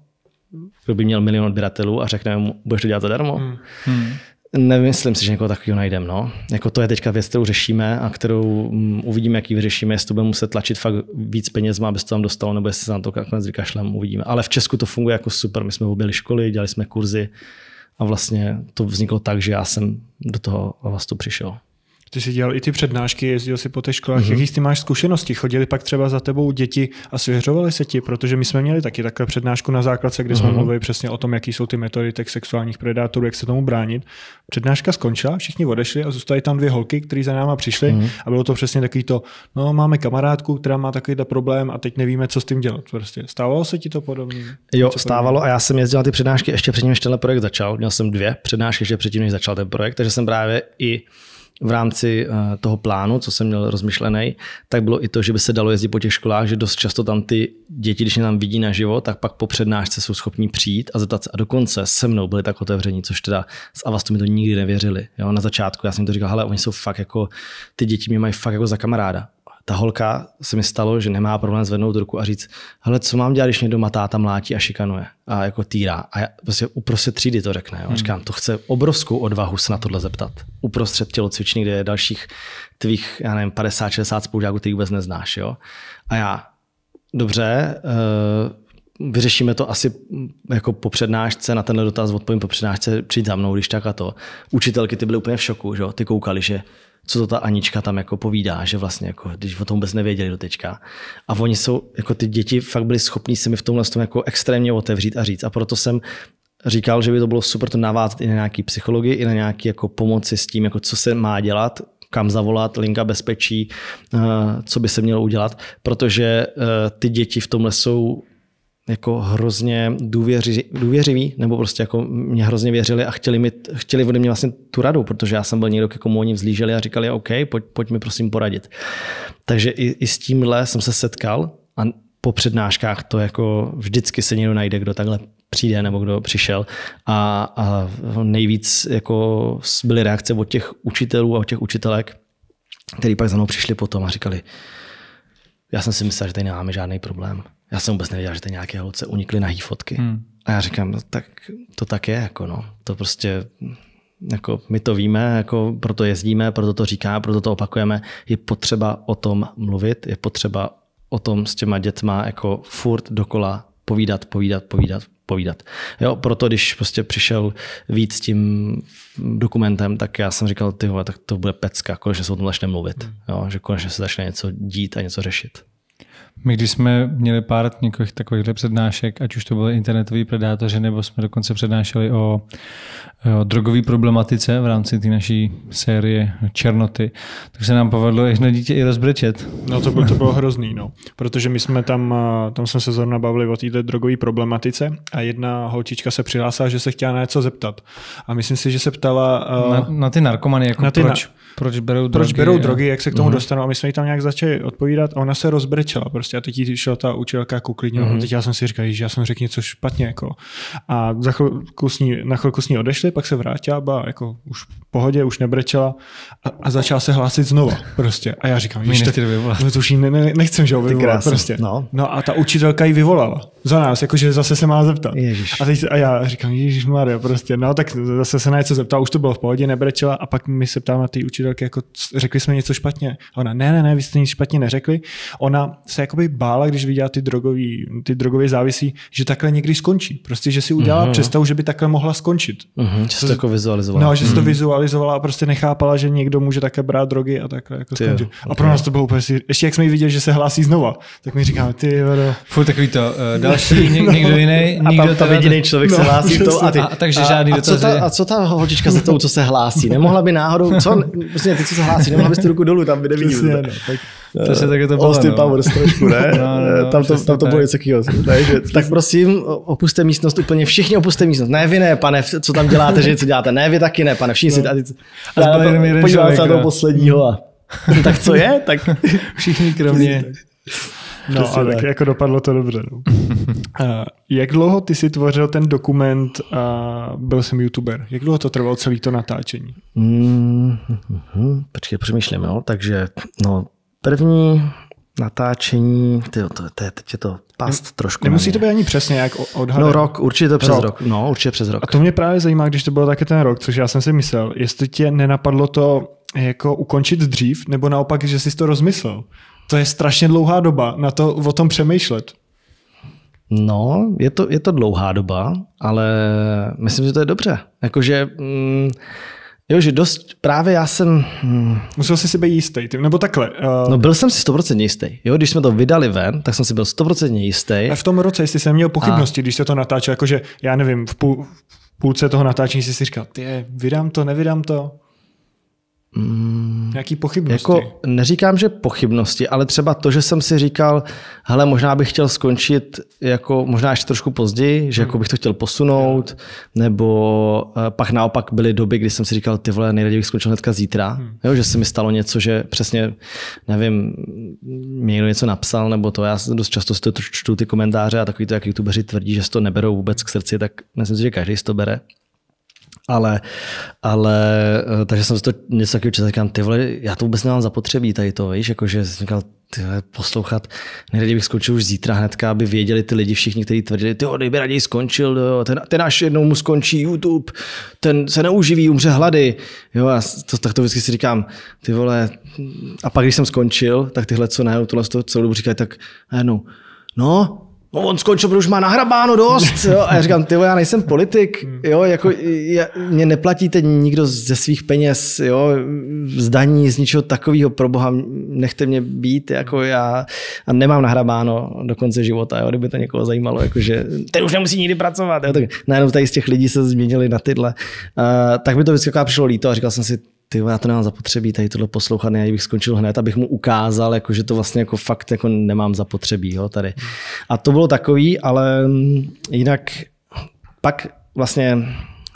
kdo by měl milion odběratelů a řekneme mu, budeš to dělat zadarmo. Hmm. hmm. Nemyslím si, že někoho takového najdeme. No. Jako to je teďka věc, kterou řešíme a kterou mm, uvidíme, jak ji vyřešíme, jestli to bude muset tlačit fakt víc peněz, aby se tam dostalo, nebo jestli se na to nakonec vykašlem, uvidíme. Ale v Česku to funguje jako super. My jsme objeli školy, dělali jsme kurzy a vlastně to vzniklo tak, že já jsem do toho vlastně přišel. Ty jsi dělal i ty přednášky, jezdil si po těch školách. Mm-hmm. Jaký ty máš zkušenosti? Chodili pak třeba za tebou děti a svěřovali se ti, protože my jsme měli taky takhle přednášku na základce, kde mm-hmm. jsme mhm. mluvili přesně o tom, jaký jsou ty metody těch sexuálních predátorů, jak se tomu bránit. Přednáška skončila, všichni odešli a zůstaly tam dvě holky, které za náma přišly mm-hmm. a bylo to přesně takový to, no máme kamarádku, která má takový problém a teď nevíme, co s tím dělat. Prostě. Stávalo se ti to podobně? Jo, stávalo a já jsem jezdil ty přednášky ještě předtím, než tenhle projekt začal. Měl jsem dvě přednášky ještě předtím, než začal ten projekt, takže jsem právě i v rámci eh, toho plánu, co jsem měl rozmyšlený, tak bylo i to, že by se dalo jezdit po těch školách, že dost často tam ty děti, když mě tam vidí na život, tak pak po přednášce jsou schopní přijít a zeptat se. A dokonce se mnou byli tak otevření, což teda s Avastu mi to nikdy nevěřili. Jo? Na začátku já jsem to říkal, ale oni jsou fakt jako, ty děti mě mají fakt jako za kamaráda ta holka se mi stalo, že nemá problém zvednout ruku a říct, hele, co mám dělat, když mě doma táta mlátí a šikanuje a jako týrá. A já prostě uprostřed třídy to řekne. Jo. A hmm. říkám, to chce obrovskou odvahu se na tohle zeptat. Uprostřed tělocvičný, kde je dalších tvých, já nevím, 50-60 spolužáků, který vůbec neznáš. Jo. A já, dobře, uh, vyřešíme to asi mm, jako po přednášce, na tenhle dotaz odpovím po přednášce, přijď za mnou, když tak a to. Učitelky ty byly úplně v šoku, že? ty koukali, že co to ta Anička tam jako povídá, že vlastně jako, když o tom vůbec nevěděli do teďka. A oni jsou, jako ty děti fakt byli schopní se mi v tomhle tom jako extrémně otevřít a říct. A proto jsem říkal, že by to bylo super to navázat i na nějaký psychologii, i na nějaký jako pomoci s tím, jako co se má dělat, kam zavolat, linka bezpečí, eh, co by se mělo udělat, protože eh, ty děti v tomhle jsou jako hrozně důvěři, důvěřiví, nebo prostě jako mě hrozně věřili a chtěli, mi, chtěli ode mě vlastně tu radu, protože já jsem byl někdo, komu oni vzlíželi a říkali, OK, pojď, pojď mi prosím poradit. Takže i, i s tímhle jsem se setkal a po přednáškách to jako vždycky se někdo najde, kdo takhle přijde nebo kdo přišel. A, a nejvíc jako byly reakce od těch učitelů a od těch učitelek, který pak za mnou přišli potom a říkali, já jsem si myslel, že tady nemáme žádný problém já jsem vůbec nevěděl, že ty nějaké holce unikly nahý fotky. Hmm. A já říkám, no, tak to tak je, jako no. To prostě, jako my to víme, jako proto jezdíme, proto to říká, proto to opakujeme. Je potřeba o tom mluvit, je potřeba o tom s těma dětma jako furt dokola povídat, povídat, povídat, povídat. Jo, proto když prostě přišel víc s tím dokumentem, tak já jsem říkal, ty tak to bude pecka, konečně se o tom začne mluvit, hmm. jo, že konečně se začne něco dít a něco řešit. My když jsme měli pár několik takovýchhle přednášek, ať už to byly internetoví predátoři, nebo jsme dokonce přednášeli o, o drogové problematice v rámci té naší série Černoty, tak se nám povedlo jedno dítě i rozbrečet. No to bylo, to bylo hrozný, no. Protože my jsme tam, eh, tam jsme se zrovna bavili o této drogové problematice a jedna holčička se přihlásila, že se chtěla na něco zeptat. A myslím si, že se ptala... Uh, na, na ty narkomany, jako na ty proč, na, proč berou drogy. Proč berou drogy, jak se k tomu uh-huh. dostanou. A my jsme jí tam nějak začali odpovídat a ona se rozbrečela, prostě a teď šla ta učitelka jako uklidnila. Mm-hmm. teď já jsem si říkal, že já jsem řekl něco špatně. Jako. A za chvilku s ní, na chvilku s ní odešli, pak se vrátila, byla jako už v pohodě, už nebrečela a, a začala se hlásit znova prostě. A já říkám, že nechci vyvolat. No to už ne, ne, nechcem, že ho vyvolat prostě. No. no. a ta učitelka ji vyvolala za nás, jakože zase se má zeptat. Ježiš. A, teď, a já říkám, Ježíš Maria, prostě, no tak zase se na něco zeptala, už to bylo v pohodě, nebrečela a pak my se ptáme ty učitelky, jako řekli jsme něco špatně. A ona, ne, ne, ne, vy jste nic špatně neřekli. Ona se jako jakoby bála, když viděla ty drogový, ty drogově závisí, že takhle někdy skončí. Prostě, že si udělala uh-huh. představu, že by takhle mohla skončit. Uh-huh. Že se to jako vizualizovala. No, že se huh to mhm. vizualizovala a prostě nechápala, že někdo může také brát drogy a takhle jako skončit. A okay. pro nás to bylo úplně, ještě jak jsme ji viděli, že se hlásí znova, tak mi říkáme, ty vado. Furt takový to, uh, další, ně, (laughs) někdo no. jiný. A tam, tam jediný člověk no, se hlásí. No, to, a, ty, a, takže žádný a, a, co ta, a co ta holčička za tou, co se hlásí? Nemohla by náhodou, co, prostě ty, co se hlásí, nemohla tu ruku dolů, tam by nevidím. To eh, tak je to bylo. Austin no. Powers trošku, ne? (laughs) No, no, eh, no, tam to, tam to bylo něco takového. (laughs) tak prosím, opuste místnost úplně, všichni opuste místnost. Ne vy ne, pane, co tam děláte, že co děláte. Ne vy taky ne, pane, všichni no. si. A, a podívám se na toho posledního a (laughs) tak co je? Tak všichni kromě. No, Přesně ale tak. jako dopadlo to dobře. No. A eh, jak dlouho ty si tvořil ten dokument a byl jsem youtuber? Jak dlouho to trvalo celý to natáčení? Mm, mm, mm, počkej, přemýšlím, jo. Takže no, První natáčení, tyjo, to, to, teď je to past trošku. Nemusí to být ani přesně, jak odhadem. No rok, určitě to přes rok. rok. No, určitě přes rok. A to mě právě zajímá, když to bylo taky ten rok, což já jsem si myslel, jestli tě nenapadlo to jako ukončit dřív, nebo naopak, že jsi to rozmyslel. To je strašně dlouhá doba na to o tom přemýšlet. No, je to, je to dlouhá doba, ale myslím, že to je dobře. Jakože... Mm, Jo, že dost, právě já jsem... Hmm. Musel jsi si být jistý, ty, nebo takhle. Uh... No byl jsem si 100% jistý. Jo, když jsme to vydali ven, tak jsem si byl 100% jistý. A v tom roce, jestli jsem měl pochybnosti, a... když se to natáčelo, jakože, já nevím, v, půl, půlce toho natáčení jsi si říkal, ty, vydám to, nevydám to. Mm, Jaký pochybnosti? Jako neříkám, že pochybnosti, ale třeba to, že jsem si říkal, hele, možná bych chtěl skončit jako možná ještě trošku později, že hmm. jako bych to chtěl posunout, nebo e, pak naopak byly doby, kdy jsem si říkal, ty vole, nejraději bych skončil hnedka zítra, hmm. jo, že se mi stalo něco, že přesně, nevím, mě někdo něco napsal, nebo to, já dost často si to čtu ty komentáře a takový to, jak youtubeři tvrdí, že si to neberou vůbec k srdci, tak myslím si, že každý si to bere. Ale, ale, eh, takže jsem si to něco takového četl, říkám, ty vole, já to vůbec nemám zapotřebí tady to, víš, jakože jsem říkal, ty vole, poslouchat, nejraději bych skončil už zítra hnedka, aby věděli ty lidi všichni, kteří tvrdili, ty by raději skončil, jo, ten, ten až jednou mu skončí YouTube, ten se neuživí, umře hlady, jo, a to, tak to vždycky si říkám, ty vole, a pak když jsem skončil, tak tyhle, co najednou tohle celou dobu říkají, tak najednou, no, no on skončil, protože už má nahrabáno dost. Jo? A já říkám, ty já nejsem politik, hmm. jo, jako já, mě neplatíte nikdo ze svých peněz, jo, z daní, z ničeho takového, pro boha, nechte mě být, jako já a nemám nahrabáno do konce života, jo, kdyby to někoho zajímalo, jakože (laughs) ten už nemusí nikdy pracovat, jo, no, tak najednou tady z těch lidí se změnili na tyhle. Uh, tak mi to vždycky přišlo líto a říkal jsem si, ty já to nemám zapotřebí tady tohle poslouchat, ne, já bych skončil hned, abych mu ukázal, jako, že to vlastně jako fakt jako nemám zapotřebí jo, tady. A to bylo takový, ale mm, jinak pak vlastně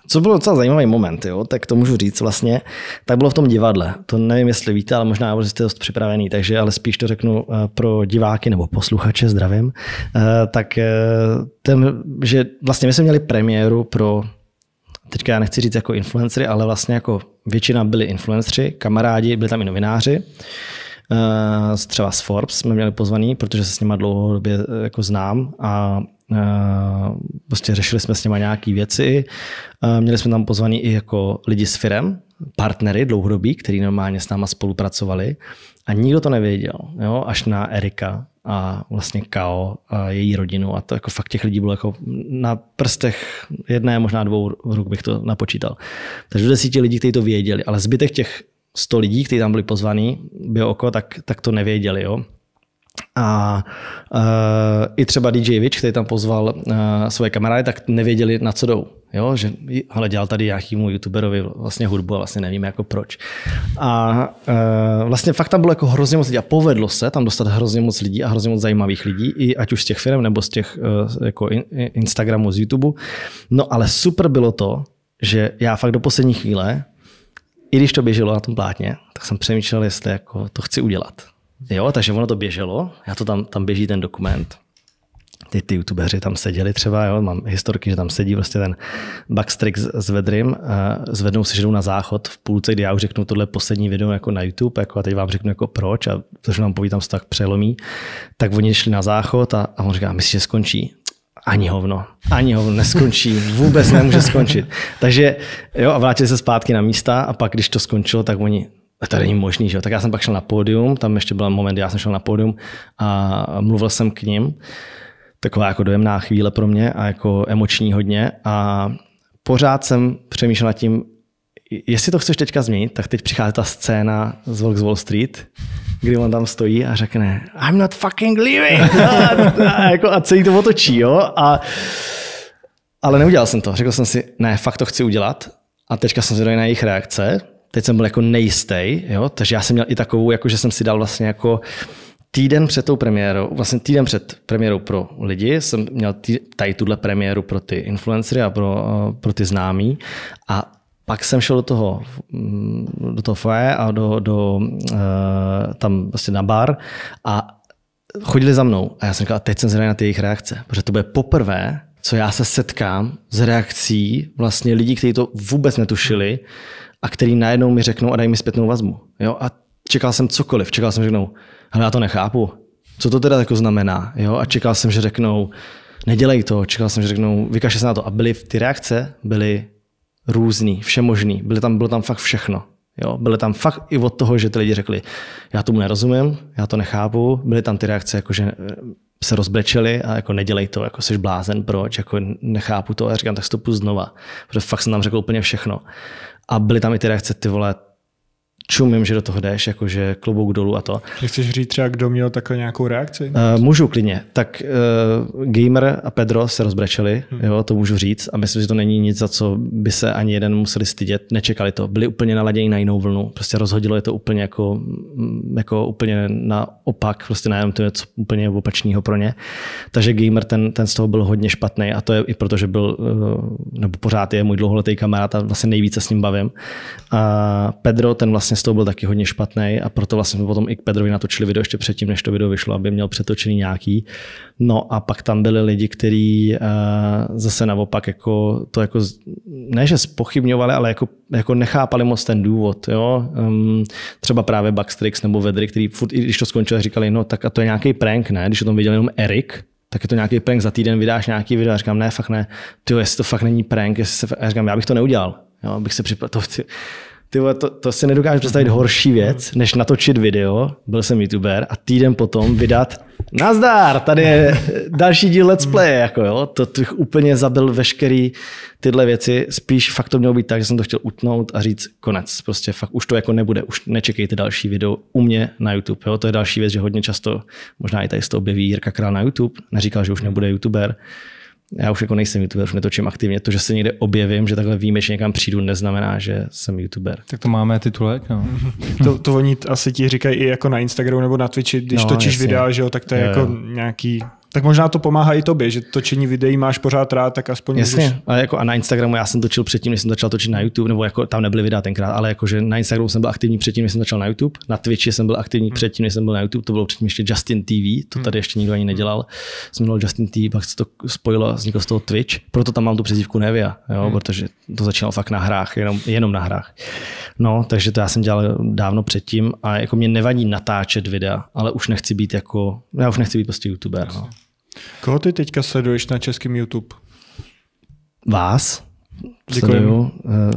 co bylo docela zajímavý moment, jo, tak to můžu říct vlastně, tak bylo v tom divadle. To nevím, jestli víte, ale možná jste dost připravený, takže ale spíš to řeknu eh, pro diváky nebo posluchače, zdravím. Eh, tak eh, ten, že vlastně my jsme měli premiéru pro teďka já nechci říct jako influencery, ale vlastně jako většina byli influencery, kamarádi, byli tam i novináři. Eh, třeba z Forbes jsme měli pozvaný, protože se s nima dlouhodobě eh, jako znám a eh, prostě řešili jsme s nima nějaké věci. Měli jsme tam pozvaný i jako lidi s firem, partnery dlouhodobí, kteří normálně s náma spolupracovali a nikdo to nevěděl, jo, až na Erika, a vlastně Kao a její rodinu a to jako fakt těch lidí bylo jako na prstech jedné, možná dvou ruk bych to napočítal. Takže do desíti lidí, kteří to věděli, ale zbytek těch sto lidí, kteří tam byli pozvaní, bylo oko, tak, tak to nevěděli. Jo? A uh, i třeba DJ Vič, který tam pozval uh, svoje kamarády, tak nevěděli, na co jdou. Jo, že hele, dělal tady nějakýmu youtuberovi vlastně hudbu a vlastně nevíme jako proč. A uh, vlastně fakt tam bylo jako hrozně moc lidí a povedlo se tam dostat hrozně moc lidí a hrozně moc zajímavých lidí, i ať už z těch firm nebo z těch uh, jako in, Instagramu, z YouTube. No ale super bylo to, že já fakt do poslední chvíle, i když to běželo na tom plátně, tak jsem přemýšlel, jestli jako to chci udělat. Jo, takže ono to běželo, já to tam, tam běží ten dokument. Ty, ty youtubeři tam seděli třeba, jo, mám historky, že tam sedí vlastně ten Backstrix s Vedrym, zvednou se, jdou na záchod v půlce, kdy já už řeknu tohle poslední video jako na YouTube, jako a teď vám řeknu jako proč a nám vám tam se tak přelomí, tak oni šli na záchod a, a on říká, myslíš, že skončí? ani hovno, ani hovno neskončí, vůbec nemůže skončit. Takže jo, a vrátili se zpátky na místa a pak, když to skončilo, tak oni, to není možný, že jo. Tak já jsem pak šel na pódium, tam ještě byl moment, já jsem šel na pódium a mluvil jsem k ním. Taková jako dojemná chvíle pro mě a jako emoční hodně a pořád jsem přemýšlel nad tím, jestli to chceš teďka změnit, tak teď přichází ta scéna z Volks Wall Street, kdy on tam stojí a řekne I'm not fucking leaving. (laughs) A, a, jako, a celý to otočí, jo. A, ale neudělal jsem to. Řekl jsem si, ne, fakt to chci udělat. A teďka jsem zvědavý na jejich reakce, teď jsem byl jako nejistý, jo? takže já jsem měl i takovou, jako že jsem si dal vlastně jako týden před tou premiérou, vlastně týden před premiérou pro lidi, jsem měl tý, tady tuhle premiéru pro ty influencery a pro, eh, pro ty známí a pak jsem šel do toho, mm, do toho foje a do, do eh, tam vlastně na bar a chodili za mnou a já jsem říkal, a teď jsem zvědavý na ty jejich reakce, protože to bude poprvé, co já se setkám s reakcí vlastně lidí, kteří to vůbec netušili, a který najednou mi řeknou a dají mi zpětnou vazbu. Jo? A čekal jsem cokoliv, čekal jsem, že řeknou, ale já to nechápu, co to teda jako znamená. Jo? A čekal jsem, že řeknou, nedělej to, čekal jsem, že řeknou, vykaše se na to. A byly ty reakce byly různý, všemožný, byly tam, bylo tam fakt všechno. Jo, byly tam fakt i od toho, že ty lidi řekli, já tomu nerozumím, já to nechápu. Byly tam ty reakce, jako že eh, se rozbrečeli a jako nedělej to, jako jsi blázen, proč, jako nechápu to. A já říkám, tak stopu znova, protože fakt jsem tam řekl úplně všechno. A byly tam i ty reakce, ty vole, čumím, že do toho jdeš, jakože klobouk dolů a to. Chceš říct třeba, kdo měl takhle nějakou reakci? Uh, můžu klidně. Tak uh, Gamer a Pedro se rozbrečeli, hmm. jo, to můžu říct. A myslím, že to není nic, za co by se ani jeden museli stydět. Nečekali to. Byli úplně naladěni na jinou vlnu. Prostě rozhodilo je to úplně jako, mm, jako úplně na opak. Prostě najednou to je něco úplně opačného pro ně. Takže Gamer ten, ten z toho byl hodně špatný a to je i proto, že byl, uh, nebo pořád je můj dlouholetý kamarád a vlastně nejvíce s ním bavím. A Pedro ten vlastně z toho byl taky hodně špatný a proto vlastně jsme potom i k Pedrovi natočili video ještě předtím, než to video vyšlo, aby měl přetočený nějaký. No a pak tam byli lidi, kteří uh, zase naopak jako to jako, ne že spochybňovali, ale jako, jako nechápali moc ten důvod. Jo? Um, třeba právě Backstrix nebo Vedry, který furt, i když to skončilo, říkali, no tak a to je nějaký prank, ne? Když o tom viděl jenom Erik, tak je to nějaký prank, za týden vydáš nějaký video, a říkám, ne, fakt ne, ty jestli to fakt není prank, jestli se, a říkám, já bych to neudělal, jo, bych se připravil to, ty to, to si nedokážu představit mhm. horší věc, než natočit video, byl jsem youtuber, a týden potom vydat nazdar, tady je další díl let's mhm. play, jako jo, to bych úplně zabil veškerý tyhle věci, spíš fakt to mělo být tak, že jsem to chtěl utnout a říct konec, prostě fakt už to jako nebude, už nečekejte další video u mě na YouTube, jo, to je další věc, že hodně často, možná i tady se to objeví Jirka Král na YouTube, neříkal, že už nebude youtuber, já už jako nejsem youtuber, už netočím aktivně. To, že se někde objevím, že takhle že někam přijdu, neznamená, že jsem youtuber. Tak to máme titulek, no. (laughs) to, to oni asi ti říkají i jako na Instagramu nebo na Twitchi, když no, točíš jasně. videa, že jo, tak to je jo, jako jo. nějaký tak možná to pomáhá i tobě, že točení videí máš pořád rád, tak aspoň Jasně, můžeš... ale jako a na Instagramu já jsem točil předtím, než jsem začal točit na YouTube, nebo jako tam nebyly videa tenkrát, ale jakože na Instagramu jsem byl aktivní předtím, než jsem začal na YouTube, na Twitchi jsem byl aktivní hmm. předtím, než jsem byl na YouTube, to bylo předtím ještě Justin TV, to hmm. tady ještě nikdo ani nedělal. Jsem měl Justin TV, pak se to spojilo, vzniklo z toho Twitch, proto tam mám tu přezdívku Nevia, jo, hmm. protože to začínalo fakt na hrách, jenom, jenom na hrách. No, takže to já jsem dělal dávno předtím a jako mě nevadí natáčet videa, ale už nechci být jako, já už nechci být prostě YouTuber. No. Koho ty teďka sleduješ na českém YouTube? Vás.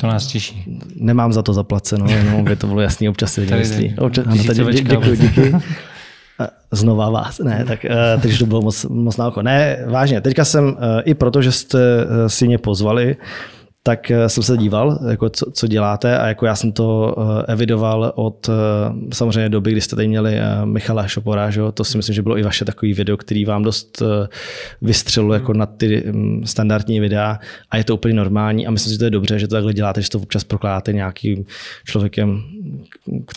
To nás těší. Eh, nemám za to zaplaceno, jenom by to bylo jasný, občas si vidím, jestli. Občas, ano, tady, dě, děkuji, děkuji. (laughs) Eh, znova vás, ne, tak eh, teď to bylo moc, moc na oko. Ne, vážně, teďka jsem, i proto, že jste si mě pozvali, tak eh, jsem se díval, jako co, co děláte a jako já jsem to eh, evidoval od eh, samozřejmě doby, kdy jste tady měli Michala Šopora, že? to si myslím, že bylo i vaše takový video, který vám dost vystřelilo jako mhm. na ty mm, standardní videa a je to úplně normální a myslím, že to je dobře, že to takhle děláte, že to občas prokládáte nějakým člověkem,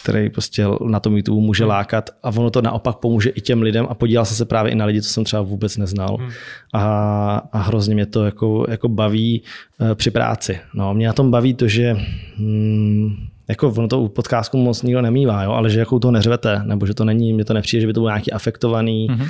který prostě na tom YouTube může mhm. lákat a ono to naopak pomůže i těm lidem a podíval jsem se právě i na lidi, co jsem třeba vůbec neznal mhm. a, a hrozně mě to jako, jako baví Eh, při práci. No, mě na tom baví to, že hmm, jako ono to u podcastu moc nikdo nemývá, jo, ale že jako to neřvete, nebo že to není, mě to nepřijde, že by to bylo nějaký afektovaný, mm-hmm.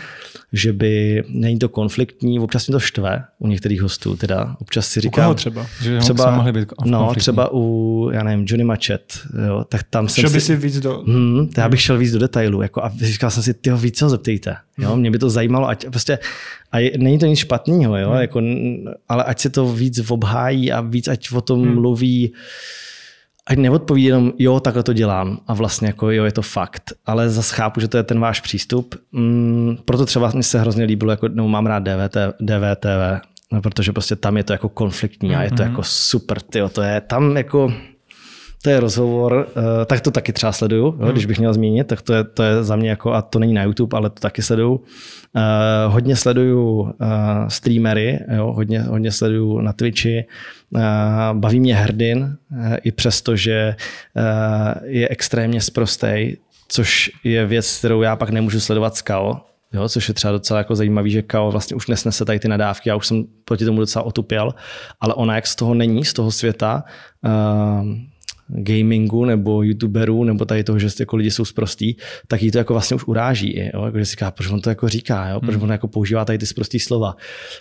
že by, není to konfliktní, občas mi to štve u některých hostů, teda občas si říkám. U koho třeba? Že třeba mohli být No, třeba u, já nevím, Johnny Machet, jo, tak tam jsem Šel by si víc do... Hmm, to já mhm. bych šel víc do detailu, jako a říkal jsem si, ty ho víc ho zeptejte, jo, mm-hmm. mě by to zajímalo, ať prostě, a je, není to nic špatného, jo, mm-hmm. jako, ale ať se to víc obhájí a víc ať o tom mm-hmm. mluví ať neodpoví jenom, jo, takhle to dělám a vlastně jako jo, je to fakt, ale zase chápu, že to je ten váš přístup. Mm, proto třeba mi se hrozně líbilo, jako no, mám rád DVT, DVTV, no, protože prostě tam je to jako konfliktní mm-hmm. a je to mm-hmm. jako super, tyjo, to je tam jako to je rozhovor, eh, tak to taky třeba sleduju, hmm. jo, když hmm. bych měl zmínit, tak to je, to je za mě jako, a to není na YouTube, ale to taky sleduju. Uh, hodně sleduju uh, streamery, jo, hodně, hodně sleduju na Twitchi, uh, baví mě hrdin, uh, i přesto, že uh, je extrémně sprostej, což je věc, kterou já pak nemůžu sledovat z KO, jo, což je třeba docela jako zajímavý, že KO vlastně už nesnese tady ty nadávky, já už jsem proti tomu docela otupěl, ale ona jak z toho není, z toho světa, uh, gamingu nebo youtuberů nebo tady toho, že jako lidi jsou sprostí, tak jí to jako vlastně už uráží. Jo? Jako, že si říká, proč on to jako říká, jo? proč hmm. on jako používá tady ty zprostý slova.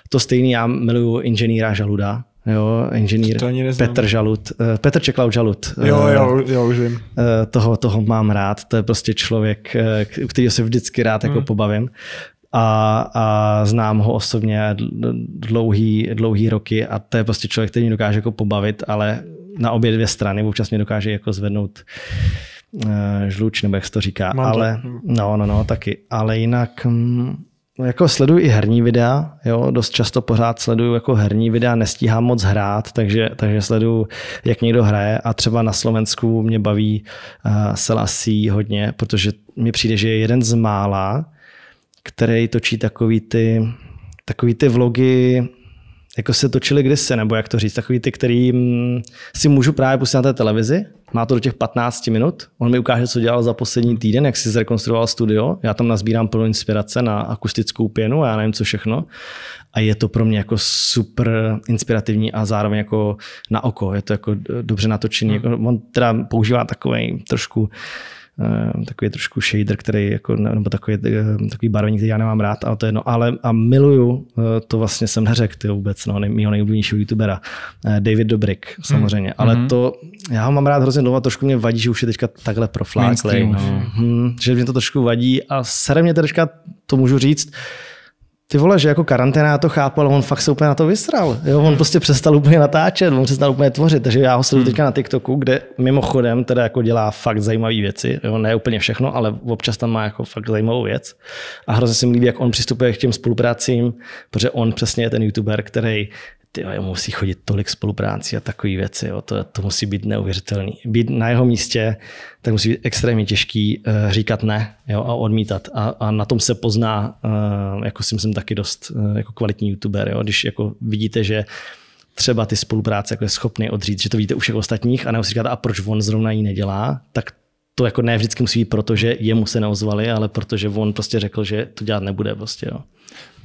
To stejný já miluju inženýra Žaluda, jo, inženýr Petr Žalud, eh, Petr Čeklaud Žalud. Eh, jo, jo, jo, už vím. Eh, toho, toho mám rád, to je prostě člověk, který se vždycky rád jako hmm. pobavím a, a znám ho osobně dlouhý, dlouhý roky a to je prostě člověk, který mě dokáže jako pobavit, ale na obě dvě strany, občas mě dokáže jako zvednout eh, žluč, nebo jak se to říká, Mám ale no, no, no, taky, ale jinak mm, jako sleduji i herní videa, jo, dost často pořád sleduju jako herní videa, nestíhám moc hrát, takže, takže sleduju, jak někdo hraje a třeba na Slovensku mě baví uh, Selassie hodně, protože mi přijde, že je jeden z mála, který točí takový ty, takový ty vlogy, jako se točili kdysi, nebo jak to říct, takový ty, který mm, si můžu právě pustit na té televizi, má to do těch 15 minut, on mi ukáže, co dělal za poslední týden, jak si zrekonstruoval studio, já tam nazbírám plno inspirace na akustickou pěnu a já nevím, co všechno. A je to pro mě jako super inspirativní a zároveň jako na oko, je to jako dobře natočený. Mm. on teda používá takový trošku Ehm, takový trošku shader, který jako, nebo takový, ehm, takový barvení, který já nemám rád, ale to je no, ale a miluju, eh, to vlastně jsem neřekl ty vůbec, no, mýho nejoblíbenějšího youtubera, eh, David Dobrik mhm. samozřejmě, hmm. ale mm-hmm. to, já ho mám rád hrozně dlouho trošku mě vadí, že už je teďka takhle profláklý, no. hmm, že mě to trošku vadí a sere mě teďka, to můžu říct, ty vole, že jako karanténa to chápal, on fakt se úplně na to vysral. Jo? On prostě přestal úplně natáčet, on přestal úplně tvořit, takže já ho sleduju hmm. teďka na TikToku, kde mimochodem teda jako dělá fakt zajímavé věci, jo? ne úplně všechno, ale občas tam má jako fakt zajímavou věc. A hrozně se mi líbí, jak on přistupuje k těm spolupracím, protože on přesně je ten youtuber, který ty musí chodit tolik spolupráci a takové věci, jo, to, to musí být neuvěřitelný. Být na jeho místě, tak musí být extrémně těžký uh, říkat ne jo, a odmítat. A, a na tom se pozná, uh, jako si myslím, taky dost uh, jako kvalitní youtuber, jo, když jako vidíte, že třeba ty spolupráce jako je schopný odříct, že to vidíte u všech ostatních a nebo si a proč on zrovna ji nedělá, tak to jako ne vždycky musí být proto, že jemu se neozvali, ale protože on prostě řekl, že to dělat nebude. Prostě, jo.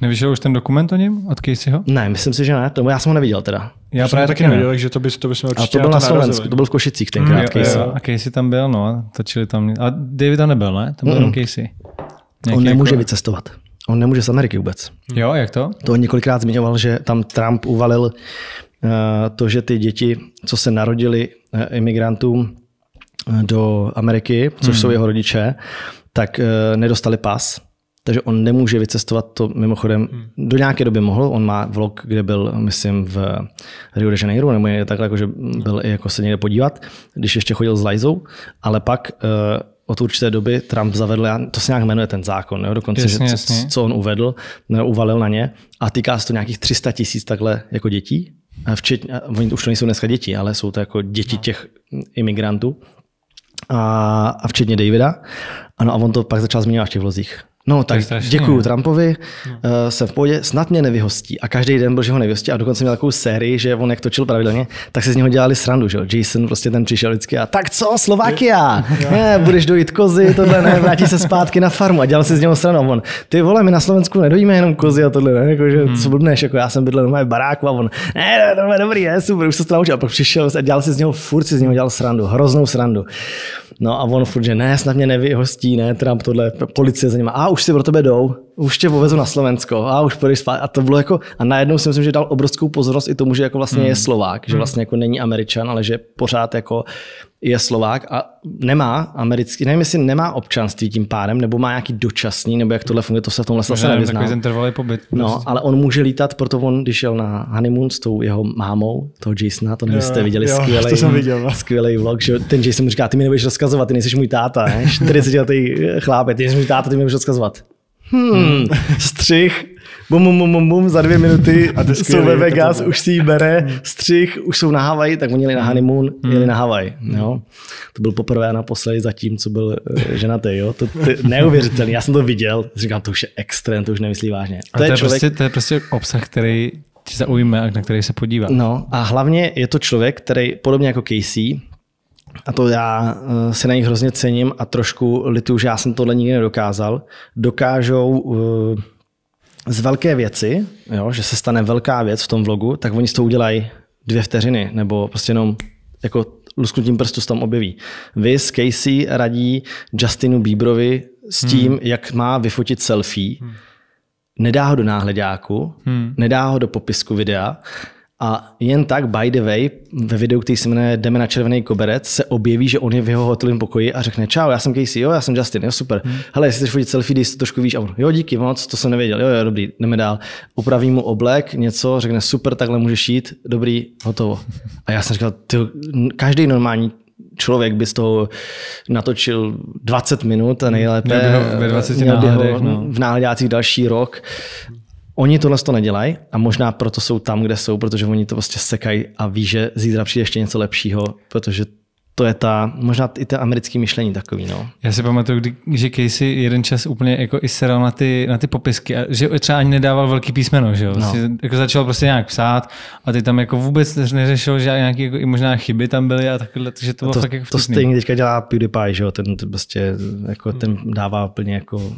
Nevyšel už ten dokument o něm od Caseyho? Ne, myslím si, že ne. To, já jsem ho neviděl teda. Já to právě taky neviděl, takže to, bys to měl určitě a to byl na Slovensku, to byl v Košicích tenkrát mm, jo, Casey. Jo. A Casey tam byl, no, točili tam. A David tam nebyl, ne? Tam byl mm. Casey. Nějaký On nemůže jako... vycestovat. On nemůže z Ameriky vůbec. Jo, jak to? To on několikrát zmiňoval, že tam Trump uvalil uh, to, že ty děti, co se narodili uh, imigrantům, do Ameriky, což hmm. jsou jeho rodiče, tak eh, nedostali pas. Takže on nemůže vycestovat to mimochodem. Hmm. Do nějaké doby mohl, on má vlog, kde byl, myslím, v Rio de Janeiro, nebo je takhle, jako, že byl i jako se někde podívat, když ještě chodil s Lajzou, ale pak eh, od určité doby Trump zavedl, to se nějak jmenuje ten zákon, jo, dokonce, jasně, že, jasně. co on uvedl, ne, uvalil na ně a týká se to nějakých 300 tisíc takhle jako dětí, eh, včetně, oni už to nejsou dneska děti, ale jsou to jako děti no. těch imigrantů a, a včetně Davida. Ano, a on to pak začal zmiňovat v těch vlozích. No tak děkuju no. Trumpovi, no. uh, jsem v pohodě, snad mě nevyhostí. A každý den byl, že ho nevyhostí a dokonce měl takovou sérii, že on jak točil pravidelně, tak se z něho dělali srandu, že Jason prostě ten přišel vždycky a tak co, Slovakia, ne, budeš dojít kozy, tohle ne, vrátí se zpátky na farmu a dělal si z něho srandu. On, ty vole, my na Slovensku nedojíme jenom kozy a tohle, ne, jako, že hmm. co blbneš, jako já jsem bydlel na v baráku a on, ne, ne, ne, dobrý, ne, super, už se to naučil. A pak přišel a dělal si z něho, furt si z něho dělal srandu, hroznou srandu. No a on furt, že ne, snad mě nevyhostí, ne, Trump tohle, policie za něma, a už si pro tebe jdou, už tě povezu na Slovensko, a už půjdeš spát. A to bylo jako, a najednou si myslím, že dal obrovskou pozornost i tomu, že jako vlastně hmm. je Slovák, že hmm. vlastně jako není Američan, ale že pořád jako je Slovák a nemá americký, nevím, jestli nemá občanství tím pádem, nebo má nějaký dočasný, nebo jak tohle funguje, to se v tomhle zase nevyzná. Takový ten trvalý pobyt. No, prostě. No, ale on může lítat, proto on, když šel na honeymoon s tou jeho mámou, toho Jasona, to nevím, jste viděli, skvělý no. vlog, že ten Jason mu říká, ty mi nebudeš rozkazovat, ty nejsi můj táta, ne? 40 letý chlápe, ty nejsi můj táta, ty mi nebudeš rozkazovat. Hmm, střih, bum, bum, bum, bum, bum, za dvě minuty (laughs) a jsou ve Vegas, už si ji bere, hmm. střih, už jsou na Havaji, tak oni jeli na honeymoon, hmm. jeli na Havaj. Hmm. Jo. To byl poprvé a naposledy zatím, co byl eh, ženatý. Jo. To, to neuvěřitelný, já jsem to viděl, říkám, to už je extrém, to už nemyslí vážně. To, to, je, člověk... prostě, to je prostě obsah, který ti zaujíme a na který se podívá. No a hlavně je to člověk, který podobně jako Casey, a to já eh, se na nich hrozně cením a trošku lituju, že já jsem tohle nikdy nedokázal, dokážou uh, z velké věci, jo, že se stane velká věc v tom vlogu, tak oni to udělají dvě vteřiny, nebo prostě jenom jako lusknutím prstu se tam objeví. Viz Casey radí Justinu Bieberovi s hmm. tím, hmm. jak má vyfotit selfie. Hmm. Nedá ho do náhledáku, hmm. nedá ho do popisku videa, a jen tak, by the way, ve videu, který se jmenuje Jdeme na červený koberec, se objeví, že on je v jeho hotelovém pokoji a řekne, čau, já jsem Casey, jo, já jsem Justin, jo, super. Hmm. Hele, jestli chceš fotit selfie, když to trošku víš, a on, jo, díky moc, to jsem nevěděl, jo, jo, dobrý, jdeme dál. Upraví mu oblek, něco, řekne, super, takhle můžeš jít, dobrý, hotovo. A já jsem říkal, ty, každý normální člověk by z toho natočil 20 minut a nejlépe měl by ho ve 20 náhledech, no. v náhledácích další rok Oni tohle to nedělají a možná proto jsou tam, kde jsou, protože oni to prostě sekají a ví, že zítra přijde ještě něco lepšího, protože to je ta, možná i to americké myšlení takový. No. Já si pamatuju, kdy, že Casey jeden čas úplně jako i seral na ty, na ty popisky, a že třeba ani nedával velký písmeno, že jo? No. Si, prostě jako začal prostě nějak psát a ty tam jako vůbec neřešil, že nějaké jako, i možná chyby tam byly a takhle, takže to bylo to, fakt jako vtipný. To stejně teďka dělá PewDiePie, že jo? Ten prostě jako hmm. ten dává úplně jako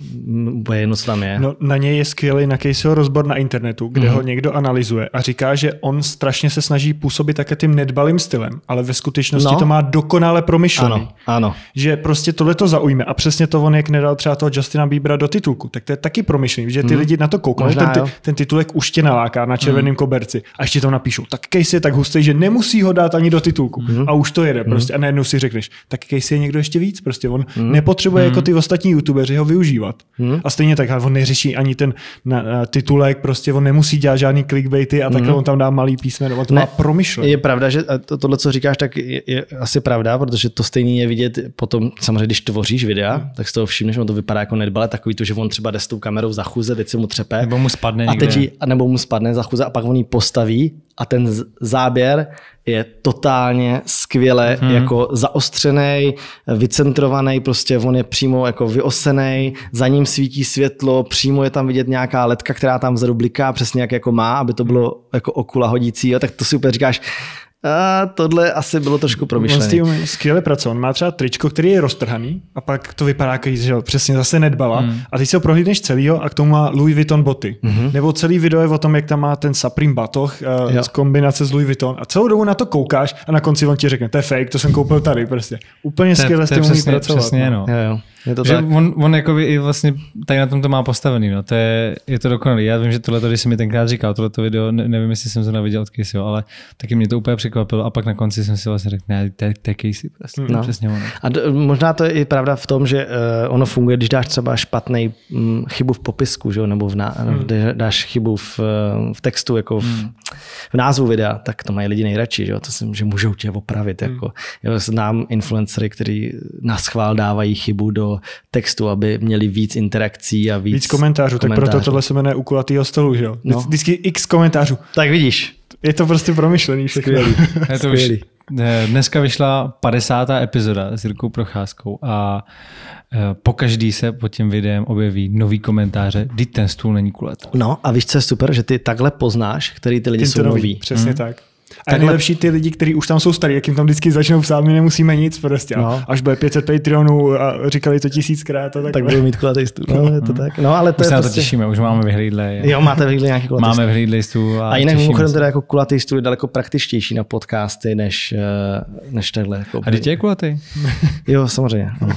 úplně jedno, co tam je. No, na něj je skvělý na Caseyho rozbor na internetu, kde mm-hmm. ho někdo analyzuje a říká, že on strašně se snaží působit také tím nedbalým stylem, ale ve skutečnosti no. to má do dokonale promyšlený. Ano, ano. Že prostě tohle to zaujme a přesně to on, jak nedal třeba toho Justina Biebera do titulku, tak to je taky promyšlený, že ty hmm. lidi na to kouknou, ten, ten titulek už tě naláká na červeném hmm. koberci a ještě tam napíšou, tak Casey je tak hustý, že nemusí ho dát ani do titulku hmm. a už to jede mhm. prostě hmm. a najednou si řekneš, tak Casey je někdo ještě víc, prostě on hmm. nepotřebuje hmm. jako mhm. ty ostatní youtubeři ho využívat. Hmm. A stejně tak, on neřeší ani ten na, na, titulek, prostě on nemusí dělat žádný clickbaity a takhle hmm. on tam dá malý písmeno, to ne, má promyšlený. Je pravda, že to, tohle, co říkáš, tak je, je asi pravda pravda, protože to stejně je vidět potom, samozřejmě, když tvoříš videa, hmm. tak z toho všimneš, on to vypadá jako nedbalé, takový to, že on třeba jde s tou kamerou za chůze, teď se mu třepe. Nebo mu spadne a teď a nebo mu spadne za chůze a pak on ji postaví a ten záběr je totálně skvěle hmm. jako zaostřený, vycentrovaný, prostě on je přímo jako vyosený, za ním svítí světlo, přímo je tam vidět nějaká letka, která tam vzadu bliká, přesně jak jako má, aby to bylo jako okula hodící, jo, tak to si úplně říkáš, a tohle asi bylo trošku promyšlené. On skvěle pracoval. On má třeba tričko, který je roztrhaný a pak to vypadá, že přesně zase nedbala. Mm. A ty si ho prohlídneš celýho a k tomu má Louis Vuitton boty. Hmm. Nebo celý video je o tom, jak tam má ten Supreme batoh uh, z kombinace s Louis Vuitton. A celou dobu na to koukáš a na konci on ti řekne, to je fake, to jsem koupil tady prostě. Úplně skvěle s tím umí pracovat. Přesně, no. No. Jo, jo. Je to že tak? on, on jako i vlastně tady na tom to má postavený, no. to je, je to dokonalý. Já vím, že tohle, když jsi mi tenkrát říkal, tohle video, ne, nevím, jestli jsem to viděl od Casey, ale taky mě to úplně překvapilo a pak na konci jsem si vlastně řekl, ne, to je Casey, prostě, no. přesně ono. A do, možná to je i pravda v tom, že uh, ono funguje, když dáš třeba špatný um, mm, chybu v popisku, že jo, nebo v ná, hmm. dáš chybu v, eh, v textu, jako v, hmm. v názvu videa, tak to mají lidi nejradši, že jo, to si, že můžou tě opravit, hmm. jako. Já znám influencery, kteří na schvál dávají chybu do textu, aby měli víc interakcí a víc, víc komentářů. Tak proto tohle se jmenuje u kulatýho stolu, že jo? No. Vždycky x komentářů. Tak vidíš. Je to prostě promyšlený všechno. Skvělý. Je (laughs) to Skvělý. Už, dneska vyšla 50. epizoda s Jirkou Procházkou a eh, po každý se pod tím videem objeví nový komentáře, kdy ten stůl není kulatý. No a víš, co je super, že ty takhle poznáš, který ty lidi Tím jsou noví. Přesně hmm. tak. A tak nejlepší ty lidi, kteří už tam jsou starí, jak jim tam vždycky začnou psát, my nemusíme nic prostě. No. Až bude 500 Patreonů a říkali to tisíckrát. A tak tak budou mít kulatý stůl. No, je to mhm. tak. No, ale to už je se prostě... na to prostě- těšíme, už máme vyhlídle. Jo, máte vyhlídle nějaký kulatý Máme vyhlídle stůl. A, a jinak mimochodem teda jako kulatý stůl je daleko praktičtější na podcasty než, eh, než takhle. Jako a dítě je kulatý? jo, samozřejmě. No.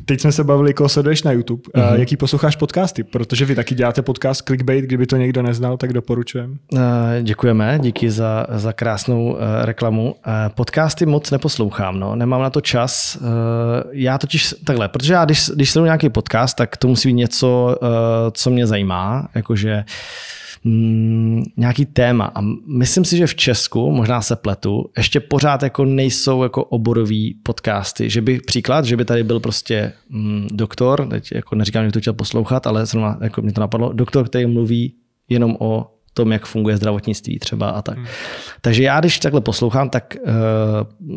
(laughs) Teď jsme se bavili, koho sleduješ na YouTube, Uh-huh. jaký posloucháš podcasty, protože vy taky děláte podcast Clickbait, kdyby to někdo neznal, tak doporučujem. Uh, děkujeme, díky za, za krásnou uh, reklamu. Uh, podcasty moc neposlouchám, no, nemám na to čas. E, já totiž takhle, protože já když, když sleduju nějaký podcast, tak to musí být něco, co mě zajímá, jakože uh, Mm, nějaký téma. A myslím si, že v Česku, možná se pletu, ještě pořád jako nejsou jako oborový podcasty. Že by příklad, že by tady byl prostě mm, doktor, teď jako neříkám, že to chtěl poslouchat, ale zrovna jako mě to napadlo, doktor, který mluví jenom o tom, jak funguje zdravotnictví třeba a tak. Hmm. Takže já, když takhle poslouchám, tak uh,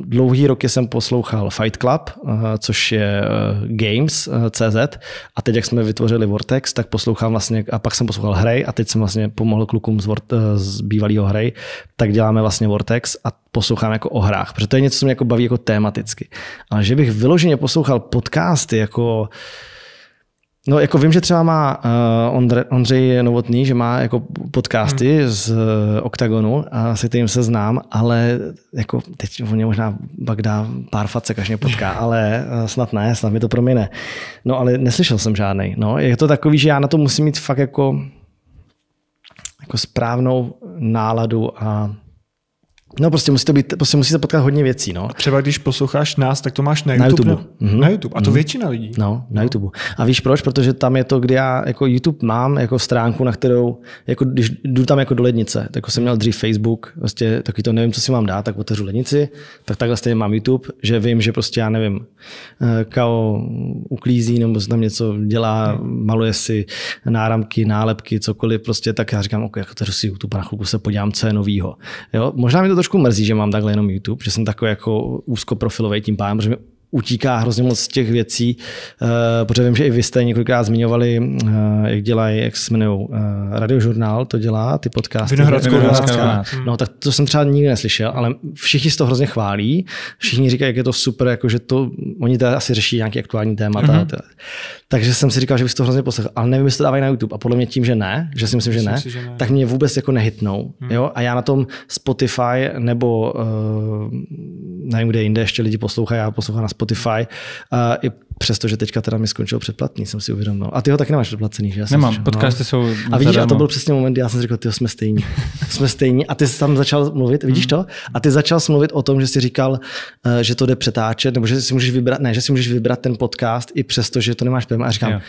dlouhý roky jsem poslouchal Fight Club, uh, což je uh, Games uh, CZ a teď, jak jsme vytvořili Vortex, tak poslouchám vlastně, a pak jsem poslouchal Hry a teď jsem vlastně pomohl klukům z, uh, z bývalého Hry, tak děláme vlastně Vortex a poslouchám jako o hrách, protože to je něco, co mě jako baví jako tematicky. Ale že bych vyloženě poslouchal podcasty jako uh, No, jako vím, že třeba má uh, Ondre, Ondřej Novotný, že má jako podcasty hmm. z uh, eh, OKTAGONu a se kterým se znám, ale jako teď o mě možná pak dá pár facek, až mě potká, (laughs) ale uh, snad ne, snad mi to promine. No, ale neslyšel jsem žádný. No, je to takový, že já na to musím mít fakt jako, jako správnou náladu a No prostě musí to být, prostě musí se potkat hodně věcí, no. třeba když posloucháš nás, tak to máš na YouTube. Na YouTube. Ne? Mm-hmm. No. Na YouTube. A to mm-hmm. většina lidí. No, na no. YouTube. A víš proč? Protože tam je to, kde já jako YouTube mám jako stránku, na kterou, jako když jdu tam jako do lednice, tak jako jsem měl dřív Facebook, prostě taky to nevím, co si mám dát, tak otevřu lednici, tak takhle stejně mám YouTube, že vím, že prostě já nevím, eh, kao uklízí nebo tam něco dělá, no. maluje si náramky, nálepky, cokoliv prostě, tak já říkám, ok, jako si YouTube, na chvilku se podívám, co je novýho. Jo? Možná mi to trošku mrzí, že mám takhle jenom YouTube, že jsem takový jako úzkoprofilový tím pádem, protože mi utíká hrozně moc těch věcí, uh, protože vím, že i vy jste několikrát zmiňovali, uh, jak dělají, jak se jmenují, uh, radiožurnál to dělá, ty podcasty. Vinohradskou No tak to jsem třeba nikdy neslyšel, ale všichni to hrozně chválí, všichni říkají, jak je to super, jako že to, oni teda asi řeší nějaké aktuální témata. Mm-hmm. Takže jsem si říkal, že bych to hrozně poslechl, ale nevím, jestli to dávají na YouTube. A podle mě tím, že ne, že si myslím, že, myslím ne, si, že ne, tak mě vůbec jako nehytnou. Hmm. Jo? A já na tom Spotify nebo uh, nevím, kde jinde ještě lidi poslouchají, já poslouchám na Spotify, uh, i Přestože teďka teda mi skončil předplatný, jsem si uvědomil. A ty ho taky nemáš předplacený, že? Já Nemám, říkal, podcasty no. jsou A vidíš, a to byl přesně moment, kdy já jsem řekl, ty jsme stejní. (laughs) jsme stejní. A ty jsi tam začal mluvit, vidíš hmm. to? A ty začal mluvit o tom, že jsi říkal, eh, že to jde přetáčet, nebo že si můžeš vybrat, ne, že si můžeš vybrat ten podcast i přesto, že to nemáš PM. A říkám, jo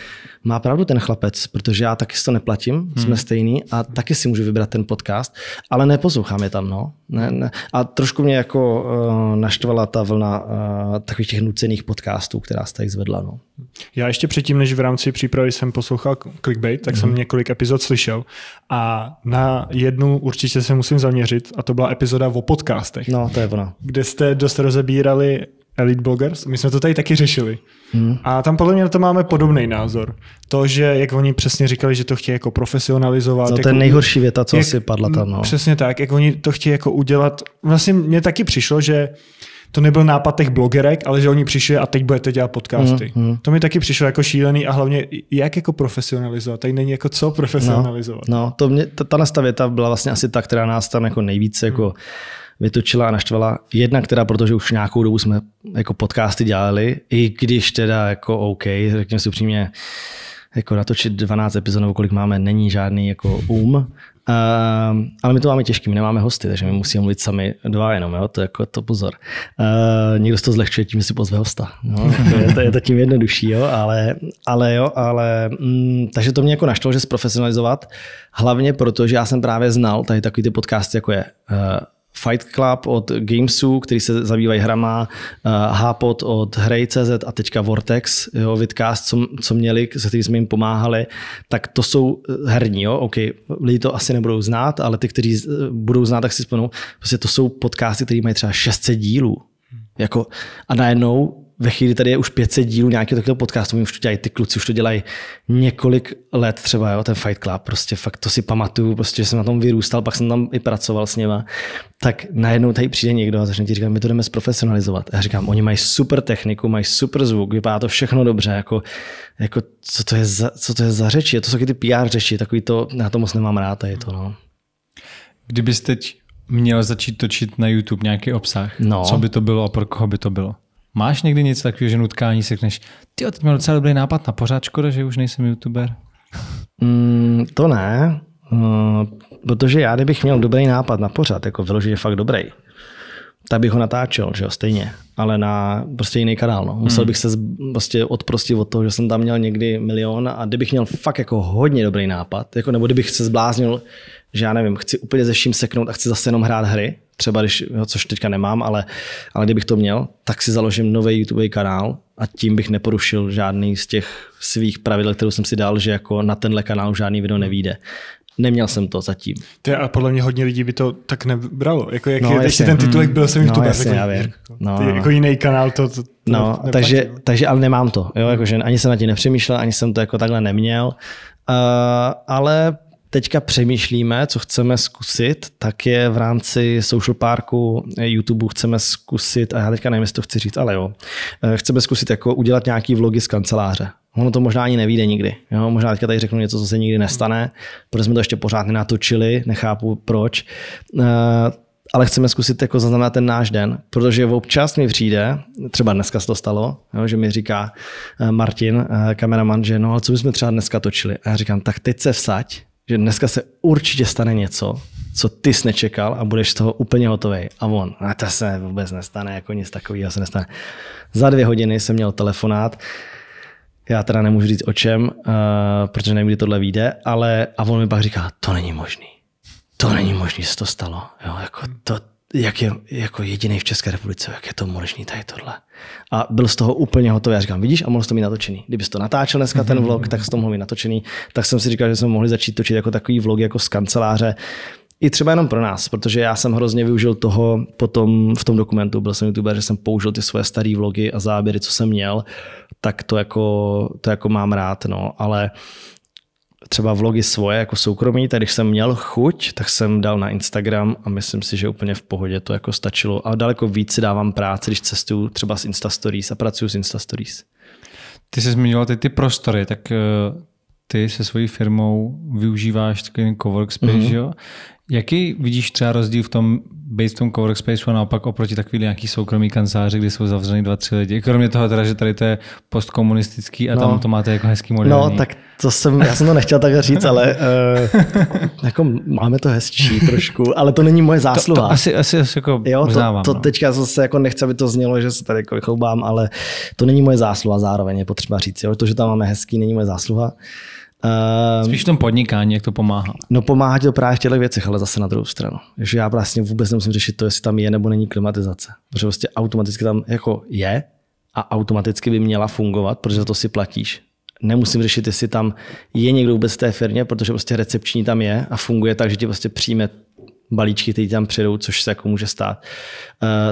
má pravdu ten chlapec, protože já taky si to neplatím, hmm. jsme stejný a taky si můžu vybrat ten podcast, ale neposlouchám je tam. No. Ne, ne. A trošku mě jako uh, naštvala ta vlna uh, takových těch nucených podcastů, která se tady zvedla. No. Já ještě předtím, než v rámci přípravy jsem poslouchal Clickbait, tak hmm. jsem mhm. několik epizod slyšel a na jednu určitě se musím zaměřit a to byla epizoda o podcastech. No, to je ono. Kde jste dost rozebírali Elite Bloggers, my jsme to tady taky řešili. Hmm. A tam podle mě na to máme podobný názor. To, že jak oni přesně říkali, že to chtějí jako profesionalizovat. No, to je jako, nejhorší věta, co jak, asi padla tam. No. Přesně tak, jak oni to chtějí jako udělat. Vlastně mně taky přišlo, že to nebyl nápad těch blogerek, ale že oni přišli a teď budete dělat podcasty. Hmm. hmm. To mi taky přišlo jako šílený a hlavně jak jako profesionalizovat. Tady není jako co no, profesionalizovat. No, no to mě, ta, ta věta byla vlastně asi ta, která nás tam jako nejvíce mm. jako hmm vytočila a naštvala. Jedna, která, protože už nějakou dobu jsme jako podcasty dělali, i když teda jako OK, řekněme si upřímně, jako natočit 12 epizod nebo kolik máme, není žádný jako um. Uh, ale my to máme těžký, my nemáme hosty, takže my musíme mluvit sami dva jenom, jo? to je jako to pozor. Uh, někdo se to zlehčuje tím, že si pozve hosta. No, to je, to je to tím jednodušší, jo? ale, ale jo, ale mm, takže to mě jako naštvalo, že zprofesionalizovat, hlavně proto, že já jsem právě znal tady takový ty podcasty, jako je uh, Fight Club od Gamesu, který se zabývají hrama, Hapot eh, od Hrej.cz a teďka Vortex, jo, Vidcast, co, co měli, se kterým jsme jim pomáhali, tak to jsou eh, herní, jo, okay. lidi to asi nebudou znát, ale ty, kteří eh, budou znát, tak si vzpomenou, prostě to jsou podcasty, které mají třeba 600 dílů, jako, a najednou ve chvíli tady je už 500 dílů nějakého takového podcastu, my už to dělají, ty kluci už to dělají několik let třeba, jo, ten Fight Club, prostě fakt to si pamatuju, prostě, že jsem na tom vyrůstal, pak jsem tam i pracoval s něma, tak najednou tady přijde někdo a začne ti říkat, my to jdeme zprofesionalizovat. A já říkám, oni mají super techniku, mají super zvuk, vypadá to všechno dobře, jako, jako co, to je za, co to je za řeči, to jsou ty PR řeči, takový to, já to moc nemám rád, je to, no. Kdybyste teď měl začít točit na YouTube nějaký obsah, no. co by to bylo a pro koho by to bylo? Máš někdy něco takového, že nutkání si řekneš, ty teď měl docela dobrý nápad na pořád, škoda, že už nejsem youtuber? Mm, to ne, eh, protože já, kdybych měl dobrý nápad na pořád, jako vyložit je fakt dobrý, tak bych ho natáčel, že jo, stejně, ale na prostě jiný kanál. No. Musel hmm. bych se prostě odprostit od toho, že jsem tam měl někdy milion a kdybych měl fakt jako hodně dobrý nápad, jako, nebo kdybych se zbláznil, že já nevím, chci úplně ze vším seknout a chci zase jenom hrát hry, třeba když, což teďka nemám, ale, ale kdybych to měl, tak si založím nový YouTube kanál a tím bych neporušil žádný z těch svých pravidel, kterou jsem si dal, že jako na tenhle kanál žádný video nevíde. Neměl jsem to zatím. To je, a podle mě hodně lidí by to tak nebralo. Jako, jak no, je, jasně, ten titulek mm. byl jsem no, YouTube. No, jasně, jako, já vím. No, ty, no. jako jiný kanál to, to, to No, neplatí. takže, no. takže, ale nemám to. Jo? Jako, že ani jsem na tím nepřemýšlel, ani jsem to jako takhle neměl. Uh, ale teďka přemýšlíme, co chceme zkusit, tak je v rámci social parku eh, YouTube chceme zkusit, a já teďka nevím, jestli to chci říct, ale jo, eh, chceme zkusit jako udělat nějaký vlogy z kanceláře. Ono to možná ani nevíde nikdy. Jo? Možná teďka tady řeknu něco, co se nikdy nestane, protože jsme to ještě pořád nenatočili, nechápu proč. Eh, ale chceme zkusit jako zaznamenat ten náš den, protože občas mi přijde, třeba dneska se to stalo, jo, že mi říká Martin, kameraman, že no, ale co bychom třeba dneska točili? A já říkám, tak teď se vsaď, že dneska se určitě stane něco, co ty jsi nečekal a budeš z toho úplně hotový. A on, a no, to se vůbec nestane, jako nic takového se nestane. Za dvě hodiny jsem měl telefonát, já teda nemůžu říct o čem, uh, protože nevím, kdy tohle vyjde, ale a on mi pak říká, to není možný. To není možný, se to stalo. Jo, jako to, jak je jako jediný v České republice, jak je to možný tady tohle. A byl z toho úplně hotový. Já říkám, vidíš, a mohl jsi to mít natočený. Kdyby to natáčel dneska ten vlog, tak jsi to mohl mít natočený. Tak jsem si říkal, že jsme mohli začít točit jako takový vlog jako z kanceláře. I třeba jenom pro nás, protože já jsem hrozně využil toho potom v tom dokumentu, byl jsem youtuber, že jsem použil ty svoje staré vlogy a záběry, co jsem měl, tak to jako, to jako mám rád, no, ale třeba vlogy svoje jako soukromí, tak když jsem měl chuť, tak jsem dal na Instagram a myslím si, že úplně v pohodě to jako stačilo. A daleko víc si dávám práci, když cestuju třeba s Insta Stories a pracuji s Insta Stories. Ty jsi zmiňoval ty, ty prostory, tak eh, ty se svojí firmou využíváš takový coworkspace, mm-hmm. jo? Jaký vidíš třeba rozdíl v tom v tom co a naopak oproti takový nějaký soukromý kanceláři, kde jsou zavřeny dva, tři lidi? Kromě toho teda, že tady to je postkomunistický a no, tam to máte jako hezký moderní. No, tak to jsem, já jsem to nechtěl takhle říct, ale uh, (laughs) jako máme to hezčí trošku, ale to není moje zásluha. To, to asi, asi, asi jako jo, uznávám, to, to no. teďka zase jako nechce, aby to znělo, že se tady jako vychloubám, ale to není moje zásluha zároveň, je potřeba říct. Jo? To, že tam máme hezký, není moje zásluha. Uh, Uh, Spíš v tom podnikání, jak to pomáhá. No pomáhá ti to právě v těchto věcech, ale zase na druhou stranu. Že já vlastně vůbec nemusím řešit to, jestli tam je nebo není klimatizace. Protože vlastně automaticky tam jako je a automaticky by měla fungovat, protože za to si platíš. Nemusím řešit, jestli tam je někdo vůbec v té firmě, protože prostě recepční tam je a funguje tak, že ti prostě přijme balíčky, které tam přijdou, což se jako může stát.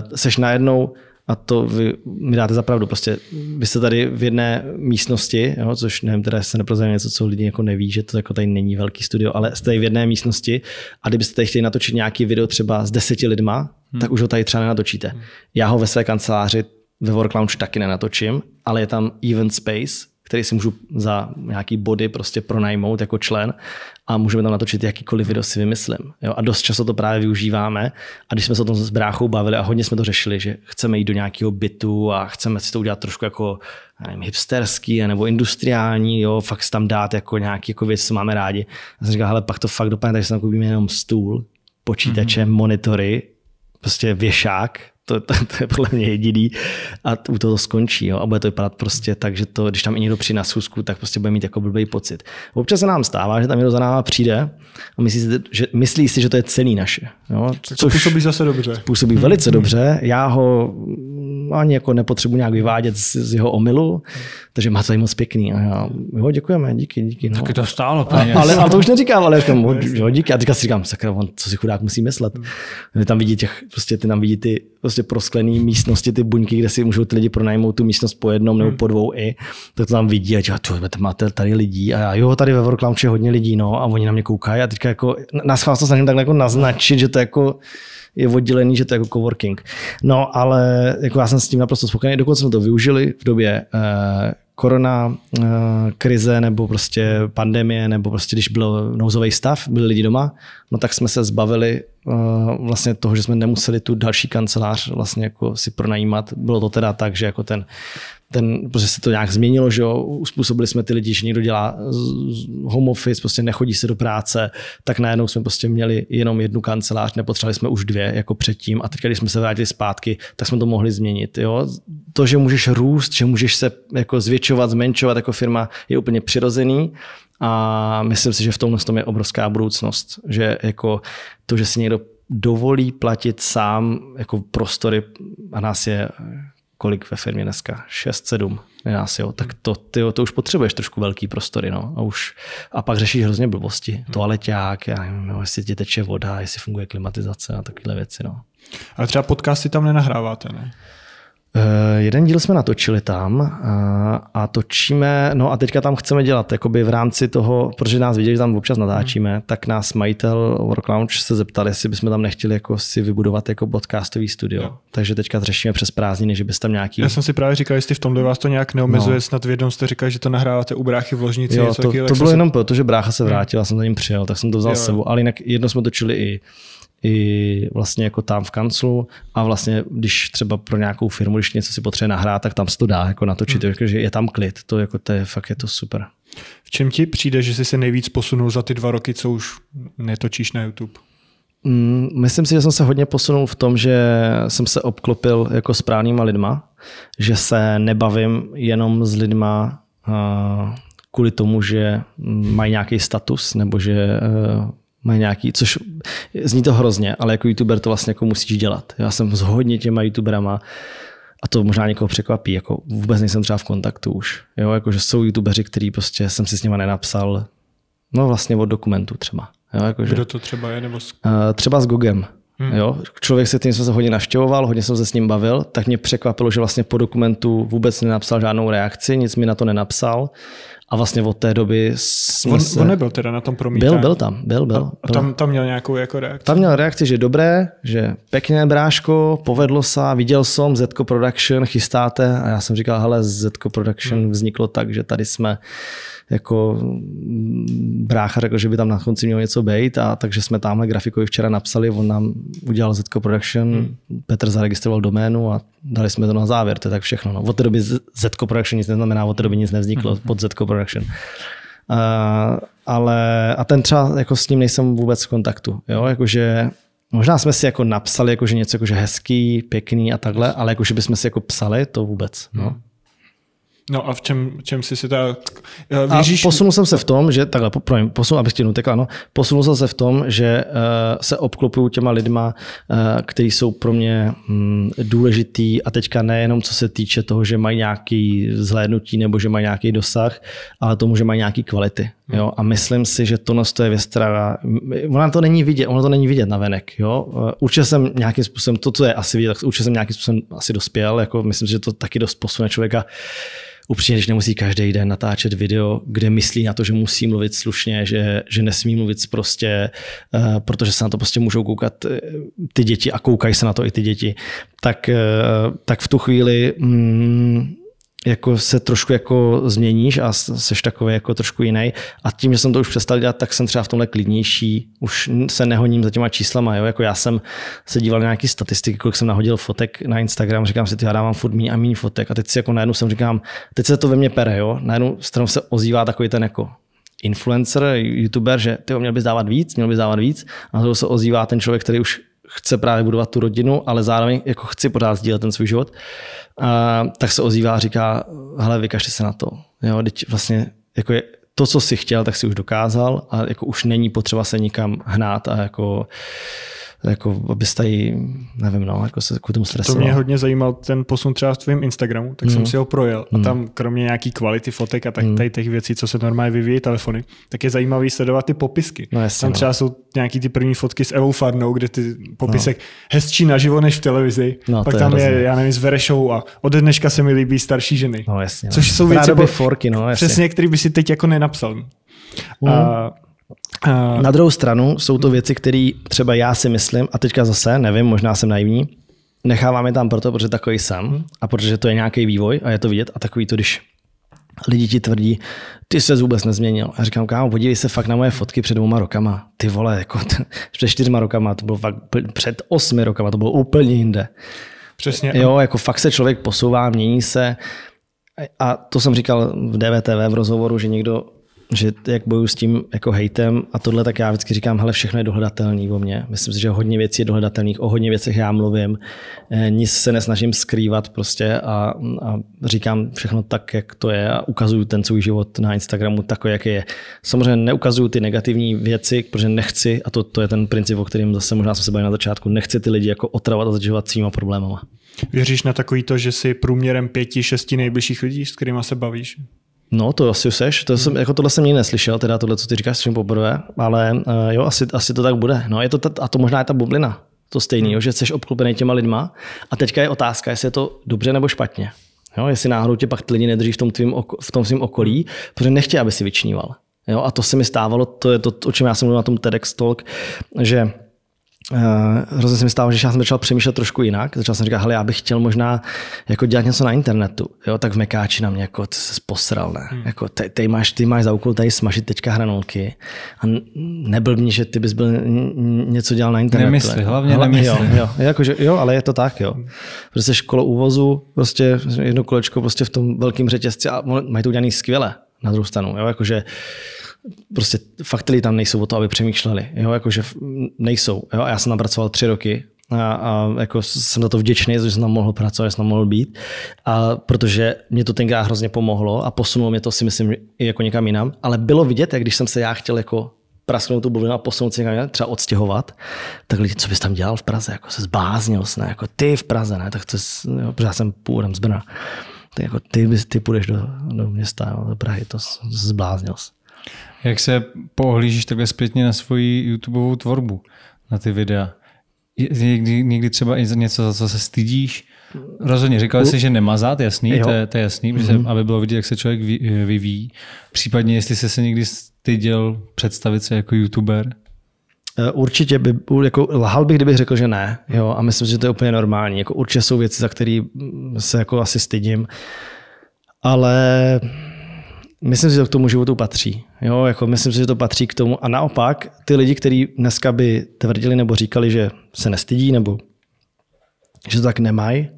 Uh, seš najednou a to vy mi dáte za pravdu. Prostě vy jste tady v jedné místnosti, jo, což nevím, teda se neprozajeme něco, co lidi jako neví, že to jako tady není velký studio, ale jste tady v jedné místnosti a kdybyste tady chtěli natočit nějaký video třeba s deseti lidma, hmm. tak už ho tady třeba nenatočíte. Hmm. Já ho ve své kanceláři ve Work Lounge taky nenatočím, ale je tam event space, který si můžu za nějaký body prostě pronajmout jako člen a můžeme tam natočit jakýkoliv video si vymyslím. Jo? A dost často to právě využíváme a když jsme se o tom s bráchou bavili a hodně jsme to řešili, že chceme jít do nějakého bytu a chceme si to udělat trošku jako nevím, hipsterský nebo industriální, jo, fakt tam dát jako nějaký jako věc, co máme rádi. A jsem říkal, hele, pak to fakt dopadne, takže si tam koupíme jenom stůl, počítače, mm-hmm. monitory, prostě věšák, to, to, to je podle mě jediný a u toho to skončí. Jo. A bude to vypadat prostě tak, že to, když tam i někdo přijde na schůzku, tak prostě bude mít jako blbý pocit. Občas se nám stává, že tam někdo za náma přijde a myslí si, že, myslí si, že to je celý naše. Jo. Což to působí zase dobře. Působí hmm. velice dobře. Já ho ani jako nepotřebuji nějak vyvádět z, z jeho omylu. Takže má to moc pěkný. A já, jo, děkujeme, díky, díky. No. Taky to stálo A, (laughs) ale, ale, to už neříkám, ale říkám, jo, díky. A teďka si říkám, sakra, on, co si chudák musí myslet. Vy tam vidí těch, prostě ty tam vidí ty prostě prosklené místnosti, ty buňky, kde si můžou ty lidi pronajmout tu místnost po jednom nebo po dvou i, tak to tam vidí a říká, tu, máte tady lidí a já, jo, tady ve Worklamče je hodně lidí, no, a oni na mě koukají a teďka jako, na vás se snažím takhle jako naznačit, že to jako je oddělený, že to je jako coworking. No, ale jako já jsem s tím naprosto spokojený, dokonce jsme to využili v době eh, korona eh, krize nebo prostě pandemie, nebo prostě když byl nouzový stav, byli lidi doma, no tak jsme se zbavili eh, vlastně toho, že jsme nemuseli tu další kancelář vlastně jako si pronajímat. Bylo to teda tak, že jako ten ten, protože se to nějak změnilo, že jo, uspůsobili jsme ty lidi, že někdo dělá home office, prostě nechodí se do práce, tak najednou jsme prostě měli jenom jednu kancelář, nepotřebovali jsme už dvě jako předtím a teď, když jsme se vrátili zpátky, tak jsme to mohli změnit. Jo? To, že můžeš růst, že můžeš se jako zvětšovat, zmenšovat jako firma, je úplně přirozený a myslím si, že v tomhle tom je obrovská budoucnost, že jako to, že si někdo dovolí platit sám jako prostory a nás je kolik ve firmě dneska? 6, 7, je nás, jo. Tak to, ty, to už potřebuješ trošku velký prostory, no. A, už, a pak řešíš hrozně blbosti. Hmm. Toaleťák, já nevím, no, jestli ti teče voda, jestli funguje klimatizace a takové věci, no. Ale třeba podcasty tam nenahráváte, ne? Eh, jeden díl jsme natočili tam a, eh, a točíme, no a teďka tam chceme dělat, jakoby v rámci toho, protože nás viděli, že tam občas natáčíme, mhm. tak nás majitel Work Lounge se zeptal, jestli bychom tam nechtěli jako si vybudovat jako podcastový studio. Jo. Takže teďka řešíme přes prázdniny, že bys tam nějaký... Já jsem si právě říkal, jestli v tomhle vás to nějak neomezuje, no. snad v jednom jste říkal, že to nahráváte u bráchy v ložnici. Jo, něco to, taky, to bylo se... jenom proto, že brácha se hmm. vrátil, já jsem za ním přijel, tak jsem to vzal s sebou, ale jinak jedno jsme točili i i vlastně jako tam v kanclu a vlastně, když třeba pro nějakou firmu, když něco si potřebuje nahrát, tak tam se to dá jako natočit, hmm. Jako, že je tam klid, to, jako, to je fakt je to super. V čem ti přijde, že jsi se nejvíc posunul za ty dva roky, co už netočíš na YouTube? Hmm, myslím si, že jsem se hodně posunul v tom, že jsem se obklopil jako správnýma lidma, že se nebavím jenom s lidma uh, kvůli tomu, že mají nějaký status nebo že uh, mají nějaký, což zní to hrozně, ale jako youtuber to vlastně jako musíš dělat. Já jsem s hodně těma youtuberama a to možná někoho překvapí, jako vůbec nejsem třeba v kontaktu už. Jo, jako že jsou youtuberi, který prostě jsem si s nima nenapsal, no vlastně od dokumentu třeba. Jo, jako, že, Kdo to třeba je? Nebo s... Eh, třeba s Gogem. Hmm. Jo? Člověk se tím jsem se hodně navštěvoval, hodně jsem se s ním bavil, tak mě překvapilo, že vlastně po dokumentu vůbec nenapsal žádnou reakci, nic mi na to nenapsal a vlastně od té doby jsme on, se... on nebyl teda na tom promítání. Byl, byl tam, byl, byl. byl. a tam, tam měl nějakou jako reakci? Tam měl reakci, že dobré, že pěkné bráško, povedlo se, viděl jsem Zetko Production, chystáte a já jsem říkal, hele, Zetko Production hmm. vzniklo tak, že tady jsme jako mm, brácha řekl, že by tam na konci mělo něco být a takže jsme tamhle grafikovi včera napsali, on nám udělal Zetko Production, hmm. Petr zaregistroval doménu a dali jsme to na závěr, to je tak všechno. No. Od té doby Zetko Production nic neznamená, od té doby nic nevzniklo hmm. pod Zetko Production. Uh, ale a ten třeba jako s ním nejsem vůbec v kontaktu, jo, jakože Možná jsme si jako napsali jakože něco jakože hezký, pěkný a takhle, ale jakože bychom si jako psali, to vůbec. No. Hmm. No a v čem, čem jsi si ta... Eh, věříš... A posunul jsem se v tom, že takhle, promiň, posunul, abych ti nutekl, ano, posunul jsem se v tom, že uh, se obklopuju těma lidma, uh, kteří jsou pro mě um, důležitý a teďka nejenom co se týče toho, že mají nějaký zhlédnutí nebo že mají nějaký dosah, ale tomu, že mají nějaký kvality. Hmm. Jo? A myslím si, že to je věc, která, ona to není vidět, ono to není vidět na venek. Jo? Určitě jsem nějakým způsobem, to, co je asi vidět, tak určitě jsem nějakým způsobem asi dospěl, jako myslím si, že to taky dost posune člověka upřímně, když nemusí každý den natáčet video, kde myslí na to, že musí mluvit slušně, že, že nesmí mluvit prostě, uh, protože se na to prostě můžou koukat eh, ty děti a koukají se na to i ty děti, tak, uh, tak v tu chvíli mm, jako se trošku jako změníš a seš takový jako trošku jiný. A tím, že jsem to už přestal dělat, tak jsem třeba v tomhle klidnější, už se nehoním za těma číslama. Jo? Jako já jsem se díval na nějaké statistiky, kolik jsem nahodil fotek na Instagram, říkám si, ty já dávám furt méně a méně fotek. A teď si jako najednou jsem říkám, teď se to ve mně pere, jo? na jednu stranu se ozývá takový ten jako influencer, youtuber, že ty měl bys dávat víc, měl bys dávat víc. A to se ozývá ten člověk, který už chce právě budovat tu rodinu, ale zároveň jako chci pořád sdílet ten svůj život, a, tak se ozývá a říká, hele, vykašli se na to. Jo, teď vlastně jako je, to, co si chtěl, tak si už dokázal a jako už není potřeba se nikam hnát a jako jako abyste tady, nevím, no, jako se k tomu stresilo. To mě hodně zajímal ten posun třeba v tvém Instagramu, tak mm. jsem si ho projel. A mm. tam kromě nějaký kvality fotek a tak, mm. tady těch věcí, co se normálně vyvíjí telefony, tak je zajímavý sledovat ty popisky. No, jasně, tam no. třeba no. jsou nějaký ty první fotky s Evou Farnou, kde ty popisek no. hezčí naživo než v televizi. No, Pak tam je, je, já nevím, s Verešou a ode dneška se mi líbí starší ženy. No, jasně, což no. jsou věci, forky, no, jasně. přesně, který by si teď jako nenapsal. Mm. A, Eh, na druhou stranu jsou to věci, které třeba já si myslím, a teďka zase, nevím, možná jsem naivní, nechávám je tam proto, protože takový jsem a protože to je nějaký vývoj a je to vidět a takový to, když lidi ti tvrdí, ty se vůbec nezměnil. A říkám, kámo, podívej se fakt na moje fotky před dvouma rokama. Ty vole, jako t- (laughs) před čtyřma rokama, to bylo fakt před osmi rokama, to bylo úplně jinde. Přesně. Jo, jako fakt se člověk posouvá, mění se. A to jsem říkal v DVTV v rozhovoru, že někdo že jak boju s tím jako hejtem a tohle, tak já vždycky říkám, hele, všechno je dohledatelný o mě. Myslím si, že hodně věcí je dohledatelných, o hodně věcech já mluvím, eh, nic se nesnažím skrývat prostě a, a říkám všechno tak, jak to je a ukazuju ten svůj život na Instagramu takový, jak je. Samozřejmě neukazuju ty negativní věci, protože nechci, a to, to je ten princip, o kterém zase možná jsme se bavili na začátku, nechci ty lidi jako otravat a zatěžovat svýma problémama. Věříš na takový to, že si průměrem pěti, šesti nejbližších lidí, s kterými se bavíš? No, to asi seš. To jsem, hmm. jako tohle jsem nikdy neslyšel, teda tohle, co ty říkáš, jsem poprvé, ale uh, jo, asi, asi to tak bude. No, je to ta, a to možná je ta bublina, to stejný, hmm. jo, že jsi obklopený těma lidma. A teďka je otázka, jestli je to dobře nebo špatně. Jo, jestli náhodou tě pak ty lidi nedrží v tom, tvým oko, v tom svým okolí, protože nechtějí, aby si vyčníval. Jo, a to se mi stávalo, to je to, o čem já jsem mluvil na tom TEDx Talk, že Uh, hrozně se mi stalo, že já jsem začal přemýšlet trošku jinak. Začal jsem říkat, hele, já bych chtěl možná jako dělat něco na internetu. Jo, tak v Mekáči na mě jako se posral, ne? Hmm. Jako, ty, ty, máš, ty máš za úkol tady smažit teďka hranolky a nebyl mě, že ty bys byl něco dělal na internetu. Nemysli, jako. hlavně Hla, nemysli. Jo, jo, jako, že, jo, ale je to tak, jo. Prostě školo úvozu, prostě jedno kolečko prostě v tom velkém řetězci a mají to udělané skvěle na druhou stranu. Jo, jakože prostě fakt lidi tam nejsou o to, aby přemýšleli. Jo? Jakože nejsou. Jo? A já jsem tam pracoval tři roky a, a jako jsem za to vděčný, že jsem tam mohl pracovat, že jsem tam mohl být, a protože mě to tenkrát hrozně pomohlo a posunulo mě to si myslím i jako někam jinam, ale bylo vidět, jak když jsem se já chtěl jako prasknout tu bublinu a posunout se někam jinam, třeba odstěhovat, tak lidi, co bys tam dělal v Praze, jako se zbáznil, ne, jako ty v Praze, ne, tak to, jo, já jsem původem z Brna, tak jako ty, ty půjdeš do, do města, jo, do Prahy, to zbláznil jsi. Jak se poohlížíš takhle zpětně na svoji YouTubeovou tvorbu, na ty videa? Někdy, někdy třeba i něco, za co se stydíš? Rozhodně, říkal jsi, že nemazat, jasný, to je, to je jasný, mm-hmm. aby bylo vidět, jak se člověk vyvíjí. Případně, jestli jsi se někdy styděl představit se jako YouTuber? Eh, určitě by, jako lhal bych, kdybych řekl, že ne. Jo, a myslím, že to je úplně normální. Jako určitě jsou věci, za které mm, se jako asi stydím. Ale myslím si, že to k tomu životu patří. Jo, jako myslím si, že to patří k tomu. A naopak, ty lidi, kteří dneska by tvrdili nebo říkali, že se nestydí nebo že to tak nemají,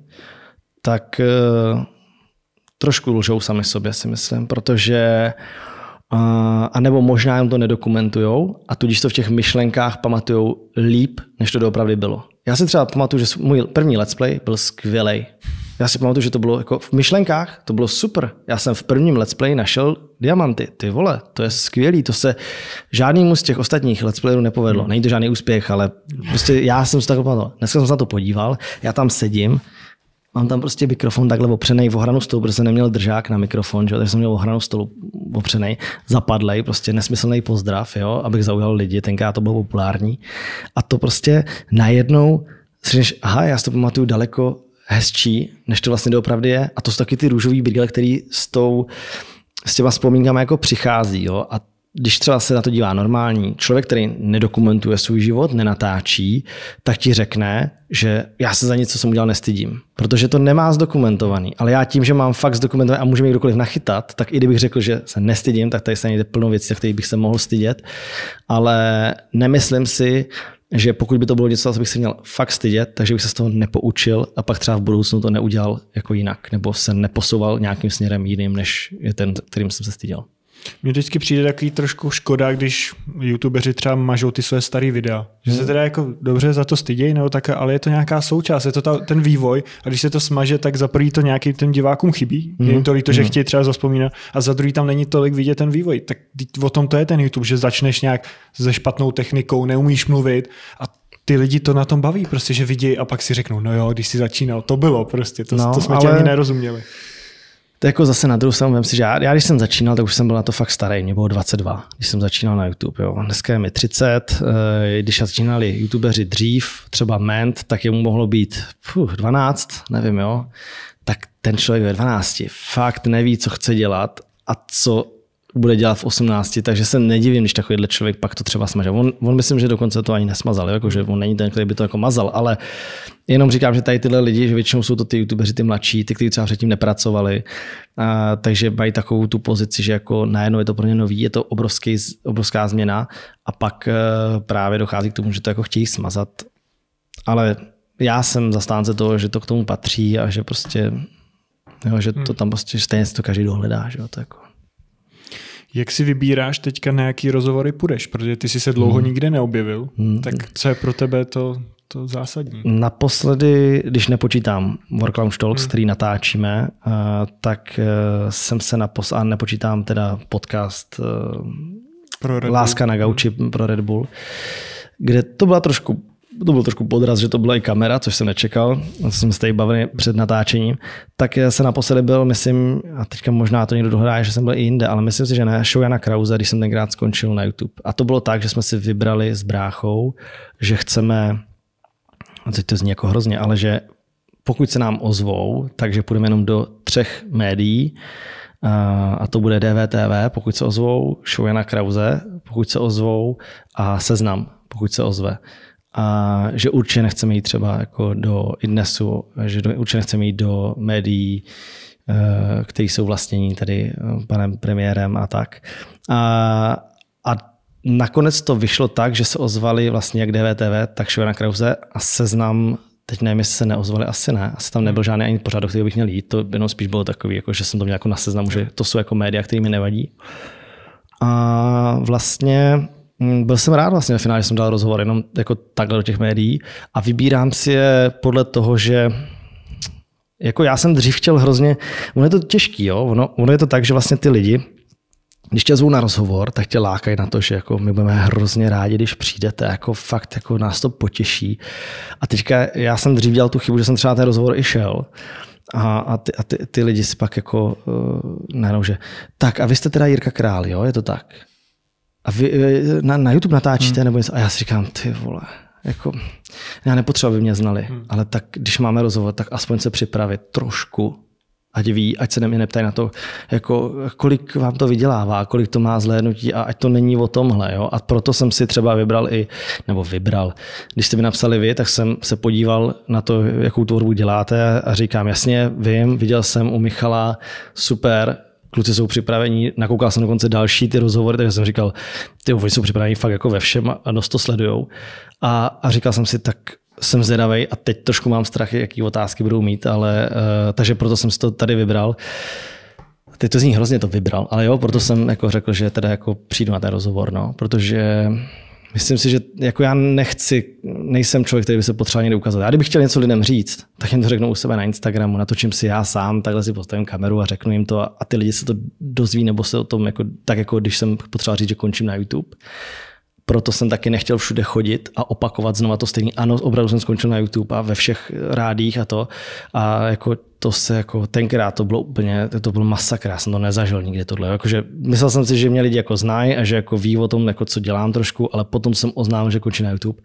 tak uh, trošku lžou sami sobě, si myslím, protože uh, a nebo možná jim to nedokumentujou a tudíž to v těch myšlenkách pamatujou líp, než to doopravdy bylo. Já si třeba pamatuju, že můj první let's play byl skvělý. Já si pamatuju, že to bylo jako v myšlenkách, to bylo super. Já jsem v prvním Let's Play našel diamanty. Ty vole, to je skvělý, to se žádnému z těch ostatních Let's Playerů nepovedlo. Hmm. Není to žádný úspěch, ale prostě já jsem se tak pamatoval. Dneska jsem se na to podíval, já tam sedím, Mám tam prostě mikrofon takhle opřený v ohranu stolu, protože jsem neměl držák na mikrofon, že? takže jsem měl ohranu stolu opřený, zapadlej, prostě nesmyslný pozdrav, jo? abych zaujal lidi, tenkrát to bylo populární. A to prostě najednou říkáš, aha, já si to pamatuju daleko hezčí, než to vlastně doopravdy je. A to jsou taky ty růžové brýle, které s, tou, s těma vzpomínkami jako přichází. Jo? A když třeba se na to dívá normální člověk, který nedokumentuje svůj život, nenatáčí, tak ti řekne, že já se za něco jsem udělal nestydím, protože to nemá zdokumentovaný. Ale já tím, že mám fakt zdokumentovaný a můžeme mě kdokoliv nachytat, tak i kdybych řekl, že se nestydím, tak tady se najde plno věcí, za kterých bych se mohl stydět. Ale nemyslím si, že pokud by to bylo něco, co bych se měl fakt stydět, takže bych se z toho nepoučil a pak třeba v budoucnu to neudělal jako jinak, nebo se neposouval nějakým směrem jiným, než je ten, kterým jsem se styděl. Mně vždycky přijde takový trošku škoda, když youtubeři třeba mažou ty své staré videa. Že se hmm. teda jako dobře za to stydějí, nebo tak, ale je to nějaká součást, je to ta, ten vývoj a když se to smaže, tak za prvý to nějakým těm divákům chybí, mm. je jim hmm. to líto, mm. že hmm. chtějí třeba zaspomínat a za druhý tam není tolik vidět ten vývoj. Tak o tom to je ten YouTube, že začneš nějak se špatnou technikou, neumíš mluvit a ty lidi to na tom baví, prostě, že vidí a pak si řeknou, no jo, když si začínal, to bylo prostě, to, no, to jsme ale... ti ani nerozuměli to jako zase na druhou stranu, vím, si, že já, já, když jsem začínal, tak už jsem byl na to fakt starý, mě bylo 22, když jsem začínal na YouTube. Jo. Dneska je mi 30, eh, když začínali YouTubeři dřív, třeba Ment, tak jemu mohlo být puh, 12, nevím, jo. Tak ten člověk ve 12 fakt neví, co chce dělat a co bude dělat v 18, takže se nedivím, když takovýhle člověk pak to třeba smaže. On, on myslím, že dokonce to ani nesmazal, jakože on není ten, který by to jako mazal, ale jenom říkám, že tady tyhle lidi, že většinou jsou to ty youtubeři, ty mladší, ty, kteří třeba předtím nepracovali, a, takže mají takovou tu pozici, že jako najednou je to pro ně nový, je to obrovský, obrovská změna a pak e, právě dochází k tomu, že to jako chtějí smazat. Ale já jsem zastánce toho, že to k tomu patří a že prostě, jo, že to hmm. tam prostě stejně si to každý dohledá, že jo, to jako. Jak si vybíráš teďka, na jaký rozhovory půjdeš? Protože ty jsi se dlouho hmm. nikde neobjevil. Hmm. Tak co je pro tebe to, to zásadní? Naposledy, když nepočítám Worklounge Talks, hmm. který natáčíme, eh, tak eh, jsem se naposledy, a nepočítám teda podcast eh, pro Red Láska Bull. na gauči pro Red Bull, kde to byla trošku to byl trošku podraz, že to byla i kamera, což jsem nečekal, co jsem stejně bavený před natáčením, tak se naposledy byl, myslím, a teďka možná to někdo dohrá, že jsem byl i jinde, ale myslím si, že ne, show Jana Krauza, když jsem tenkrát skončil na YouTube. A to bylo tak, že jsme si vybrali s bráchou, že chceme, a teď to zní jako hrozně, ale že pokud se nám ozvou, takže půjdeme jenom do třech médií, a to bude DVTV, pokud se ozvou, show Jana Krause, pokud se ozvou a Seznam, pokud se ozve a že určitě nechceme jít třeba jako do IDNESu, že určitě nechceme jít do médií, eh, které jsou vlastnění tady eh, panem premiérem a tak. A, a nakonec to vyšlo tak, že se ozvali vlastně jak DVTV, tak Švena Krause a seznam Teď nevím, jestli se neozvali, asi ne. Asi tam nebyl žádný ani pořád, který bych měl jít. To jenom spíš bylo takový, jako, že jsem to měl jako na seznamu, že to jsou jako média, které mi nevadí. A vlastně Mm, byl jsem rád vlastně ve finále, že jsem dal rozhovor jenom jako takhle do těch médií a vybírám si je podle toho, že jako já jsem dřív chtěl hrozně, ono je to těžký, jo? Ono, ono je to tak, že vlastně ty lidi, když tě zvou na rozhovor, tak tě lákají na to, že jako my budeme hrozně rádi, když přijdete, jako fakt jako nás to potěší. A teďka já jsem dřív dělal tu chybu, že jsem třeba ten rozhovor i šel. A, a, ty, a ty, ty lidi si pak jako uh, najednou, že tak a vy jste teda Jirka Král, jo, je to tak a vy eh, na, na YouTube natáčíte hmm. nebo něco. A já si říkám, ty vole, jako, já nepotřebuji, aby mě znali, hmm. ale tak když máme rozhovor, tak aspoň se připravit trošku, ať ví, ať se mě neptají na to, jako, kolik vám to vydělává, kolik to má zhlédnutí a ať to není o tomhle. Jo? A proto jsem si třeba vybral i, nebo vybral, když jste mi napsali vy, tak jsem se podíval na to, jakou tvorbu děláte a říkám, jasně, vím, viděl jsem u Michala, super, kluci jsou připraveni, nakoukal jsem dokonce další ty rozhovory, takže jsem říkal, ty oni jsou připraveni fakt jako ve všem a dost to sledujou. A, a říkal jsem si, tak jsem zvědavý a teď trošku mám strach, jaký otázky budou mít, ale uh, takže proto jsem si to tady vybral. Teď to zní hrozně to vybral, ale jo, proto jsem jako řekl, že teda jako přijdu na ten rozhovor, no, protože Myslím si, že jako já nechci, nejsem člověk, který by se potřeboval někde ukazovat. Já kdybych chtěl něco lidem říct, tak jim to řeknu u sebe na Instagramu, natočím si já sám, takhle si postavím kameru a řeknu jim to a ty lidi se to dozví, nebo se o tom, jako, tak jako když jsem potřeboval říct, že končím na YouTube proto jsem taky nechtěl všude chodit a opakovat znova to stejné. Ano, opravdu jsem skončil na YouTube a ve všech rádích a to. A jako to se jako tenkrát to bylo úplně, to byl masakr, já jsem to nezažil nikdy tohle. Jakože, myslel jsem si, že mě lidi jako znají a že jako ví o tom, jako co dělám trošku, ale potom jsem oznámil, že končím na YouTube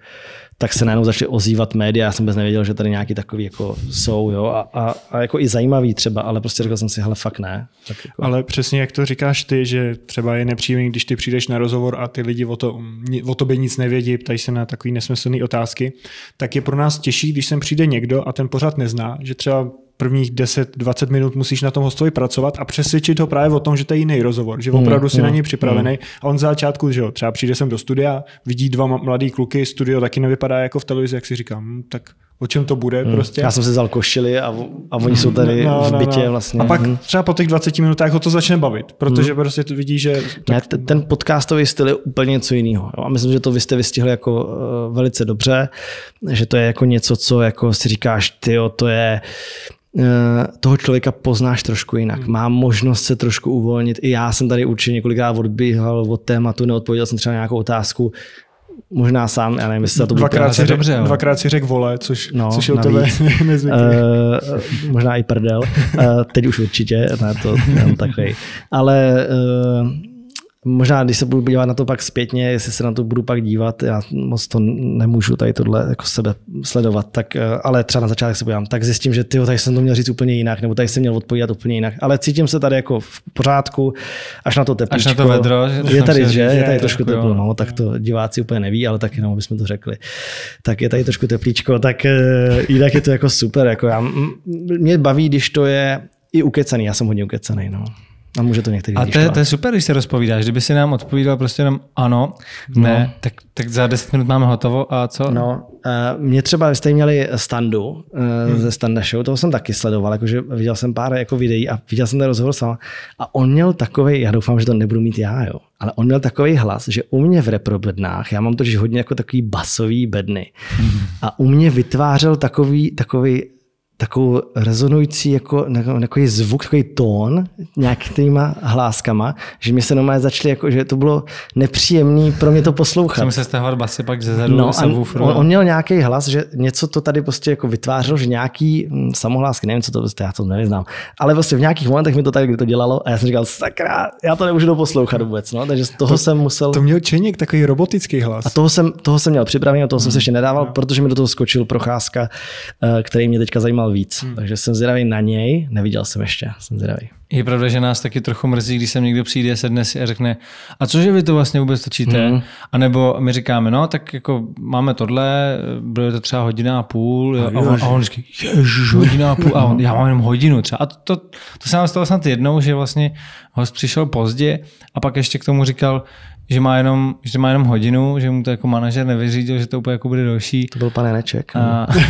tak se najednou začaly ozývat média. Já jsem vůbec nevěděl, že tady nějaký takový jako jsou, jo, a, a, a jako i zajímavý třeba, ale prostě řekl jsem si, hele, fakt ne. Tak jako. Ale přesně jak to říkáš ty, že třeba je nepříjemný, když ty přijdeš na rozhovor a ty lidi o, to, o tobě nic nevědí, ptají se na takové nesmyslné otázky, tak je pro nás těžší, když sem přijde někdo a ten pořád nezná, že třeba prvních 10-20 minut musíš na tom hostovi pracovat a přesvědčit ho právě o tom, že to je jiný rozhovor, že mm, opravdu si mm, na něj mm. připravený. A on z začátku, že jo, třeba přijde sem do studia, vidí dva mladý kluky, studio taky nevypadá jako v televizi, jak si říkám, hm, tak o čem to bude hmm. prostě. Já jsem se vzal košili a, a oni jsou tady no, no, v bytě no. vlastně. A pak hmm. třeba po těch 20 minutách ho to začne bavit, protože hmm. prostě to vidí, že... Tak... Ne, ten podcastový styl je úplně něco jiného. A myslím, že to vy jste vystihli jako uh, velice dobře, že to je jako něco, co jako si říkáš, ty, to je Eh, toho člověka poznáš trošku jinak. Hmm. Má možnost se trošku uvolnit. I já jsem tady určitě několikrát odbíhal od tématu, neodpověděl jsem třeba nějakou otázku. Možná sám, já nevím, jestli za to dvakrát si, řek, dvakrát si řekl vole, což, no, což je o tebe Uh, (laughs) možná i prdel. Uh, teď už určitě, ne, to, to takový. Ale uh, Možná, když se budu dívat na to pak zpětně, jestli se na to budu pak dívat, já moc to nemůžu tady tohle jako sebe sledovat, tak, eh, ale třeba na začátek se podívám, tak zjistím, že ty, tady jsem to měl říct úplně jinak, nebo tady jsem měl odpovídat úplně jinak, ale cítím se tady jako v pořádku, až na to teplo. Až na to vedro. Že je tady, že? Je tady trošku jako teplo, no, tak to diváci úplně neví, ale tak jenom, bychom to řekli. Tak je tady trošku teplíčko, tak eh, jinak je to jako super, jako já, mě baví, když to je i ukecený, já jsem hodně ukecený. no. A může to některý A to je, to je super, když se rozpovídáš. Kdyby si nám odpovídal prostě jenom ano, no. ne, no. tak, tak za 10 minut máme hotovo a co? No, eh, mě třeba, jste měli standu eh, hmm. ze Standa Show, toho jsem taky sledoval, jakože viděl jsem pár jako videí a viděl jsem ten rozhovor sám. A on měl takový, já doufám, že to nebudu mít já, jo, ale on měl takový hlas, že u mě v reprobednách, já mám totiž hodně jako takový basový bedny, hmm. a u mě vytvářel takový, takový takovou rezonující jako, takový jako zvuk, takový tón nějakýma hláskama, že mi se doma začaly, jako, že to bylo nepříjemné pro mě to poslouchat. Jsem se stahovat basy pak ze zadu no, on, no. on, měl nějaký hlas, že něco to tady prostě jako vytvářelo, že nějaký hm, samohlásky, nevím, co to prostě, já to nevyznám, ale prostě v nějakých momentech mi to tak, to dělalo a já jsem říkal, sakra, já to nemůžu doposlouchat vůbec, no, takže z toho to, jsem musel. To měl Čeněk, takový robotický hlas. A toho jsem, toho jsem měl připravený, a toho hmm. jsem se hmm. ještě nedával, no. protože mi do toho skočil Procházka, eh, který mě teďka zajímal věnoval víc. Hmm. Takže jsem zvědavý na něj, neviděl jsem ještě, jsem zvědavý. Je pravda, že nás taky trochu mrzí, když sem někdo přijde, sedne si a řekne, a cože vy to vlastně vůbec točíte? Hmm. A nebo my říkáme, no tak jako máme tohle, bylo to třeba hodina a půl, a, a, on, a on říká, ježiš, hodina a půl, a on, já mám jenom hodinu třeba. A to, to, to se nám stalo snad jednou, že vlastně host přišel pozdě a pak ještě k tomu říkal, že má jenom, že má jenom hodinu, že mu to jako manažer nevyřídil, že to úplně jako bude další. To byl pan Neček. A... No.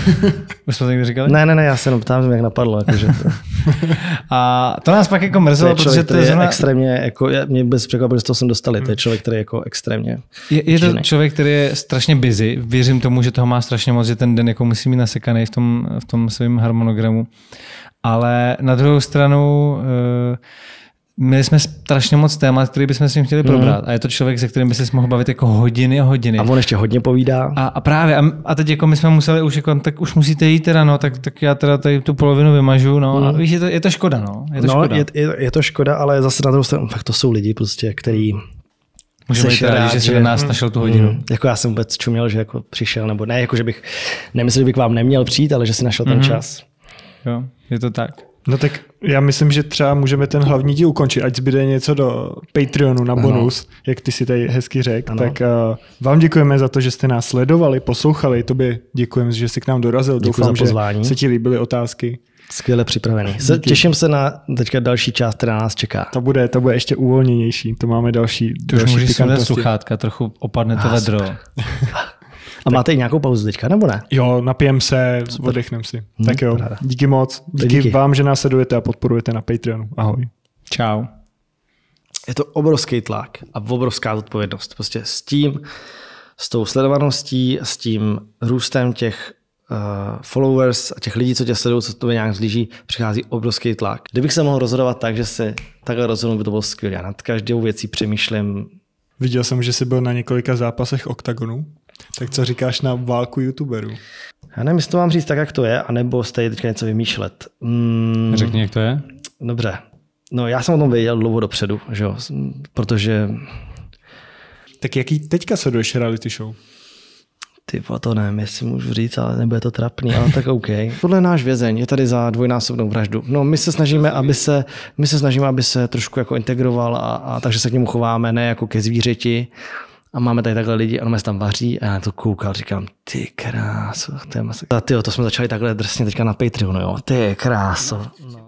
(laughs) Už jsme to někdy říkali? Ne, ne, ne, já se jenom ptám, jak napadlo. že. to... (laughs) a to nás pak jako mrzelo, to je člověk, protože to je zrovna... extrémně, jako, já mě bez překvapení, že to jsem dostali, to je hmm. člověk, který je jako extrémně Je, je to člověk, který je strašně busy, věřím tomu, že toho má strašně moc, že ten den jako musí mít nasekaný v tom, v tom svém harmonogramu. Ale na druhou stranu, uh, Měli jsme strašně moc témat, který bychom si chtěli mhm. probrat. Mm. A je to člověk, se kterým by se mohl bavit jako hodiny a hodiny. A on ještě hodně povídá. A, a právě, a, a teď jako my jsme museli už jako, tak už musíte jít teda, no, tak, tak já teda tady tu polovinu vymažu, no. Mm. A mhm. víš, je to, je to škoda, no. Je to, no, škoda. Je, je, je to škoda, ale zase na druhou stranu, fakt to jsou lidi prostě, který Můžeme být rádi, že jsi na nás našel tu hodinu. Mm, jako já jsem vůbec čuměl, že jako přišel, nebo ne, jako že bych, nemyslel, že bych vám neměl přijít, ale že si našel mm ten mhm. čas. Jo, je to tak. No tak já myslím, že třeba můžeme ten hlavní díl ukončit, ať zbyde něco do Patreonu na bonus, ano. jak ty si tady hezky řekl. Tak uh, vám děkujeme za to, že jste nás sledovali, poslouchali. Tobě děkujeme, že jsi k nám dorazil. Děkuji Doufám, že se ti líbily otázky. Skvěle připravený. Díky. Těším se na teďka další část, která nás čeká. To bude, to bude ještě uvolněnější. To máme další. To už můžeš sluchátka, trochu opadne to vedro. Ah, (laughs) A máte i nějakou pauzu teďka, nebo ne? Jo, napijem se, oddechnem si. Hmm, tak jo, ráda. díky moc. Díky, díky vám, že nás sledujete a podporujete na Patreonu. Ahoj. Čau. Je to obrovský tlak a obrovská odpovědnost. Prostě s tím, s tou sledovaností, s tím růstem těch uh, followers a těch lidí, co tě sledují, co to nějak zlíží, přichází obrovský tlak. Kdybych se mohl rozhodovat tak, že se takhle rozhodnu, by to bylo skvělé. Já nad každou věcí přemýšlím. Viděl jsem, že jsi byl na několika zápasech oktagonu. Tak co říkáš na válku youtuberů? Já nevím, jestli to mám říct tak, jak to je, anebo jste teďka něco vymýšlet. Mm, Řekni, jak to je. Dobře. No já jsem o tom věděl dlouho dopředu, že jo? protože... Tak jaký teďka doješ reality show? Ty to nevím, jestli můžu říct, ale nebude to trapný, ale tak OK. (laughs) Tohle je náš vězeň, je tady za dvojnásobnou vraždu. No, my se snažíme, aby se, my se snažíme, aby se trošku jako integroval a, a takže se k němu chováme, ne jako ke zvířeti, a máme tady takhle lidi, ono se tam vaří a já to koukal, říkám, ty kráso, to je masakr. A tyjo, to jsme začali takhle drsně teďka na Patreonu, jo, ty kráso. No.